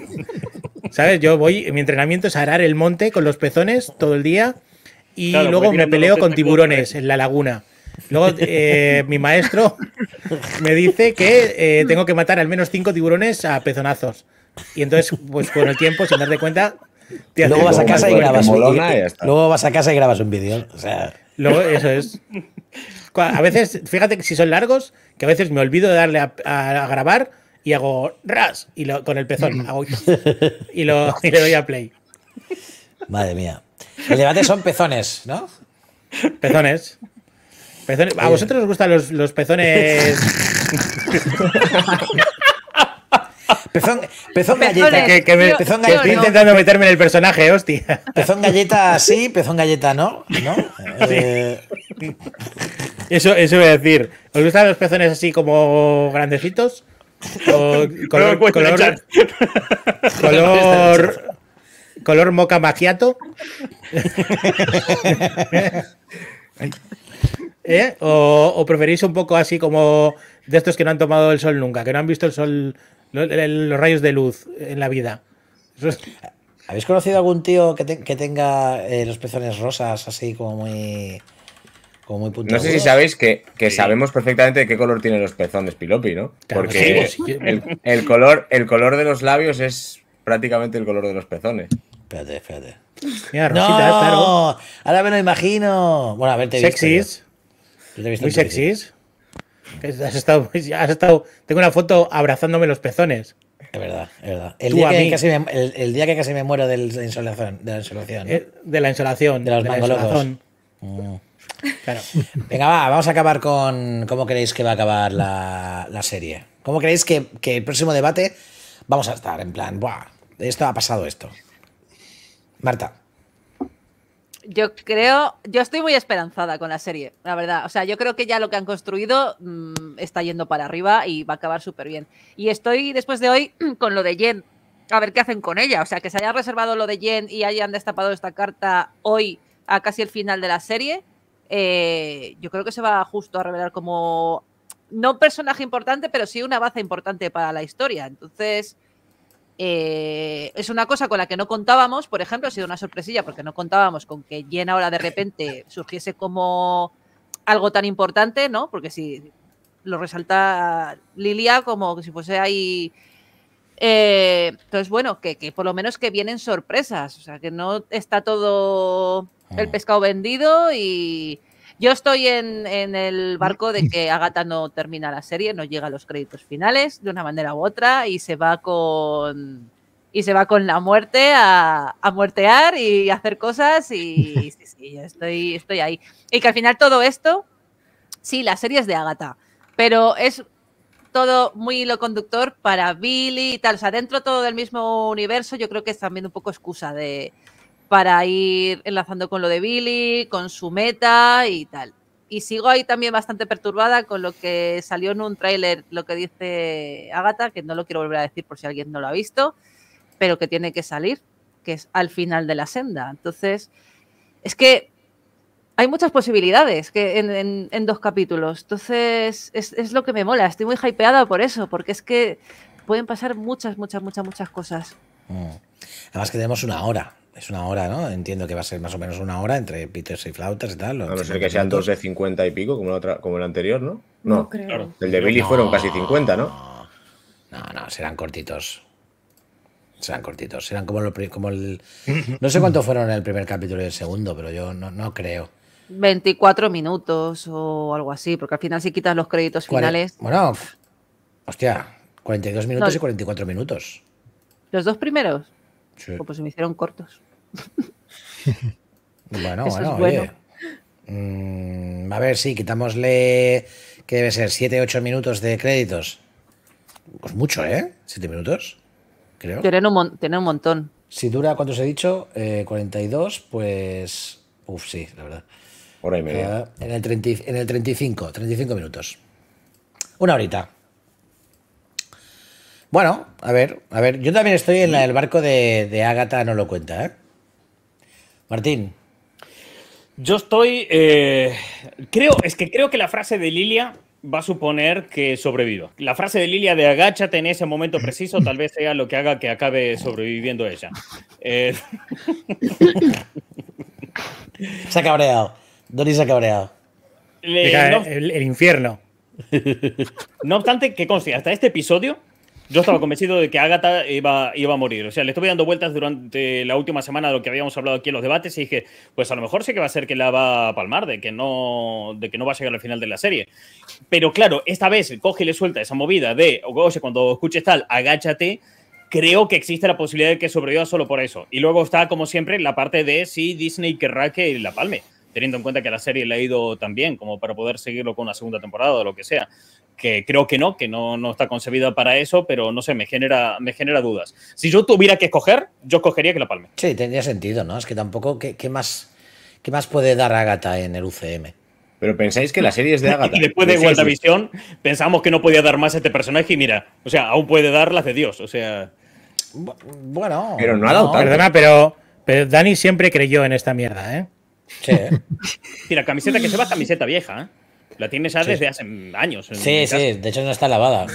Speaker 3: [laughs] ¿Sabes? Yo voy, mi entrenamiento es arar el monte con los pezones todo el día y luego me peleo con tiburones en la laguna. Luego eh, mi maestro me dice que eh, tengo que matar al menos cinco tiburones a pezonazos. Y entonces, pues con el tiempo, sin darte cuenta... luego, vas a casa y grabas un, luego vas a casa y grabas un vídeo. O Luego, eso es. A veces, fíjate que si son largos, que a veces me olvido de darle a, grabar y hago ras y lo, con el pezón mm. hago, [laughs] y, lo, y le doy a play. Madre mía. El debate son pezones, ¿no? Pezones. ¿A vosotros os gustan los, los pezones? [laughs] Pezón, galleta. Que, estoy intentando meterme en el personaje, hostia. Pezón galleta sí, pezón galleta no. ¿No? Eh, eso, eso voy a decir. ¿Os gustan los pezones así como grandecitos? O color, color, color, moca maquiato. [laughs] ¿Eh? ¿O, o, preferís un poco así como de estos que no han tomado el sol nunca, que no han visto el sol los rayos de luz en la vida. ¿Habéis conocido algún tío que, tenga eh, los pezones rosas así como
Speaker 6: muy... Como muy no sé si sabéis que, sabemos perfectamente qué color tienen los pezones Pilopi, ¿no? Porque El, color, el color de los labios es prácticamente el color de los pezones. Espérate, espérate.
Speaker 3: Mira, Rosita, no,
Speaker 2: Ahora me lo imagino.
Speaker 3: Bueno, a ver, te he visto, Sexys. Muy sexys estado, pues, estado, tengo una foto abrazándome los pezones. Es verdad, es verdad. El, día que,
Speaker 2: casi me, muero de la insolación. De la insolación, eh, de, la insolación de los mm. Venga, va, vamos a acabar con cómo creéis que va a acabar la, serie. ¿Cómo creéis que, que, el próximo debate vamos a estar en plan, Buah, esto ha pasado esto? Marta
Speaker 4: yo creo, yo estoy muy esperanzada con la serie, la verdad. O sea, yo creo que ya lo que han construido mm, está yendo para arriba y va a acabar súper bien. Y estoy después de hoy [clears throat] con lo de Jen, a ver qué hacen con ella. O sea, que se haya reservado lo de Jen y hayan destapado esta carta hoy a casi el final de la serie. Eh, yo creo que se va justo a revelar como no un personaje importante, pero sí una baza importante para la historia. Entonces, eh, es una cosa con la que no contábamos, por ejemplo, ha sido una sorpresilla porque no contábamos con que Jen ahora de repente [laughs] surgiese como algo tan importante, ¿no? Porque si lo resalta Lilia como que si fuese ahí... Eh, entonces, bueno, que, que, por lo menos que vienen sorpresas, o sea, que no está todo el mm. pescado vendido y, yo estoy en, el barco de que Agatha no termina la serie, no llega a los créditos finales de una manera u otra y se va con y se va con la muerte a, muertear y hacer cosas y [laughs] sí, estoy, estoy ahí. Y que al final todo esto, sí, la serie es de Agatha, pero es todo muy lo conductor para Billy y tal. O sea, dentro todo del mismo universo, yo creo que es también un poco excusa de, para ir enlazando con lo de Billy, con su meta y tal. Y sigo ahí también bastante perturbada con lo que salió en un tráiler, lo que dice Agatha, que no lo quiero volver a decir por si alguien no lo ha visto, pero que tiene que salir, que es al final de la senda. Entonces, es que hay muchas posibilidades que en, dos capítulos. Entonces, es, lo que me mola. Estoy muy hypeada por eso, porque es que pueden pasar muchas, muchas, muchas, muchas cosas.
Speaker 5: Mm.
Speaker 2: Además que tenemos una hora es una hora, ¿no? Entiendo que va a ser más o menos una hora entre Peters y Flautas y
Speaker 6: tal. A no ser que sean dos de 50 y pico, como, otra, como el anterior, ¿no? No, creo. El de Billy fueron casi 50, ¿no? No, no, serán cortitos. Serán cortitos.
Speaker 2: Serán como, como el. No sé cuánto fueron el primer capítulo y el segundo, pero yo no, no creo.
Speaker 4: 24 minutos o algo así, porque al final si quitas los créditos finales.
Speaker 2: Bueno, hostia, 42 minutos y 44 minutos.
Speaker 4: ¿Los dos primeros? Pues se me hicieron cortos. [laughs] bueno,
Speaker 2: bueno, es bueno. Mm, a ver, si quitámosle, que debe ser? 7, 8 minutos de créditos. Pues mucho, ¿eh? 7 minutos, creo.
Speaker 4: Tienen un, un montón.
Speaker 2: Si dura, ¿cuántos he dicho? 42, eh, pues... Uf, sí, la verdad.
Speaker 6: Hora y media. Ah,
Speaker 2: en, el en el 35, 35 minutos. Una horita. Bueno, a ver, a ver. Yo también estoy en el barco de, Agatha, no lo cuenta, ¿eh? Martín.
Speaker 7: Yo estoy. Eh, creo, es que creo que la frase de Lilia va a suponer que sobreviva. La frase de Lilia de agáchate en ese momento preciso tal vez sea lo que haga que acabe sobreviviendo ella.
Speaker 3: Eh, [laughs] se ha cabreado. Doris se ha cabreado.
Speaker 7: el,
Speaker 3: infierno. No
Speaker 7: obstante, que conste, hasta este episodio yo estaba convencido de que Agatha iba, iba a morir. O sea, le estuve dando vueltas durante la última semana de lo que habíamos hablado aquí en los debates y dije, pues a lo mejor sí que va a ser que la va a palmar, de que no, de que no va a llegar al final de la serie. Pero claro, esta vez coge y le suelta esa movida de, oye, cuando escuches tal, agáchate. Creo que existe la posibilidad de que sobreviva solo por eso. Y luego está, como siempre, la parte de si Disney querrá que la palme teniendo en cuenta que la serie le ha ido tan bien como para poder seguirlo con una segunda temporada o lo que sea que creo que no, que no, está concebida para eso, pero no sé, me genera, me genera dudas. Si yo tuviera que escoger,
Speaker 2: yo escogería que la palme. Sí, tendría sentido, ¿no? Es que tampoco, ¿qué, qué más, qué más puede dar Agatha
Speaker 7: en el UCM? Pero pensáis que la serie es de [laughs] Agatha. y después de Visión, pensamos que no podía dar más a este personaje y mira, o sea, aún puede dar las de Dios, o sea.
Speaker 2: Bueno. Pero no ha Perdona,
Speaker 3: pero, pero Dani siempre creyó en esta mierda, ¿eh? Sí. [laughs]
Speaker 7: mira, camiseta que se va, camiseta vieja, ¿eh? La tienes ya desde hace años. Sí, sí,
Speaker 2: de hecho no está lavada. [laughs]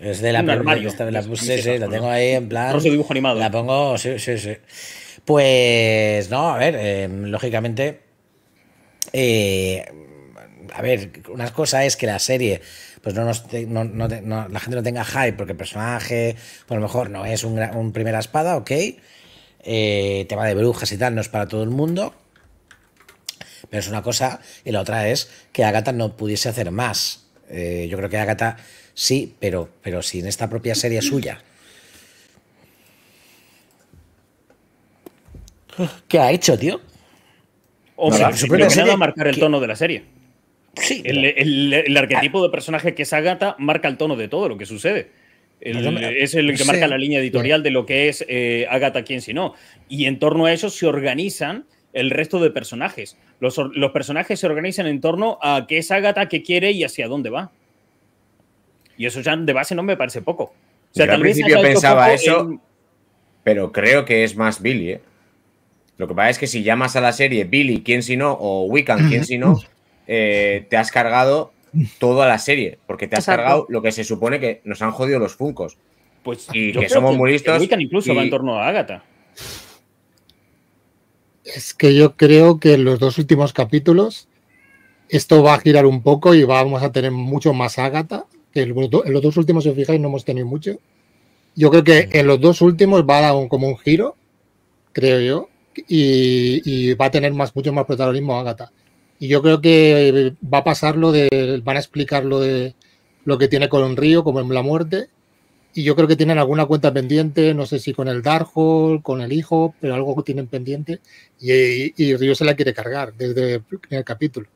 Speaker 2: Es de la primera la, la tengo ahí en plan. No dibujo animado. La pongo, sí, sí, Pues no, a ver, em, lógicamente. Eh, a ver, una cosa es que la serie, pues no, nos la gente no tenga hype porque el personaje, pues a lo mejor no es un, un primera espada, ok. Eh, tema de brujas y tal, no es para todo el mundo. Pero es una cosa y la otra es que Agatha no pudiese hacer más. Eh, yo creo que Agatha sí, pero, pero sin esta propia serie suya. [laughs] ¿Qué ha hecho, tío?
Speaker 7: O sea, su propia a marcar el tono de la serie. Sí. El, ah. arquetipo de personaje que es Agatha marca el tono de todo lo que sucede. es el que marca la línea editorial de lo que es eh, Agatha quién si no. Y en torno a eso se organizan el resto de personajes. Los, personajes se organizan en torno a qué es Agatha, qué quiere y hacia dónde va. Y eso ya de base no me parece poco. O al principio pensaba eso,
Speaker 6: pero creo que es más Billy. ¿eh? Lo que pasa es que si llamas a la serie Billy, quién si no, o Wiccan, quién si no, [laughs] eh, te has cargado toda la serie, porque te has cargado lo que se supone que nos han jodido los Funcos. Pues y que somos muristas. muy listos. incluso va en torno
Speaker 7: a Agatha
Speaker 1: es que yo creo que en los dos últimos capítulos esto va a girar un poco y vamos a tener mucho más Ágata. Que en los dos últimos, si os fijáis, no hemos tenido mucho. Yo creo que en los dos últimos va a dar como un giro, creo yo, y, va a tener más, mucho más protagonismo Ágata. Y yo creo que va a pasar lo de. van a explicar lo de lo que tiene con un río, como en la muerte, y yo creo que tienen alguna cuenta pendiente, no sé si con el Darkhold, con el hijo, pero algo que tienen pendiente. Y, y, se la quiere cargar desde el primer capítulo.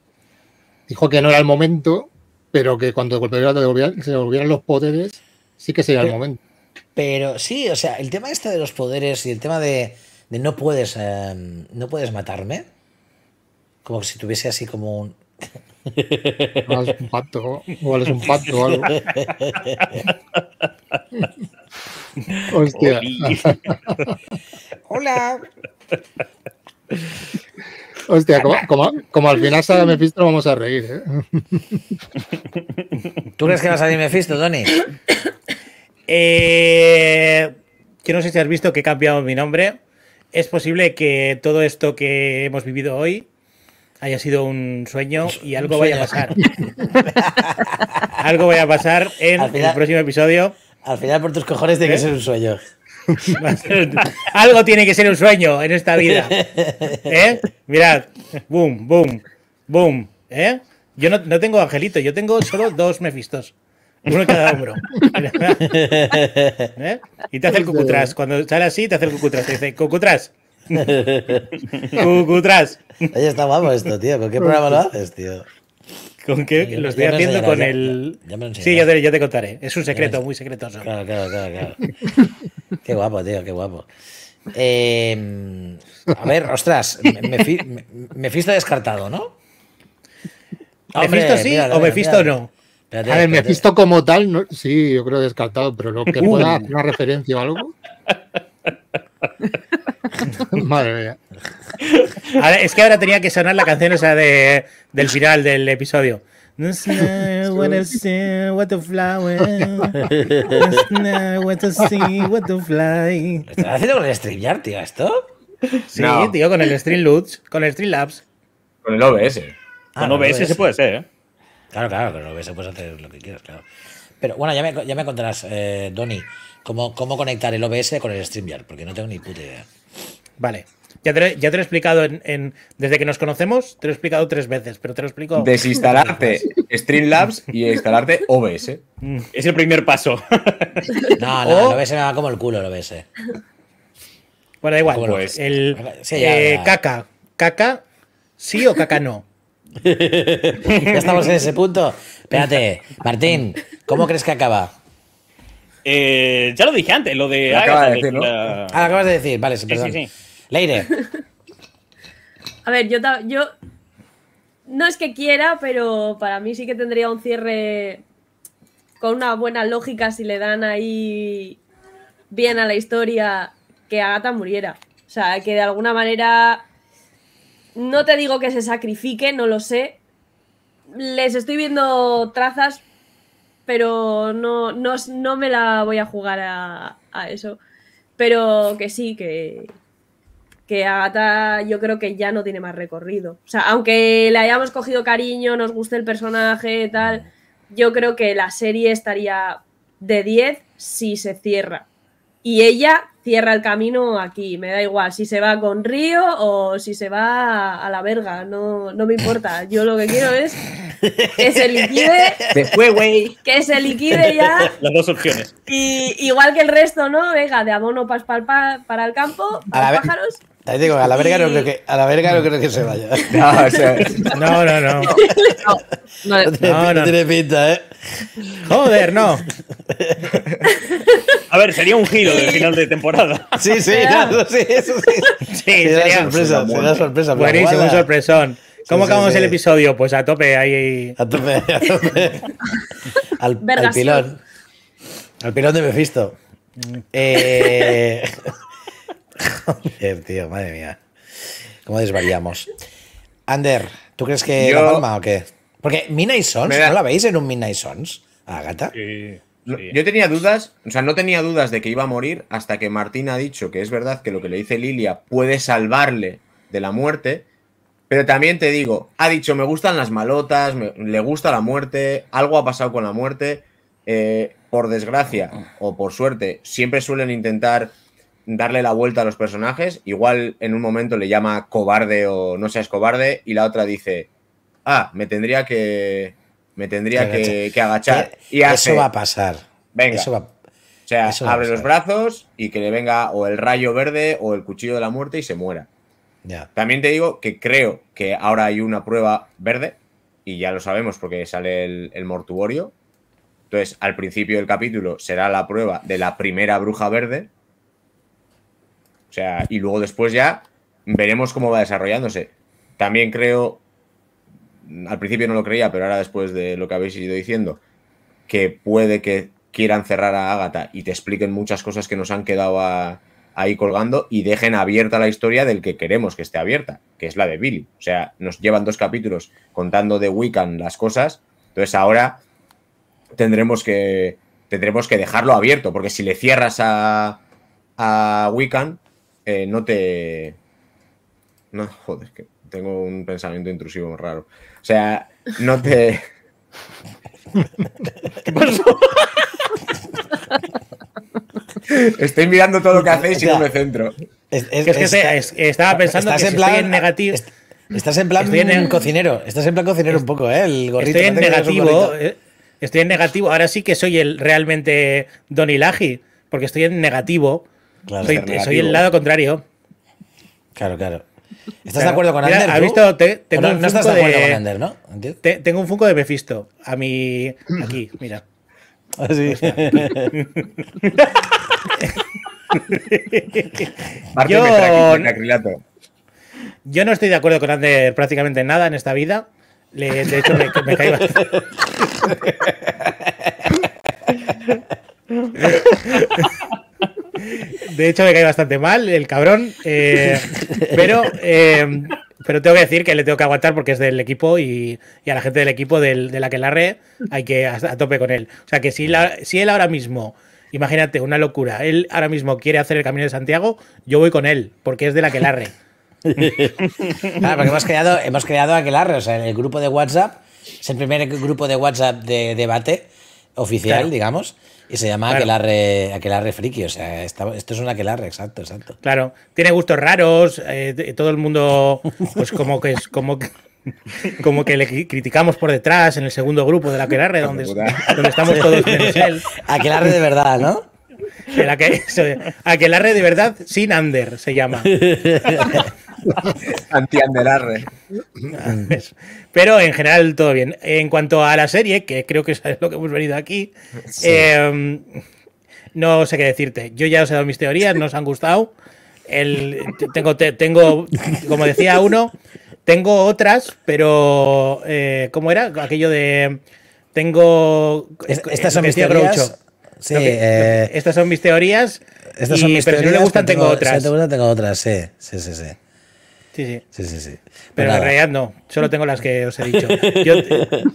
Speaker 1: Dijo que no era el momento, pero que cuando se devolvieran los poderes, sí que sería el momento. Pero sí, o sea, el tema este de los
Speaker 2: poderes y el tema de, no puedes em, no puedes matarme, como si tuviese así como un...
Speaker 1: Igual es un pato, igual es un pato o algo. Hostia. Hola. Hostia, como, al final sale Mephisto, vamos a reír. ¿eh? ¿Tú crees que va a salir Mephisto,
Speaker 3: Tony? Eh, yo no sé si has visto que he cambiado mi nombre. Es posible que todo esto que hemos vivido hoy haya sido un sueño pues, y algo vaya a pasar. algo vaya a pasar en el próximo episodio. Al final, por tus cojones, tiene que ¿Eh? ser un sueño. [laughs] algo tiene que ser un sueño en esta vida. ¿Eh? Mirad, boom, boom, boom. ¿Eh? Yo no, tengo angelito, yo tengo solo dos mefistos. Uno cada hombro. [laughs] ¿Eh? Y te hace el pues cucutras. Cuando sale así, te hace el cucutras. Te dice, cucutras, [laughs] Cucutras. Oye, está guapo esto, tío. ¿Con qué programa lo haces, tío? ¿Con qué? lo estoy haciendo con el. sí, yo te, contaré. Es un secreto, muy secretoso. Claro, claro, claro. [laughs] qué guapo, tío, qué guapo.
Speaker 2: Em, a ver, ostras, me, me, descartado, ¿no? ¿Mefisto sí o me fisto no? a ver, Mefisto
Speaker 1: como tal, sí, yo creo descartado, pero lo que [laughs] pueda hacer una referencia o algo. [laughs] Madre mía.
Speaker 3: es que ahora tenía que sonar la canción esa de, del final del episodio. ¿Estás haciendo con el StreamYard, tío, esto? Sí, tío, con el Streamlabs. Con el Streamlabs. Con el OBS. Ah, con OBS, se puede ser, ¿eh? Claro,
Speaker 2: claro, con el OBS puedes hacer lo que quieras, claro. Pero bueno, ya me, ya me contarás, eh, Donny, cómo, cómo conectar el OBS con el StreamYard, porque no
Speaker 3: tengo ni puta idea. Vale. Ya te, ya te lo he explicado en, desde que nos conocemos, te lo he explicado tres veces, pero te lo explico. [laughs] Desinstalarte
Speaker 6: [laughs] Streamlabs y instalarte OBS.
Speaker 3: Mm. Es el primer paso. [laughs] No, no, OBS me va como el culo, el OBS. Eh. Bueno, da igual. Pues, ah, eh, caca. ¿Caca sí o caca no? ya estamos en ese punto. Espérate, Martín,
Speaker 2: ¿cómo crees que acaba?
Speaker 7: Eh, ya lo dije antes, lo de.
Speaker 2: acabas de decir, ¿no? Ah, acabas de decir, vale, sí, Leire.
Speaker 8: [laughs] A ver, yo, no es que quiera, pero para mí sí que tendría un cierre con una buena lógica si le dan ahí bien a la historia que Agatha muriera. O sea, que de alguna manera, no te digo que se sacrifique, no lo sé. Les estoy viendo trazas, pero no, no, no me la voy a jugar a, eso. Pero que sí, que, que Agatha yo creo que ya no tiene más recorrido. O sea, aunque le hayamos cogido cariño, nos guste el personaje y tal, yo creo que la serie estaría de 10 si se cierra. Y ella cierra el camino aquí, me da igual si se va con Río o si se va a la verga, no, no me importa. Yo lo que quiero es que se liquide. Que se liquide ya.
Speaker 7: Las dos opciones.
Speaker 8: Y, igual que el resto, ¿no? Venga, de abono para, el campo, para los pájaros.
Speaker 2: digo, a la verga no creo que, a la verga creo que se vaya.
Speaker 7: No, no, no, no. [laughs] No, pinta, ¿eh? Joder,
Speaker 3: no. A
Speaker 7: ver, sería un giro del final de temporada. [laughs] Sí, sí, sí, eso sí.
Speaker 3: Sí, sería sorpresa, una sorpresa. Buenísimo, un sorpresón. ¿Cómo acabamos el episodio? Pues a tope, ahí. A tope, [laughs] Al, al pilón. Al pilón de Mephisto. [laughs] Eh...
Speaker 2: Joder, tío, madre mía. ¿Cómo desvariamos? Ander, ¿tú crees que La Palma o qué? Porque Midnight Sons, ¿no la veis en un Midnight Sons? Agata.
Speaker 6: Sí. Yo tenía dudas, o sea, no tenía dudas de que iba a morir hasta que Martín ha dicho que es verdad que lo que le dice Lilia puede salvarle de la muerte, pero también te digo, ha dicho, me gustan las malotas, le gusta la muerte, algo ha pasado con la muerte, eh, por desgracia o por suerte, siempre suelen intentar darle la vuelta a los personajes, igual en un momento le llama cobarde o no seas cobarde y la otra dice, ah, me tendría que me tendría que, agachar. Eh, y eso va a
Speaker 2: pasar. Venga. o
Speaker 6: sea, abre los brazos y que le venga o el rayo verde o el cuchillo de la muerte y se muera. Ya. También te digo que creo que ahora hay una prueba verde y ya lo sabemos porque sale el, el mortuorio. Entonces, al principio del capítulo será la prueba de la primera bruja verde. O sea, y luego después ya veremos cómo va desarrollándose. También creo al principio no lo creía, pero ahora después de lo que habéis ido diciendo, que puede que quieran cerrar a Agatha y te expliquen muchas cosas que nos han quedado ahí colgando y dejen abierta la historia del que queremos que esté abierta, que es la de Billy. O sea, nos llevan dos capítulos contando de Wiccan las cosas, entonces ahora tendremos que, tendremos que dejarlo abierto, porque si le cierras a, a Wiccan, eh, no te... No, joder, que tengo un pensamiento intrusivo raro. O sea, no te. Estoy mirando todo lo que hacéis y no me centro. Es,
Speaker 2: que, estaba pensando que estoy en
Speaker 3: negativo. estás en plan cocinero.
Speaker 2: Estás en plan cocinero un poco, ¿eh? El
Speaker 3: Estoy en negativo. Eh, estoy en negativo. Ahora sí que soy el realmente Don Ilaji, porque estoy en negativo. soy el lado contrario. Claro, claro. ¿Estás de acuerdo con Ander? ¿Has visto? no, estás de acuerdo con Ander, ¿no? tengo un Funko de Mephisto. A mi. Aquí, mira. Así. Ah, [laughs] yo, yo no estoy de acuerdo con Ander prácticamente nada en esta vida. de hecho, me, me [laughs] De hecho, me cae bastante mal el cabrón. Eh, pero, eh, pero tengo que decir que le tengo que aguantar porque es del equipo y, a la gente del equipo del, de la que la hay que a, tope con él. O sea que si, la, si él ahora mismo, imagínate, una locura, él ahora mismo quiere hacer el camino de Santiago, yo voy con él porque es de la que la porque hemos creado, a creado
Speaker 2: Aquelarre, o sea, en el grupo de WhatsApp, es el primer grupo de WhatsApp de debate oficial, digamos. Y se llama aquelarre, friki, o sea, esto es un aquelarre, exacto, exacto.
Speaker 3: Claro, tiene gustos raros, eh, todo el mundo, pues como que es como como que le criticamos por detrás en el segundo grupo de la Aquelarre, donde, estamos todos Aquelarre de verdad, ¿no? aquelarre de verdad sin under se llama. [laughs] [laughs] Antiandelarre. [laughs] Pero en general todo bien. En cuanto a la serie, que creo que es lo que hemos venido aquí, em, no sé qué decirte. Yo ya os he dado mis teorías, nos han gustado. El, tengo, tengo, como decía uno, tengo otras, pero eh, ¿cómo era? Aquello de... Tengo... Eh, estas son mis teorías. estas son mis teorías. pero Si no le gustan, tengo, otras. Si te
Speaker 2: gustan, tengo otras, Sí, sí, sí. Sí sí. sí, Pero, pues en realidad no, solo
Speaker 3: tengo las que os he dicho.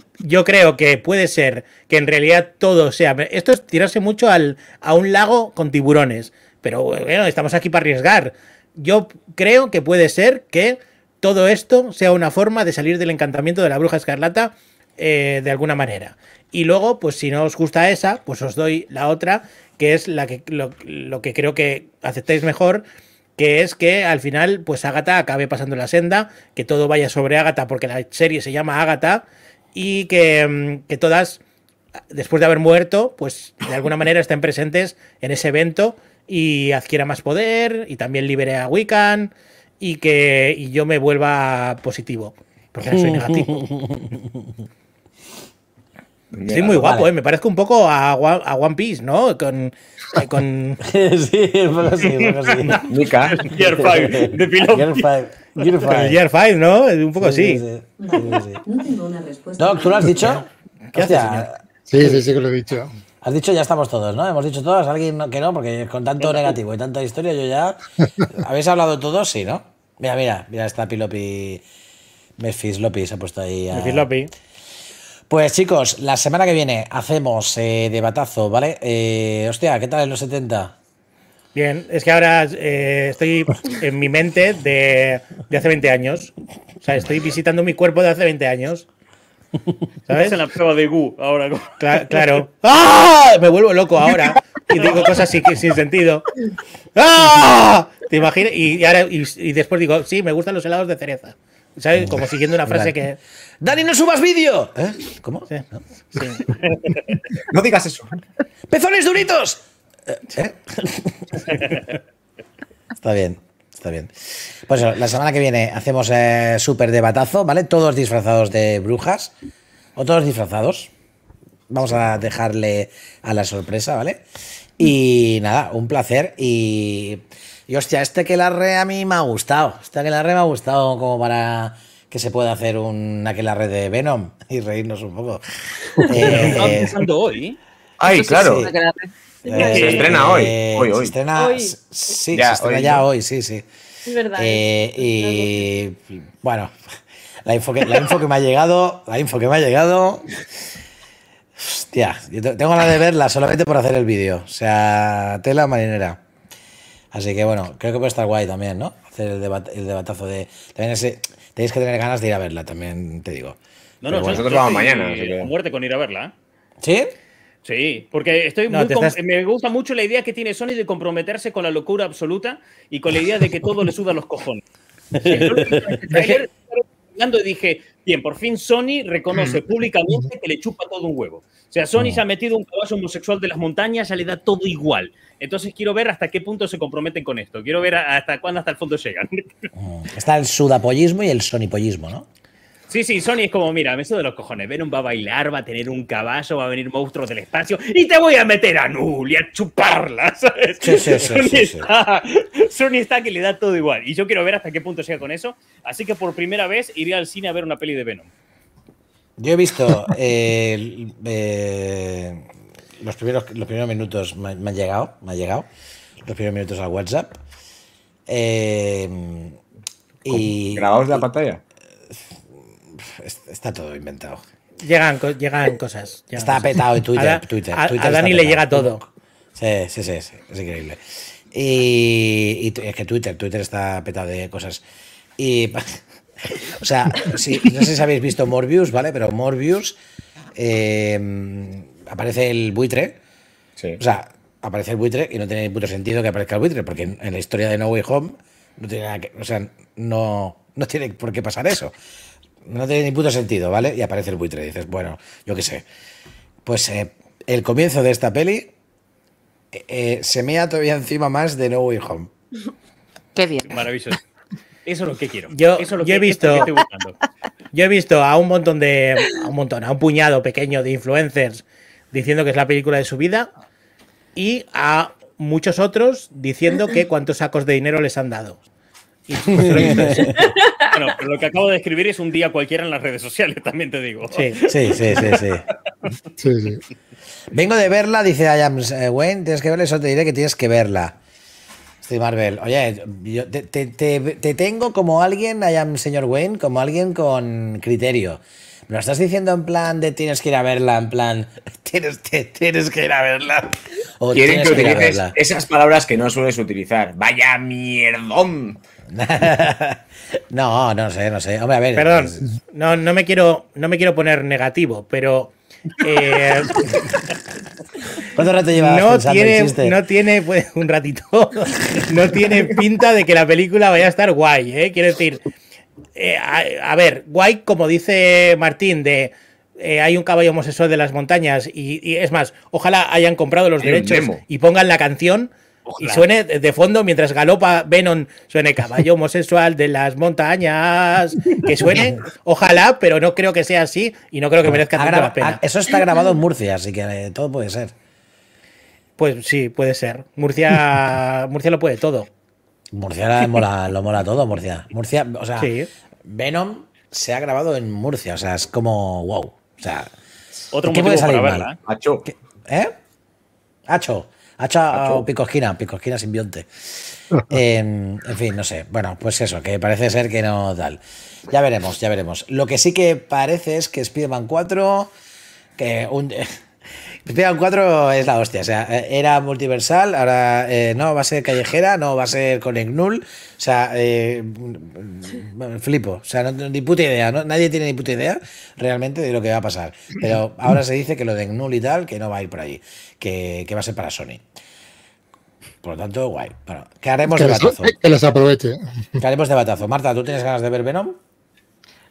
Speaker 3: [laughs] Yo, creo que puede ser que en realidad todo sea... Esto es tirarse mucho al, a un lago con tiburones. Pero bueno, estamos aquí para arriesgar. Yo creo que puede ser que todo esto sea una forma de salir del encantamiento de la bruja escarlata eh, de alguna manera. Y luego, pues si no os gusta esa, pues os doy la otra, que es la que, lo, lo que creo que aceptáis mejor, que es que al final, pues Agatha acabe pasando la senda, que todo vaya sobre Agatha, porque la serie se llama Agatha, y mm, que, todas, después de haber muerto, pues de alguna manera estén presentes en ese evento y adquiera más poder, y también libere a Wiccan, y que y yo me vuelva positivo, porque no soy [laughs] negativo. Sí, muy guapo, eh, me parezco un poco a, One Piece, ¿no? Con. Eh, con... [laughs] sí, pero sí, sí. Gear 5, de Gear 5. 5. ¿no? Un poco así. [laughs]
Speaker 1: No tengo una respuesta. Doc, ¿tú lo has dicho? ¿Qué Sí, sí, sí que lo he dicho.
Speaker 2: Has dicho ya estamos todos, ¿no? Hemos dicho todos, alguien que no, porque con tanto negativo y tanta historia yo ya... [laughs] ¿Habéis hablado todos? Sí, ¿no? Mira, mira, mira, está Pilopi... Mefis Lopi se ha puesto ahí a... Lopi. Pues chicos, la semana que viene hacemos eh, de batazo, ¿vale? Eh, hostia, ¿qué tal en los 70?
Speaker 3: Bien, es que ahora eh, estoy en mi mente de, hace 20 años. O sea, estoy visitando mi cuerpo de hace 20 años. ¿Sabes? en la prueba de Gu ahora. claro. ¡Ah! Me vuelvo loco ahora [laughs] y digo cosas sin, sin sentido. [laughs] ¡Ah! ¿Te imaginas? Y, ahora, y después digo, sí, me gustan los helados de cereza. ¿Sabes? Como siguiendo una frase que. ¿eh? ¡Dani, no subas vídeo! ¿Eh? ¿Cómo? Sí. ¿No? [laughs] digas
Speaker 2: eso. ¡Pezones duritos! ¿Eh? [laughs] está bien, está bien. Pues la semana que viene hacemos súper eh, súper debatazo, ¿vale? Todos disfrazados de brujas. O todos disfrazados. Vamos a dejarle a la sorpresa, ¿vale? Y nada, un placer y y hostia, este que la a mí me ha gustado. Este que la me ha gustado como para que se pueda hacer una que la red de Venom y reírnos un poco. [laughs] eh, pensando hoy. Ay, claro.
Speaker 5: Eh, se estrena hoy. Eh, se estrena, Sí, ya, hoy,
Speaker 2: ya sí, sí. Eh, verdad. y bueno, la info, que, me ha llegado, la info que me ha llegado. Hostia, yo tengo la de verla solamente por hacer el vídeo. O sea, tela marinera. Así que bueno, creo que puede estar guay también, ¿no? Hacer el, el debatazo de. También ese... tenéis que tener ganas de ir a verla, también te digo. No, no, nosotros vamos mañana. Muerte con ir a verla, ¿eh? ¿Sí?
Speaker 7: Sí, porque estoy me gusta mucho la idea que tiene Sony de comprometerse con la locura absoluta y con la idea de que todo le suda los cojones.
Speaker 5: [laughs] Ayer
Speaker 7: y dije, bien, por fin Sony reconoce mm. públicamente que le chupa todo un huevo. O sea, Sony mm. se ha metido un caballo homosexual de las montañas, ya le da todo igual. Entonces quiero ver hasta qué punto se comprometen con esto. Quiero ver hasta cuándo hasta el fondo llegan.
Speaker 2: Mm, está el sudapollismo y el sonipollismo, ¿no?
Speaker 7: Sí, sí, Sony es como, mira, me de los cojones. Venom va a bailar, va a tener un caballo, va a venir monstruos del espacio y te voy a meter a Null y a chuparla, [laughs] ¿sabes? Sí, sí, sí, Sony, está, que le da todo igual. Y yo quiero ver hasta qué punto llega con eso. Así que por primera vez iré al cine a ver una peli de Venom.
Speaker 2: Yo he visto eh, eh, los primeros, los primeros minutos me, han llegado, me ha llegado, los primeros minutos al WhatsApp. Em, y, ¿Grabados de la pantalla? Está todo inventado. Llegan, llegan cosas. está petado en Twitter. A, Twitter, Dani le llega todo. Sí, sí, sí, es increíble. Y, es que Twitter, Twitter está petado de cosas. Y, [laughs] o sea, si, no sé si habéis visto Morbius, ¿vale? Pero Morbius eh, aparece el buitre. O sea, aparece el buitre y no tiene ni puto sentido que aparezca el buitre, porque en, la historia de No Way Home no tiene O sea, no, no tiene por qué pasar eso. No tiene ni puto sentido, ¿vale? Y aparece el buitre. dices, bueno, yo qué sé. Pues eh, el comienzo de esta peli eh, eh, se mea todavía encima más de No Way Home.
Speaker 7: Qué bien. Maravilloso. Eso es lo que quiero.
Speaker 3: Yo, lo he visto. Yo he visto a un montón de. A un montón, a un puñado pequeño de influencers diciendo que es la película de su vida y a muchos otros diciendo que cuántos sacos de dinero les han dado. [laughs] Pues, bueno, lo que acabo de escribir es un día cualquiera en
Speaker 7: las redes sociales, también te digo. Sí, sí, sí,
Speaker 2: sí. [laughs] Vengo de verla, dice I eh, Wayne, tienes que verla eso, te diré que tienes que verla. Estoy
Speaker 7: Marvel. Oye,
Speaker 2: te, tengo como alguien, I señor Wayne, como alguien con criterio. ¿Me lo estás diciendo en plan de tienes que ir a verla? En plan, [laughs] tienes, que
Speaker 6: ir a verla.
Speaker 2: O Quieren que utilices esas
Speaker 6: palabras que no sueles utilizar. ¡Vaya mierdón! [laughs]
Speaker 3: no, no sé, no sé. Hombre, a ver. Perdón, no, me, quiero, no me quiero poner negativo, pero. Eh, [laughs] ¿Cuánto rato llevas no tiene, No pues, tiene, un ratito. No tiene pinta de que la película vaya a estar guay, ¿eh? Quiero decir. Eh, a, ver, guay, como dice Martín, de eh, hay un caballo homosexual de las montañas y, es más, ojalá hayan comprado los derechos y pongan la canción. Y suene de fondo mientras galopa Venom, suene caballo homosexual de las montañas. Que suene, [laughs] ojalá, pero no creo que sea así y no creo que merezca tanto pena. Ah, eso está grabado en Murcia, así que eh, todo puede ser. Pues sí, puede ser. Murcia, Murcia lo puede todo.
Speaker 2: Murcia [laughs] mola, lo mola todo, Murcia. Murcia, o sea,
Speaker 3: Venom se ha grabado en
Speaker 2: Murcia, o sea, es como wow. O sea,
Speaker 6: otro ¿qué puede salir verla, ¿eh?
Speaker 2: ¿Eh? Hacho, Hacho. pico esquina, pico simbionte. [laughs] Em, en fin, no sé. Bueno, pues eso, que parece ser que no tal. Ya veremos, ya veremos. Lo que sí que parece es que Spiderman 4, que un, Pegan 4 es la hostia, o sea, eh, era multiversal, ahora eh, no, va a ser callejera, no, va a ser con el o sea, eh, mm, flipo, o sea, ni puta idea, nadie tiene ni puta idea realmente de lo que va a pasar, pero ahora se dice que lo de null y tal, que no va a ir por ahí, que, va a ser para Sony. Por lo tanto, guay. Bueno, ¿qué haremos de batazo? que los aproveche. haremos de batazo? Marta, ¿tú tienes ganas de ver Venom?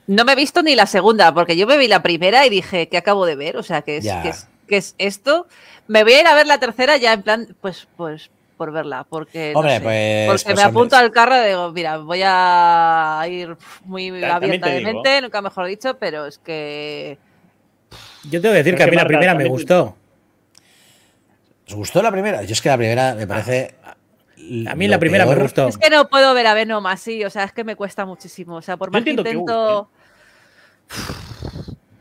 Speaker 4: No me he visto ni la segunda, porque yo me vi la primera y dije, ¿qué acabo de ver? O sea, que es ¿qué es esto? Me voy a ir a ver la tercera ya en plan, pues, pues, por verla, porque, pues, pues me apunto al carro y digo, mira, voy a ir muy abiertamente nunca mejor dicho, pero es que...
Speaker 3: Yo tengo que decir que a mí la primera me gustó.
Speaker 2: ¿Os gustó la primera? Yo es que la primera me ah, parece... A mí la primera me gustó. Es
Speaker 4: que no puedo ver a Venom así, o sea, es que me cuesta muchísimo. O sea, por más que intento... ¿eh?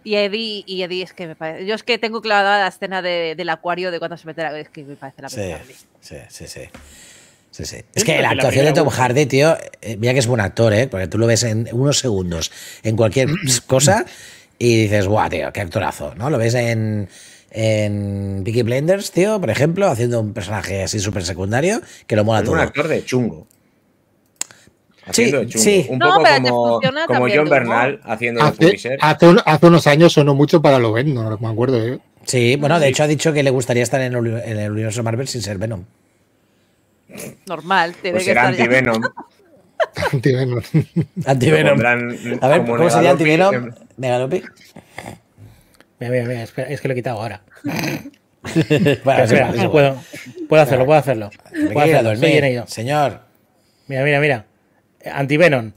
Speaker 4: Y Eddie, y Eddie es que me parece. Yo es que tengo clavada la escena de, del acuario de cuando se mete la. Es que me parece la sí, sí, sí, sí.
Speaker 2: Sí, Es que la actuación de Tom Hardy, tío, eh, mira que es buen actor, ¿eh? porque tú lo ves en unos segundos en cualquier [clears throat] cosa y dices, guau, tío, qué actorazo, ¿no? Lo ves en, en Vicky Blenders, tío, por ejemplo, haciendo un personaje así súper secundario que lo mola es todo. un actor
Speaker 6: de chungo sí, Un poco como, como John Bernal haciendo hace,
Speaker 1: Hace, unos años sonó mucho para lo Venom no me acuerdo. ¿eh? Sí, bueno, de hecho ha dicho que le gustaría
Speaker 2: estar en el, universo Marvel sin ser Venom.
Speaker 4: Normal, tiene pues que será [laughs] anti-Venom.
Speaker 1: Anti-Venom A ver, ¿cómo sería
Speaker 3: anti-Venom? Megalopi. Mira, mira, mira, es que lo he quitado ahora. [laughs] bueno, espera, puedo, puedo hacerlo, puedo hacerlo. Puedo hacerlo, Señor. Mira, mira, mira. Antivenom.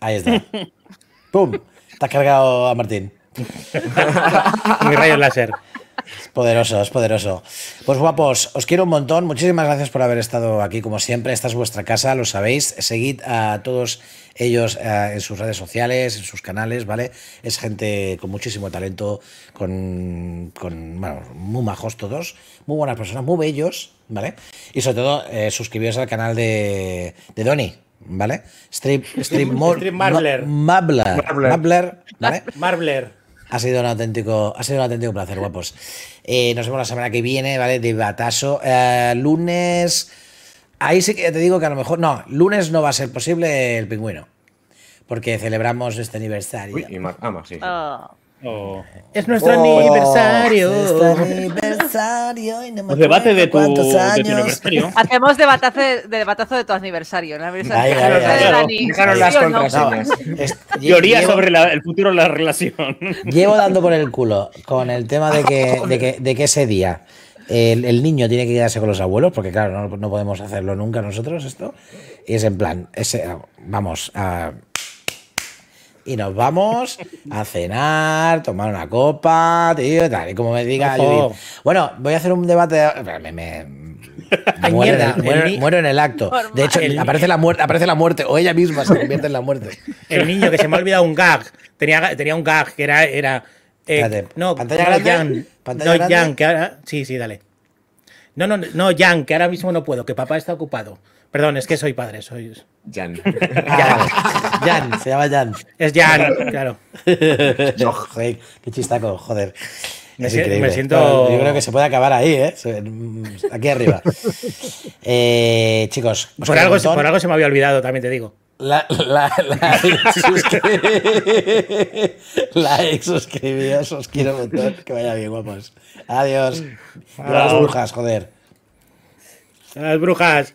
Speaker 3: Ahí está. [laughs] ¡Pum!
Speaker 2: Te cargado a Martín. Mi rayo láser. Es poderoso, es poderoso. Pues guapos, os quiero un montón. Muchísimas gracias por haber estado aquí, como siempre. Esta es vuestra casa, lo sabéis. Seguid a todos ellos eh, en sus redes sociales, en sus canales, ¿vale? Es gente con muchísimo talento, con, con bueno, muy majos todos, muy buenas personas, muy bellos, ¿vale? Y sobre todo, eh, suscribiros al canal de, de Donny, ¿vale? Strip, strip, Marbler. ¿vale?
Speaker 3: [laughs] Marbler.
Speaker 2: Ha sido un auténtico, ha sido un auténtico placer, guapos. Eh, nos vemos la semana que viene, ¿vale? De batazo. Eh, lunes. Ahí sí que te digo que a lo mejor. No, lunes no va a ser posible el pingüino. Porque celebramos este aniversario. Uy, y
Speaker 6: ah, sí. Oh. Oh,
Speaker 3: es nuestro aniversario. aniversario. debate de tu, [laughs]
Speaker 4: Hacemos debatazo de, tu aniversario. las
Speaker 3: Teoría sobre el
Speaker 2: futuro
Speaker 7: de la relación.
Speaker 2: Llevo dando por el culo con el tema de que, de que, ese día. El, niño tiene que quedarse con los abuelos, porque claro, no, podemos hacerlo nunca nosotros esto. Y es en plan, ese, vamos, a y nos vamos a cenar, tomar una copa, tío, tal. Y como me diga bueno, voy a hacer un debate. Me, [laughs] muero, en el, acto. De hecho,
Speaker 3: aparece, la muerte, aparece la muerte, o ella misma se convierte en la muerte. [laughs] El niño que se me ha olvidado un gag. Tenía, tenía un gag que era. era eh, no, pantalla grande, no, Jan, que ahora. Sí, sí, dale. No, no, no, Jan, que ahora mismo no puedo, que papá está ocupado. Perdón, es que soy padre, soy. Jan. [laughs] Jan. se llama Jan. Es Jan, claro. [laughs]
Speaker 2: joder, qué chistaco, joder. Es me, increíble. siento. Yo creo que se puede acabar ahí, ¿eh? Mm, aquí arriba. [laughs] Eh, chicos. Por algo,
Speaker 3: se me había olvidado, también te digo.
Speaker 5: La, la, la,
Speaker 3: like, suscribíos, os quiero meter. Que vaya bien, guapos. Adiós.
Speaker 2: Las brujas,
Speaker 3: joder. Las brujas.